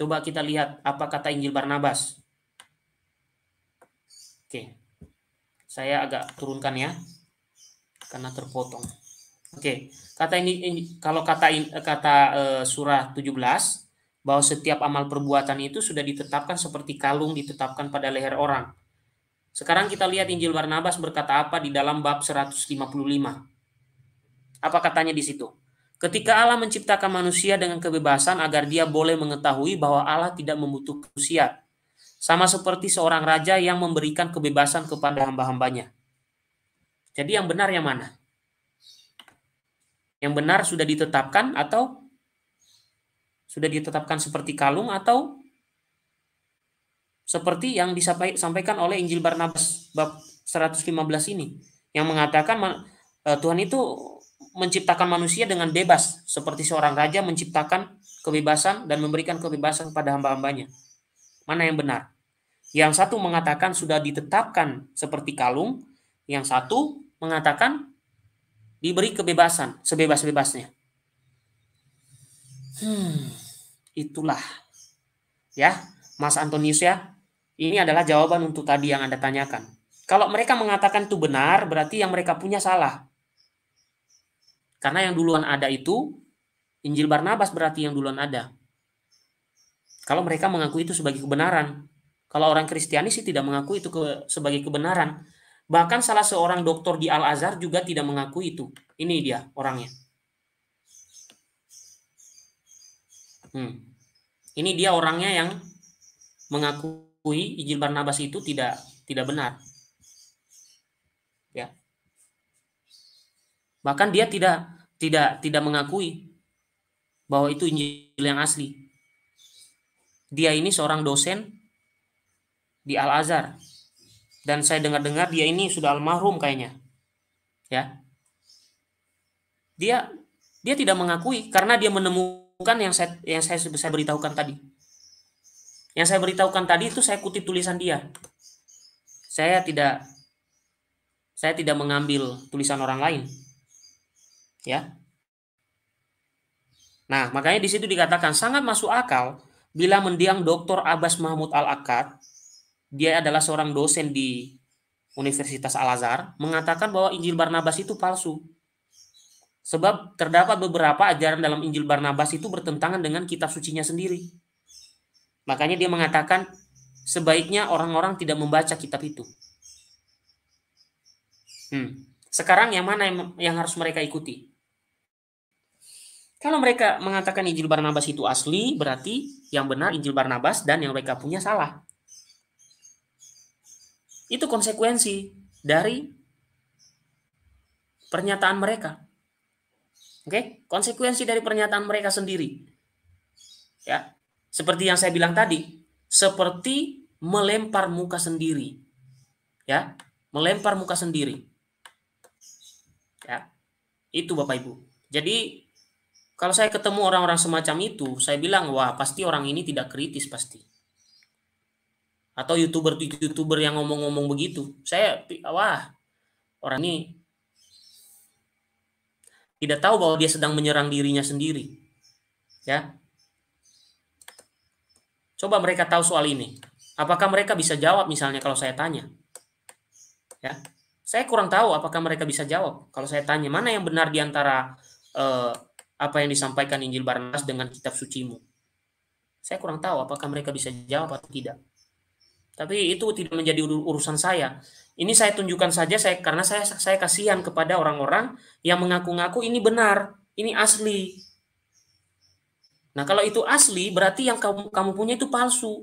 Coba kita lihat apa kata Injil Barnabas. Oke, saya agak turunkan ya, karena terpotong. Oke, kata ini, kalau kata kata eh, surah 17 bahwa setiap amal perbuatan itu sudah ditetapkan seperti kalung ditetapkan pada leher orang. Sekarang kita lihat Injil Barnabas berkata apa di dalam bab 155. Apa katanya di situ? Ketika Allah menciptakan manusia dengan kebebasan agar dia boleh mengetahui bahwa Allah tidak membutuhkan usia. Sama seperti seorang raja yang memberikan kebebasan kepada hamba-hambanya. Jadi yang benar yang mana? Yang benar sudah ditetapkan atau sudah ditetapkan seperti kalung atau seperti yang disampaikan oleh Injil Barnabas bab 115 ini yang mengatakan e, Tuhan itu menciptakan manusia dengan bebas seperti seorang raja menciptakan kebebasan dan memberikan kebebasan kepada hamba-hambanya. Mana yang benar? Yang satu mengatakan sudah ditetapkan seperti kalung, yang satu mengatakan diberi kebebasan sebebas-bebasnya. Hmm itulah ya Mas Antonius ya ini adalah jawaban untuk tadi yang Anda tanyakan kalau mereka mengatakan itu benar berarti yang mereka punya salah karena yang duluan ada itu Injil Barnabas berarti yang duluan ada kalau mereka mengaku itu sebagai kebenaran kalau orang Kristiani sih tidak mengaku itu ke, sebagai kebenaran bahkan salah seorang dokter di Al-Azhar juga tidak mengaku itu ini dia orangnya Hmm. Ini dia orangnya yang mengakui Injil Barnabas itu tidak tidak benar. Ya. Bahkan dia tidak tidak tidak mengakui bahwa itu Injil yang asli. Dia ini seorang dosen di Al Azhar dan saya dengar-dengar dia ini sudah almarhum kayaknya ya dia dia tidak mengakui karena dia menemukan bukan yang saya yang saya saya beritahukan tadi. Yang saya beritahukan tadi itu saya kutip tulisan dia. Saya tidak saya tidak mengambil tulisan orang lain. Ya. Nah, makanya di situ dikatakan sangat masuk akal bila mendiang Dr. Abbas Mahmud al akkad dia adalah seorang dosen di Universitas Al-Azhar, mengatakan bahwa Injil Barnabas itu palsu. Sebab terdapat beberapa ajaran dalam Injil Barnabas itu bertentangan dengan kitab sucinya sendiri. Makanya dia mengatakan sebaiknya orang-orang tidak membaca kitab itu. Hmm. Sekarang yang mana yang, yang harus mereka ikuti? Kalau mereka mengatakan Injil Barnabas itu asli, berarti yang benar Injil Barnabas dan yang mereka punya salah. Itu konsekuensi dari pernyataan mereka. Oke, konsekuensi dari pernyataan mereka sendiri. Ya. Seperti yang saya bilang tadi, seperti melempar muka sendiri. Ya, melempar muka sendiri. Ya. Itu Bapak Ibu. Jadi kalau saya ketemu orang-orang semacam itu, saya bilang, "Wah, pasti orang ini tidak kritis pasti." Atau YouTuber-YouTuber yang ngomong-ngomong begitu. Saya, "Wah, orang ini tidak tahu bahwa dia sedang menyerang dirinya sendiri. Ya. Coba mereka tahu soal ini. Apakah mereka bisa jawab misalnya kalau saya tanya? Ya. Saya kurang tahu apakah mereka bisa jawab kalau saya tanya mana yang benar di antara eh, apa yang disampaikan Injil Barnabas dengan kitab sucimu. Saya kurang tahu apakah mereka bisa jawab atau tidak. Tapi itu tidak menjadi urusan saya. Ini saya tunjukkan saja saya karena saya saya kasihan kepada orang-orang yang mengaku-ngaku ini benar, ini asli. Nah, kalau itu asli berarti yang kamu kamu punya itu palsu.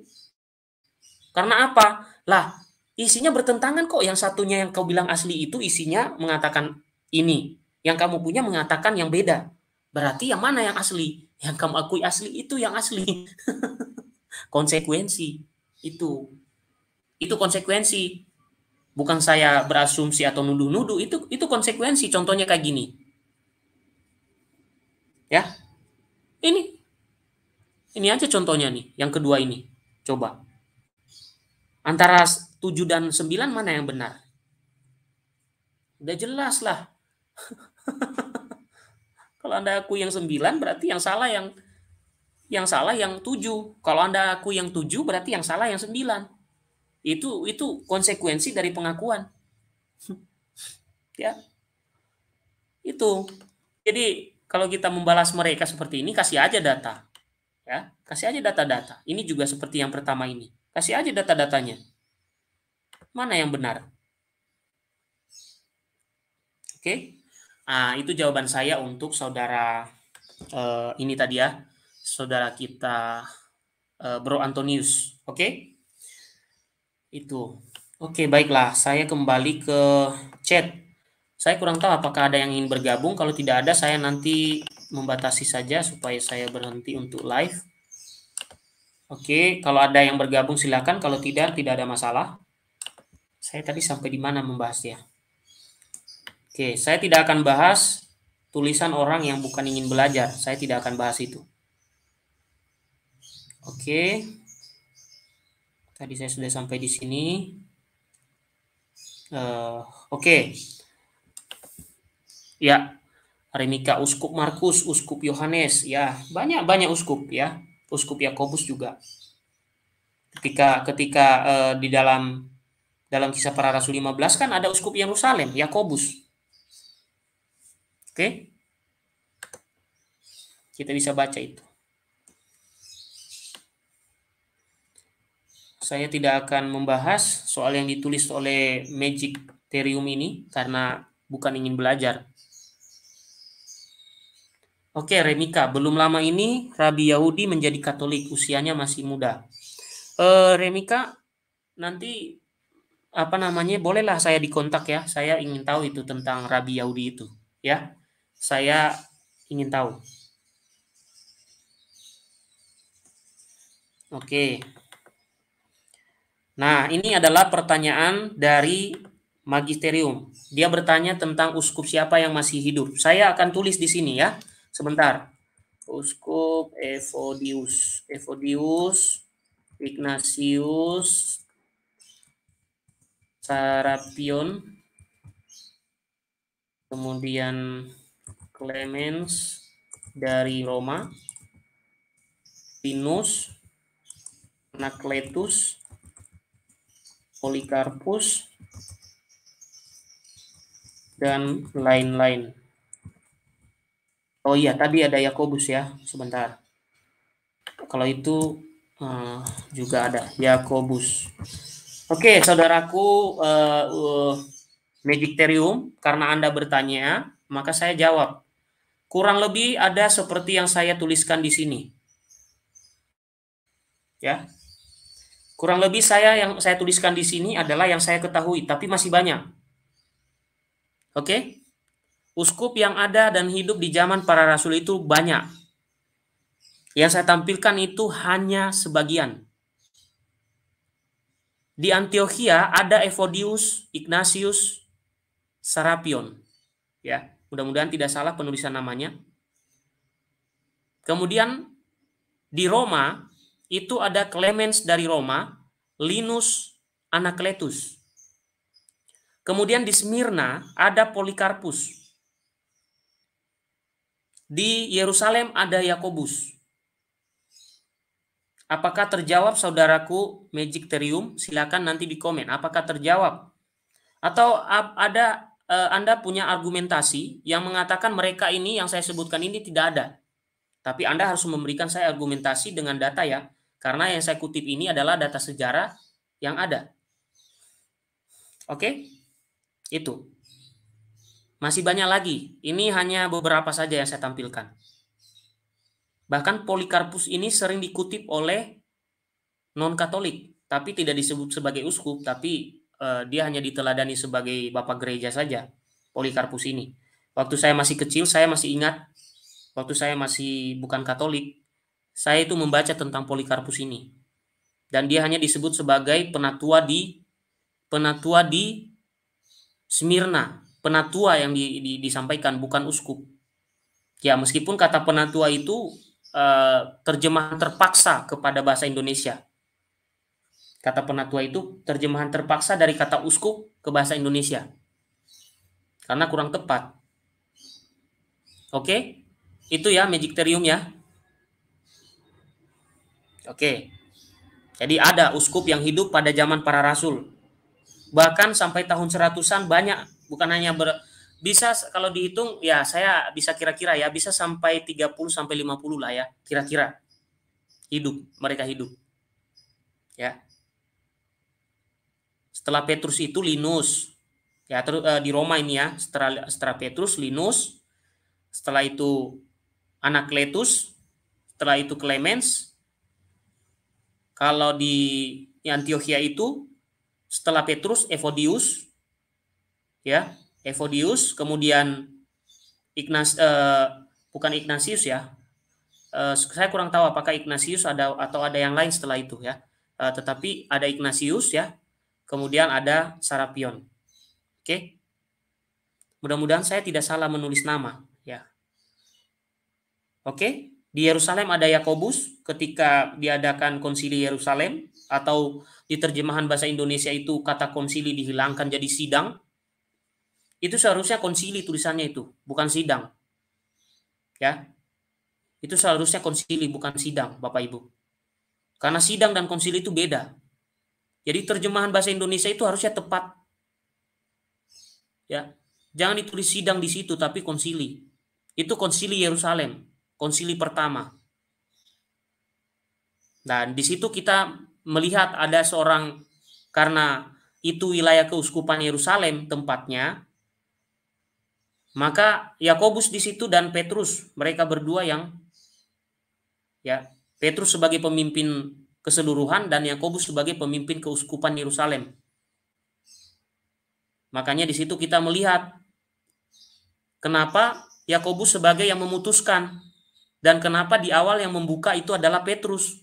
Karena apa? Lah, isinya bertentangan kok. Yang satunya yang kau bilang asli itu isinya mengatakan ini. Yang kamu punya mengatakan yang beda. Berarti yang mana yang asli? Yang kamu akui asli itu yang asli. Konsekuensi itu itu konsekuensi. Bukan saya berasumsi atau nuduh-nuduh, itu itu konsekuensi. Contohnya kayak gini. Ya. Ini. Ini aja contohnya nih, yang kedua ini. Coba. Antara 7 dan 9 mana yang benar? Udah jelas lah. Kalau Anda aku yang 9 berarti yang salah yang yang salah yang 7. Kalau Anda aku yang 7 berarti yang salah yang 9. Itu itu konsekuensi dari pengakuan. ya. Itu. Jadi kalau kita membalas mereka seperti ini kasih aja data. Ya, kasih aja data-data. Ini juga seperti yang pertama ini. Kasih aja data-datanya. Mana yang benar? Oke. Ah, itu jawaban saya untuk saudara eh, ini tadi ya. Saudara kita eh, Bro Antonius. Oke. Okay? itu. Oke, baiklah. Saya kembali ke chat. Saya kurang tahu apakah ada yang ingin bergabung. Kalau tidak ada, saya nanti membatasi saja supaya saya berhenti untuk live. Oke, kalau ada yang bergabung silakan. Kalau tidak, tidak ada masalah. Saya tadi sampai di mana membahasnya? Oke, saya tidak akan bahas tulisan orang yang bukan ingin belajar. Saya tidak akan bahas itu. Oke. Okay. Tadi saya sudah sampai di sini. Uh, Oke. Okay. Ya, Remika Uskup Markus, Uskup Yohanes, ya banyak-banyak uskup ya, Uskup Yakobus juga. Ketika ketika uh, di dalam dalam kisah para rasul 15 kan ada uskup Yerusalem, Yakobus. Oke. Okay? Kita bisa baca itu. saya tidak akan membahas soal yang ditulis oleh Magic Terium ini karena bukan ingin belajar. Oke, Remika, belum lama ini Rabi Yahudi menjadi Katolik, usianya masih muda. E, Remika, nanti apa namanya? Bolehlah saya dikontak ya. Saya ingin tahu itu tentang Rabi Yahudi itu, ya. Saya ingin tahu. Oke. Nah, hmm. ini adalah pertanyaan dari magisterium. Dia bertanya tentang uskup siapa yang masih hidup. Saya akan tulis di sini ya. Sebentar. Uskup Evodius, Evodius Ignatius Sarapion kemudian Clemens dari Roma Pinus Nakletus, Polikarpus, dan lain-lain. Oh iya, tadi ada Yakobus ya, sebentar. Kalau itu uh, juga ada Yakobus. Oke, okay, saudaraku uh, uh, karena Anda bertanya, maka saya jawab. Kurang lebih ada seperti yang saya tuliskan di sini. Ya, Kurang lebih saya yang saya tuliskan di sini adalah yang saya ketahui, tapi masih banyak. Oke? Uskup yang ada dan hidup di zaman para rasul itu banyak. Yang saya tampilkan itu hanya sebagian. Di Antioquia ada Evodius, Ignatius, sarapion Ya, mudah-mudahan tidak salah penulisan namanya. Kemudian di Roma itu ada Clemens dari Roma, Linus Anakletus. Kemudian di Smyrna ada Polikarpus. Di Yerusalem ada Yakobus. Apakah terjawab saudaraku Magic Terium? Silakan nanti di komen. Apakah terjawab? Atau ada e, Anda punya argumentasi yang mengatakan mereka ini yang saya sebutkan ini tidak ada. Tapi Anda harus memberikan saya argumentasi dengan data ya. Karena yang saya kutip ini adalah data sejarah yang ada. Oke? Itu. Masih banyak lagi. Ini hanya beberapa saja yang saya tampilkan. Bahkan Polikarpus ini sering dikutip oleh non-Katolik, tapi tidak disebut sebagai uskup, tapi uh, dia hanya diteladani sebagai bapak gereja saja. Polikarpus ini. Waktu saya masih kecil, saya masih ingat waktu saya masih bukan Katolik, saya itu membaca tentang Polikarpus ini. Dan dia hanya disebut sebagai penatua di penatua di Smyrna, penatua yang di, di, disampaikan bukan uskup. Ya, meskipun kata penatua itu e, terjemahan terpaksa kepada bahasa Indonesia. Kata penatua itu terjemahan terpaksa dari kata uskup ke bahasa Indonesia. Karena kurang tepat. Oke? Itu ya magisterium ya. Oke. Jadi ada uskup yang hidup pada zaman para rasul. Bahkan sampai tahun seratusan banyak, bukan hanya ber, bisa kalau dihitung ya saya bisa kira-kira ya bisa sampai 30 sampai 50 lah ya, kira-kira. Hidup, mereka hidup. Ya. Setelah Petrus itu Linus. Ya, terus eh, di Roma ini ya, setelah setelah Petrus Linus, setelah itu Anakletus, setelah itu Clemens, kalau di Antioquia itu setelah Petrus Evodius ya, Evodius kemudian Ignas eh, bukan Ignatius ya. Eh, saya kurang tahu apakah Ignatius ada atau ada yang lain setelah itu ya. Eh, tetapi ada Ignatius ya. Kemudian ada Sarapion. Oke. Mudah-mudahan saya tidak salah menulis nama ya. Oke. Di Yerusalem ada Yakobus ketika diadakan konsili Yerusalem atau di terjemahan bahasa Indonesia itu kata konsili dihilangkan jadi sidang. Itu seharusnya konsili tulisannya itu, bukan sidang. Ya. Itu seharusnya konsili bukan sidang, Bapak Ibu. Karena sidang dan konsili itu beda. Jadi terjemahan bahasa Indonesia itu harusnya tepat. Ya. Jangan ditulis sidang di situ tapi konsili. Itu konsili Yerusalem konsili pertama. Dan di situ kita melihat ada seorang karena itu wilayah keuskupan Yerusalem tempatnya, maka Yakobus di situ dan Petrus, mereka berdua yang ya, Petrus sebagai pemimpin keseluruhan dan Yakobus sebagai pemimpin keuskupan Yerusalem. Makanya di situ kita melihat kenapa Yakobus sebagai yang memutuskan dan kenapa di awal yang membuka itu adalah Petrus?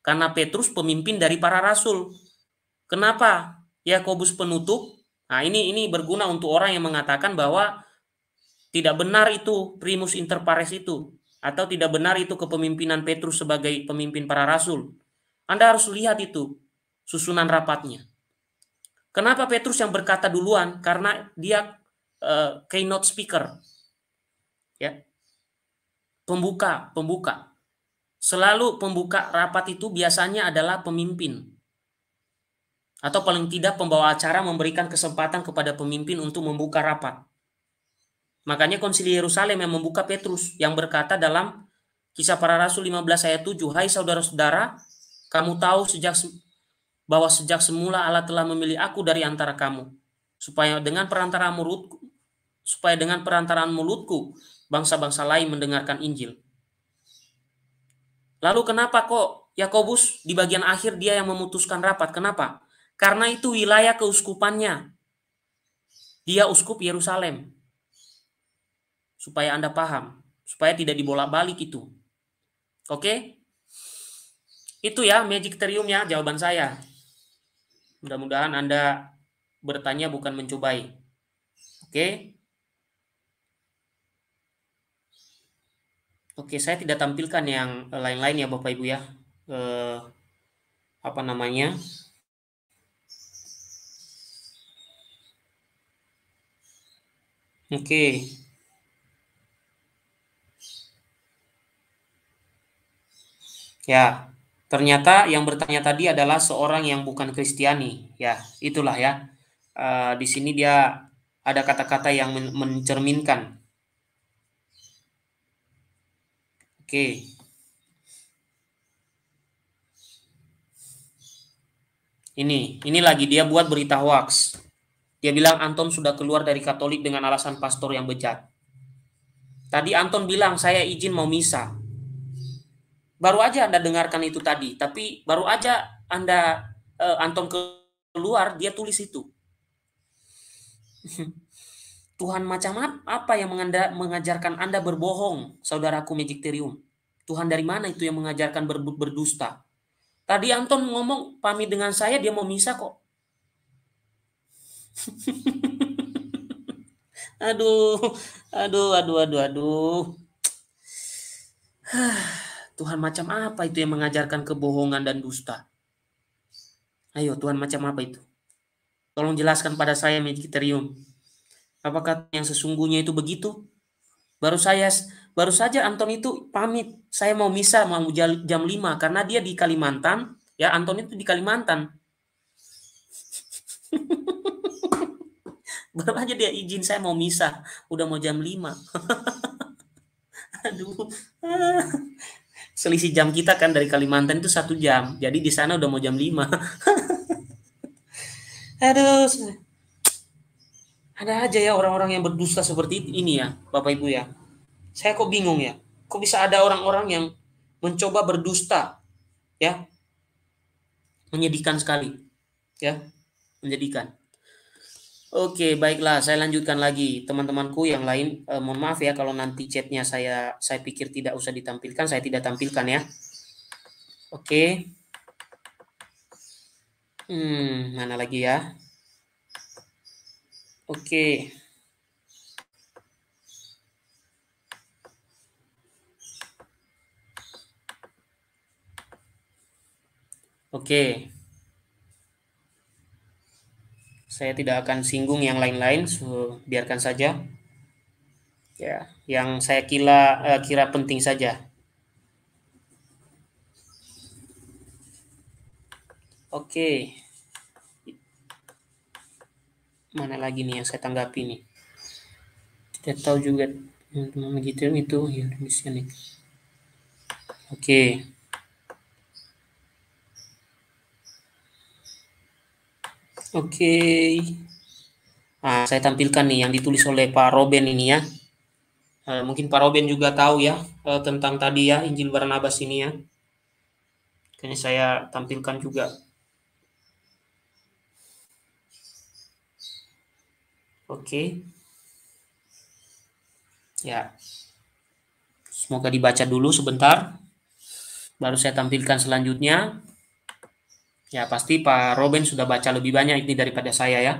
Karena Petrus pemimpin dari para rasul. Kenapa? Yakobus penutup. Nah, ini ini berguna untuk orang yang mengatakan bahwa tidak benar itu primus inter pares itu atau tidak benar itu kepemimpinan Petrus sebagai pemimpin para rasul. Anda harus lihat itu susunan rapatnya. Kenapa Petrus yang berkata duluan? Karena dia uh, keynote speaker. Ya, pembuka, pembuka. Selalu pembuka rapat itu biasanya adalah pemimpin. Atau paling tidak pembawa acara memberikan kesempatan kepada pemimpin untuk membuka rapat. Makanya konsili Yerusalem yang membuka Petrus yang berkata dalam kisah para rasul 15 ayat 7, Hai saudara-saudara, kamu tahu sejak bahwa sejak semula Allah telah memilih aku dari antara kamu, supaya dengan perantaraan mulutku, supaya dengan perantaraan mulutku bangsa-bangsa lain mendengarkan Injil. Lalu kenapa kok Yakobus di bagian akhir dia yang memutuskan rapat? Kenapa? Karena itu wilayah keuskupannya. Dia uskup Yerusalem. Supaya Anda paham, supaya tidak dibolak-balik itu. Oke? Itu ya magic terium ya jawaban saya. Mudah-mudahan Anda bertanya bukan mencobai. Oke? Oke, saya tidak tampilkan yang eh, lain-lain ya Bapak Ibu ya. Eh, apa namanya? Oke. Ya, ternyata yang bertanya tadi adalah seorang yang bukan Kristiani. Ya, itulah ya. Eh, di sini dia ada kata-kata yang mencerminkan Oke. Ini, ini lagi dia buat berita hoax. Dia bilang Anton sudah keluar dari Katolik dengan alasan pastor yang bejat. Tadi Anton bilang saya izin mau misa. Baru aja Anda dengarkan itu tadi, tapi baru aja Anda uh, Anton keluar dia tulis itu. Tuhan macam apa yang menganda, mengajarkan Anda berbohong, saudaraku Magiterium? Tuhan dari mana itu yang mengajarkan ber, berdusta? Tadi Anton ngomong pamit dengan saya, dia mau misa kok. aduh, aduh, aduh, aduh, aduh. Tuhan macam apa itu yang mengajarkan kebohongan dan dusta? Ayo, Tuhan macam apa itu? Tolong jelaskan pada saya, Terium. Apakah yang sesungguhnya itu begitu? Baru saya baru saja Anton itu pamit, saya mau misa mau jam 5 karena dia di Kalimantan, ya Anton itu di Kalimantan. baru aja dia izin saya mau misa, udah mau jam 5. Aduh. Selisih jam kita kan dari Kalimantan itu satu jam. Jadi di sana udah mau jam 5. Aduh ada aja ya orang-orang yang berdusta seperti ini ya, Bapak Ibu ya. Saya kok bingung ya, kok bisa ada orang-orang yang mencoba berdusta, ya? Menyedihkan sekali, ya, menyedihkan. Oke, baiklah, saya lanjutkan lagi teman-temanku yang lain. Eh, mohon maaf ya kalau nanti chatnya saya saya pikir tidak usah ditampilkan, saya tidak tampilkan ya. Oke. Hmm, mana lagi ya? Oke. Oke. Saya tidak akan singgung yang lain-lain, so, biarkan saja. Ya, yang saya kira uh, kira penting saja. Oke. Okay mana lagi nih yang saya tanggapi nih tidak tahu juga teman-teman gitu itu ya misalnya nih oke oke nah, saya tampilkan nih yang ditulis oleh Pak Robin ini ya ah, mungkin Pak Robin juga tahu ya eh, tentang tadi ya Injil Barnabas ini ya kayaknya saya tampilkan juga Oke. Ya. Semoga dibaca dulu sebentar. Baru saya tampilkan selanjutnya. Ya, pasti Pak Robin sudah baca lebih banyak ini daripada saya ya.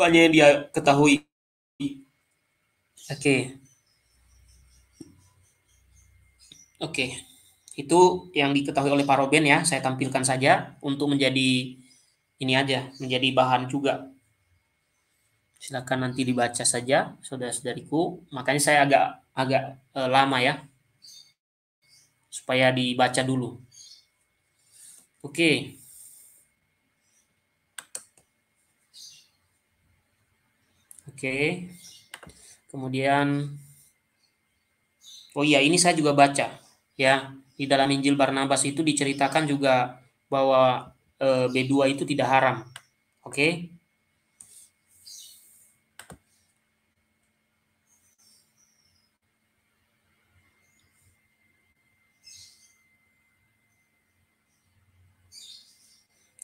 Banyak yang dia ketahui. Oke. Okay. Oke. Okay. Itu yang diketahui oleh Pak Robin ya, saya tampilkan saja untuk menjadi ini aja, menjadi bahan juga Silakan nanti dibaca saja, saudara-saudariku. Makanya saya agak agak e, lama ya, supaya dibaca dulu. Oke. Oke. Kemudian Oh iya, ini saya juga baca ya. Di dalam Injil Barnabas itu diceritakan juga bahwa e, B2 itu tidak haram. Oke. Okay?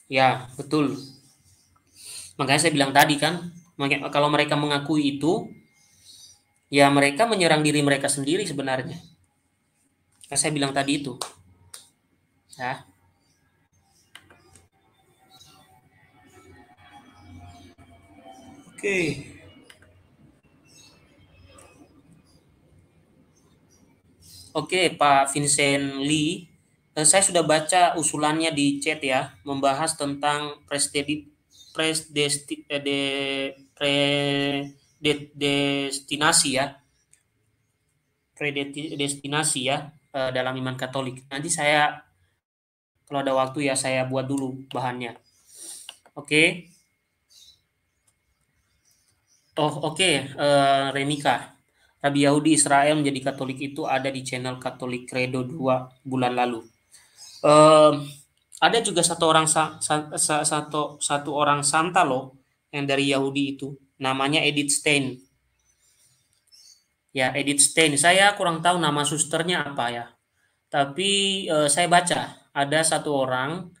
Ya, betul. Makanya saya bilang tadi kan, kalau mereka mengakui itu, ya mereka menyerang diri mereka sendiri sebenarnya. karena saya bilang tadi itu. Ya. Oke. Oke, Pak Vincent Lee saya sudah baca usulannya di chat ya, membahas tentang prestedi, presdesti, eh, de, pre, de, destinasi ya, predestinasi ya eh, dalam iman Katolik. Nanti saya kalau ada waktu ya saya buat dulu bahannya. Oke. Okay. Oh oke, okay. uh, eh, Renika. Rabi Yahudi Israel menjadi Katolik itu ada di channel Katolik Credo 2 bulan lalu. Um, ada juga satu orang satu satu orang santa loh yang dari Yahudi itu namanya Edith Stein ya Edith Stein saya kurang tahu nama susternya apa ya tapi uh, saya baca ada satu orang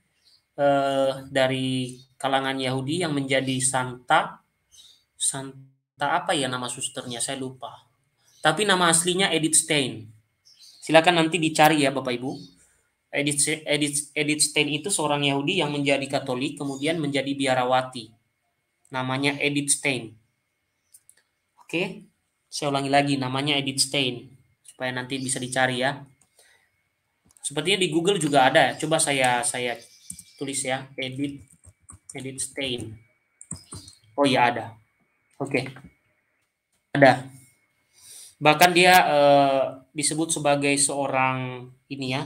uh, dari kalangan Yahudi yang menjadi santa santa apa ya nama susternya saya lupa tapi nama aslinya Edith Stein silakan nanti dicari ya Bapak Ibu Edith, Edith, Edith Stein itu seorang Yahudi yang menjadi Katolik kemudian menjadi biarawati. Namanya Edith Stein. Oke, saya ulangi lagi namanya Edith Stein supaya nanti bisa dicari ya. Sepertinya di Google juga ada. Ya. Coba saya saya tulis ya Edith Edith Stein. Oh ya ada. Oke. Ada. Bahkan dia eh, disebut sebagai seorang ini ya,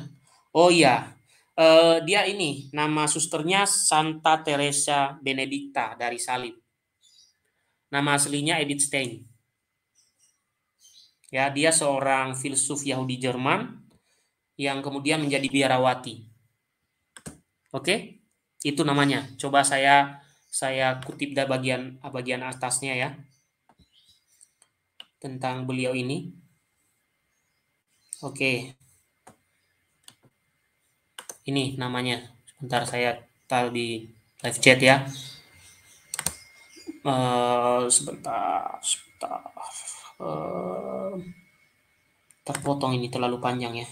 Oh iya, uh, dia ini nama susternya Santa Teresa Benedicta dari Salib. Nama aslinya Edith Stein. Ya, dia seorang filsuf Yahudi Jerman yang kemudian menjadi biarawati. Oke? Itu namanya. Coba saya saya kutip dari bagian bagian atasnya ya. Tentang beliau ini. Oke ini namanya sebentar saya taruh di live chat ya uh, sebentar sebentar uh, terpotong ini terlalu panjang ya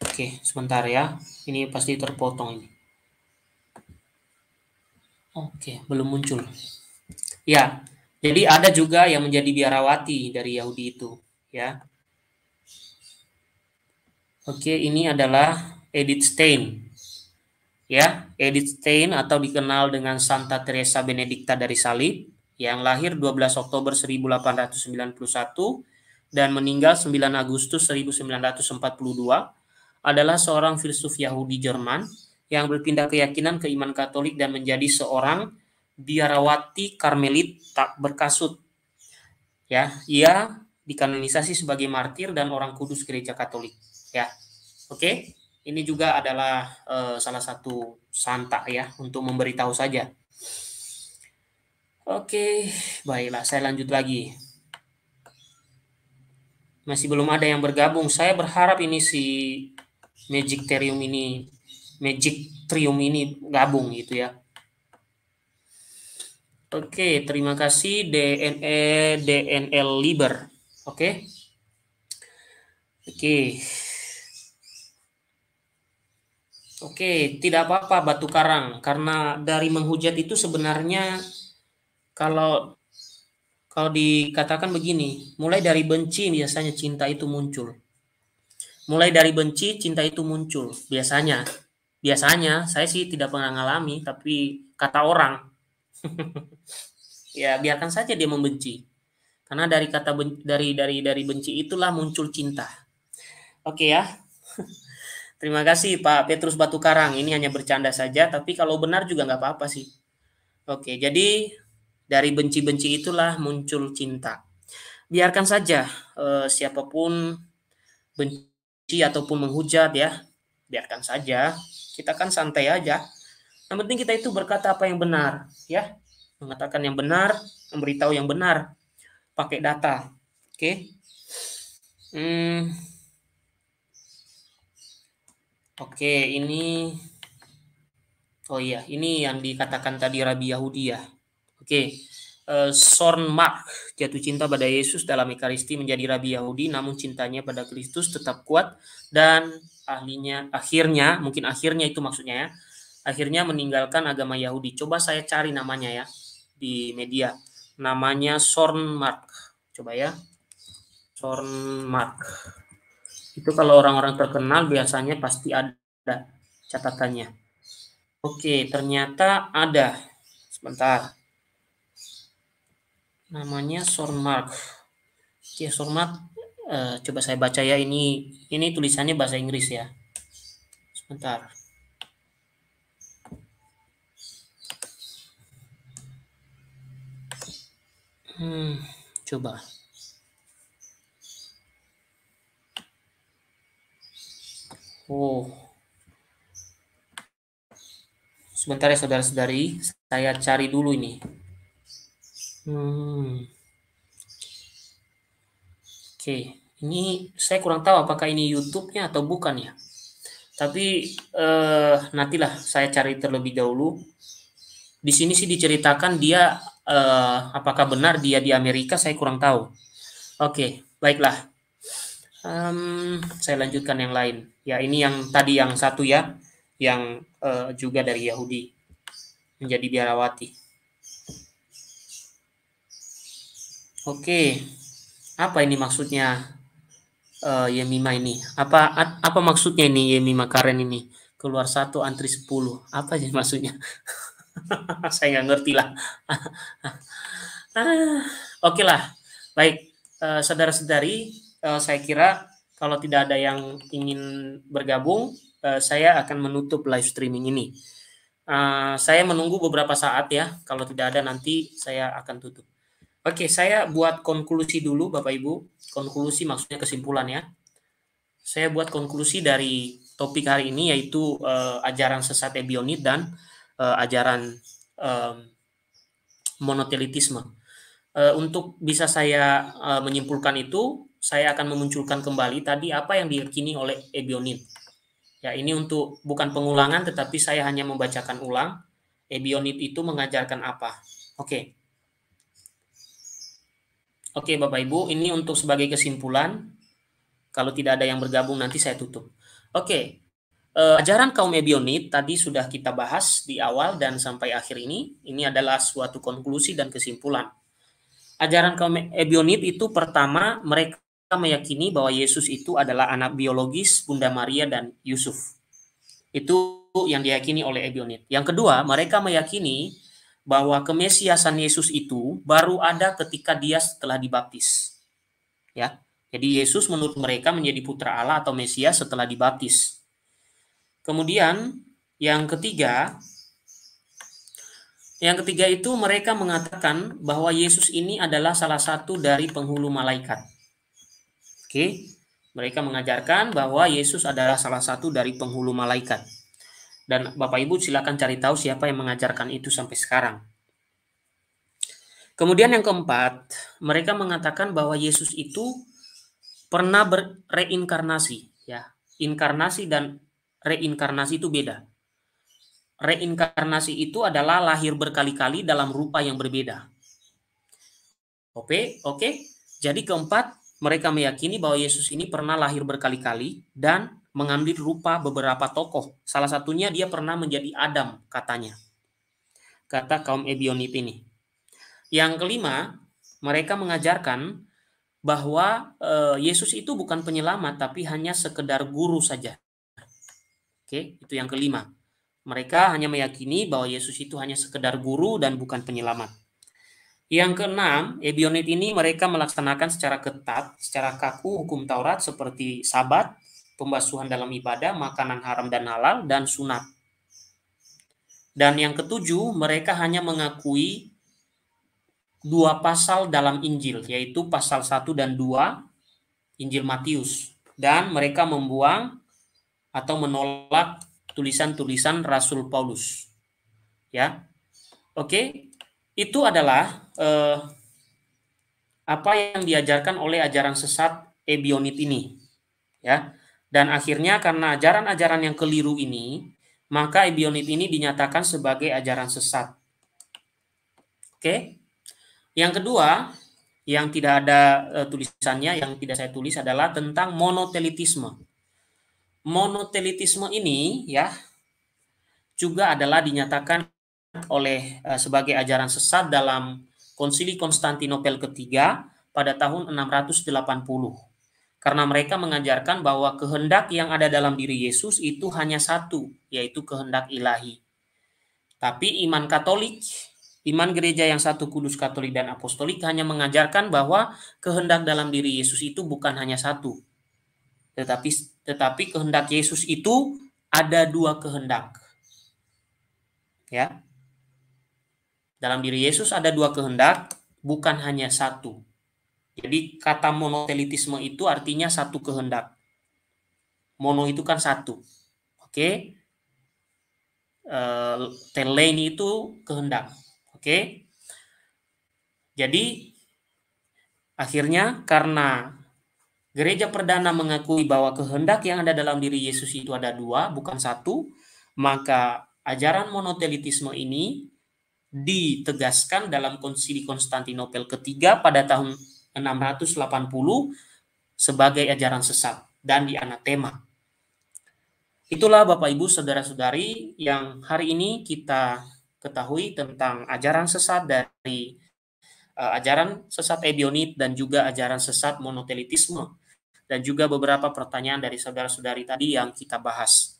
oke sebentar ya ini pasti terpotong ini oke belum muncul ya jadi ada juga yang menjadi biarawati dari Yahudi itu ya oke ini adalah Edith Stein. Ya, Edith Stein atau dikenal dengan Santa Teresa Benedicta dari Salib yang lahir 12 Oktober 1891 dan meninggal 9 Agustus 1942 adalah seorang filsuf Yahudi Jerman yang berpindah keyakinan ke iman Katolik dan menjadi seorang biarawati Karmelit tak berkasut. Ya, ia dikanonisasi sebagai martir dan orang kudus gereja Katolik. Ya. Oke. Okay? Ini juga adalah uh, salah satu santa ya untuk memberitahu saja. Oke, baiklah saya lanjut lagi. Masih belum ada yang bergabung. Saya berharap ini si Magic Terium ini Magic Trium ini gabung gitu ya. Oke, terima kasih DNE DNL Liber. Oke. Oke. Oke, tidak apa-apa batu karang karena dari menghujat itu sebenarnya kalau kalau dikatakan begini, mulai dari benci biasanya cinta itu muncul. Mulai dari benci cinta itu muncul biasanya. Biasanya saya sih tidak pernah ngalami tapi kata orang. ya, biarkan saja dia membenci. Karena dari kata dari dari dari benci itulah muncul cinta. Oke ya. Terima kasih Pak Petrus Batu Karang. Ini hanya bercanda saja, tapi kalau benar juga nggak apa-apa sih. Oke, jadi dari benci-benci itulah muncul cinta. Biarkan saja eh, siapapun benci ataupun menghujat ya, biarkan saja. Kita kan santai aja. Yang penting kita itu berkata apa yang benar, ya. Mengatakan yang benar, memberitahu yang benar. Pakai data. Oke. Hmm Oke, ini Oh iya, ini yang dikatakan tadi Rabi Yahudi ya. Oke. Eh, Sorn Mark jatuh cinta pada Yesus dalam Ekaristi menjadi Rabi Yahudi, namun cintanya pada Kristus tetap kuat dan ahlinya akhirnya mungkin akhirnya itu maksudnya ya akhirnya meninggalkan agama Yahudi. Coba saya cari namanya ya di media. Namanya Mark. Coba ya. Mark. Itu kalau orang-orang terkenal biasanya pasti ada catatannya. Oke, ternyata ada. Sebentar. Namanya Sormark. Oke, Sormark. e, coba saya baca ya ini ini tulisannya bahasa Inggris ya. Sebentar. Hmm, coba. Oh. Sebentar ya saudara-saudari, saya cari dulu ini. Hmm. Oke, okay. ini saya kurang tahu apakah ini YouTube-nya atau bukan ya. Tapi eh, nantilah saya cari terlebih dahulu. Di sini sih diceritakan dia eh, apakah benar dia di Amerika saya kurang tahu. Oke, okay, baiklah. Um, saya lanjutkan yang lain. Ya ini yang tadi yang satu ya, yang uh, juga dari Yahudi menjadi biarawati. Oke, apa ini maksudnya uh, Yemima ini? Apa apa maksudnya ini Yemima Karen ini? Keluar satu antri sepuluh. Apa sih maksudnya? Saya nggak ngerti lah. Ah, oke okay lah, baik eh, saudara-saudari, uh, saya kira kalau tidak ada yang ingin bergabung, eh, saya akan menutup live streaming ini. Eh, saya menunggu beberapa saat ya. Kalau tidak ada nanti saya akan tutup. Oke, saya buat konklusi dulu Bapak Ibu. Konklusi maksudnya kesimpulan ya. Saya buat konklusi dari topik hari ini yaitu eh, ajaran sesat Ebionit dan ajaran um, monotelitisme. untuk bisa saya menyimpulkan itu, saya akan memunculkan kembali tadi apa yang diyakini oleh Ebionit. Ya, ini untuk bukan pengulangan tetapi saya hanya membacakan ulang Ebionit itu mengajarkan apa. Oke. Oke, Bapak Ibu, ini untuk sebagai kesimpulan. Kalau tidak ada yang bergabung nanti saya tutup. Oke. Eh, ajaran kaum Ebionit tadi sudah kita bahas di awal dan sampai akhir ini. Ini adalah suatu konklusi dan kesimpulan ajaran kaum Ebionit itu pertama mereka meyakini bahwa Yesus itu adalah anak biologis Bunda Maria dan Yusuf. Itu yang diyakini oleh Ebionit. Yang kedua, mereka meyakini bahwa kemesiasan Yesus itu baru ada ketika dia setelah dibaptis. Ya. Jadi Yesus menurut mereka menjadi putra Allah atau Mesias setelah dibaptis. Kemudian yang ketiga, yang ketiga itu mereka mengatakan bahwa Yesus ini adalah salah satu dari penghulu malaikat. Oke. Mereka mengajarkan bahwa Yesus adalah salah satu dari penghulu malaikat. Dan Bapak Ibu silakan cari tahu siapa yang mengajarkan itu sampai sekarang. Kemudian yang keempat, mereka mengatakan bahwa Yesus itu pernah bereinkarnasi, ya. Inkarnasi dan reinkarnasi itu beda. Reinkarnasi itu adalah lahir berkali-kali dalam rupa yang berbeda. Oke, oke. Jadi keempat, mereka meyakini bahwa Yesus ini pernah lahir berkali-kali dan mengambil rupa beberapa tokoh. Salah satunya dia pernah menjadi Adam katanya. Kata kaum Ebionit ini. Yang kelima, mereka mengajarkan bahwa e, Yesus itu bukan penyelamat tapi hanya sekedar guru saja. Oke, itu yang kelima. Mereka hanya meyakini bahwa Yesus itu hanya sekedar guru dan bukan penyelamat. Yang keenam, Ebionit ini mereka melaksanakan secara ketat, secara kaku hukum Taurat seperti sabat, pembasuhan dalam ibadah, makanan haram dan halal, dan sunat. Dan yang ketujuh, mereka hanya mengakui dua pasal dalam Injil, yaitu pasal 1 dan 2 Injil Matius. Dan mereka membuang atau menolak tulisan-tulisan Rasul Paulus. Ya. Oke, itu adalah eh, apa yang diajarkan oleh ajaran sesat ebionit ini ya dan akhirnya karena ajaran-ajaran yang keliru ini maka ebionit ini dinyatakan sebagai ajaran sesat oke yang kedua yang tidak ada eh, tulisannya yang tidak saya tulis adalah tentang monotelitisme monotelitisme ini ya juga adalah dinyatakan oleh eh, sebagai ajaran sesat dalam Konsili Konstantinopel ketiga pada tahun 680. Karena mereka mengajarkan bahwa kehendak yang ada dalam diri Yesus itu hanya satu, yaitu kehendak ilahi. Tapi iman Katolik, iman gereja yang satu kudus Katolik dan Apostolik hanya mengajarkan bahwa kehendak dalam diri Yesus itu bukan hanya satu. Tetapi tetapi kehendak Yesus itu ada dua kehendak. Ya, dalam diri Yesus ada dua kehendak, bukan hanya satu. Jadi kata monotelitisme itu artinya satu kehendak. Mono itu kan satu. Oke. Uh, eh, ini itu kehendak. Oke. Jadi akhirnya karena gereja perdana mengakui bahwa kehendak yang ada dalam diri Yesus itu ada dua, bukan satu, maka ajaran monotelitisme ini ditegaskan dalam konsili Konstantinopel ketiga pada tahun 680 sebagai ajaran sesat dan di anatema Itulah Bapak Ibu Saudara-saudari yang hari ini kita ketahui tentang ajaran sesat dari uh, ajaran sesat Ebionit dan juga ajaran sesat monotelitisme dan juga beberapa pertanyaan dari saudara-saudari tadi yang kita bahas.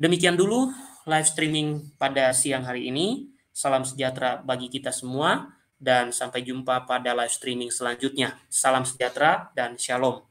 Demikian dulu live streaming pada siang hari ini. Salam sejahtera bagi kita semua dan sampai jumpa pada live streaming selanjutnya. Salam sejahtera dan shalom.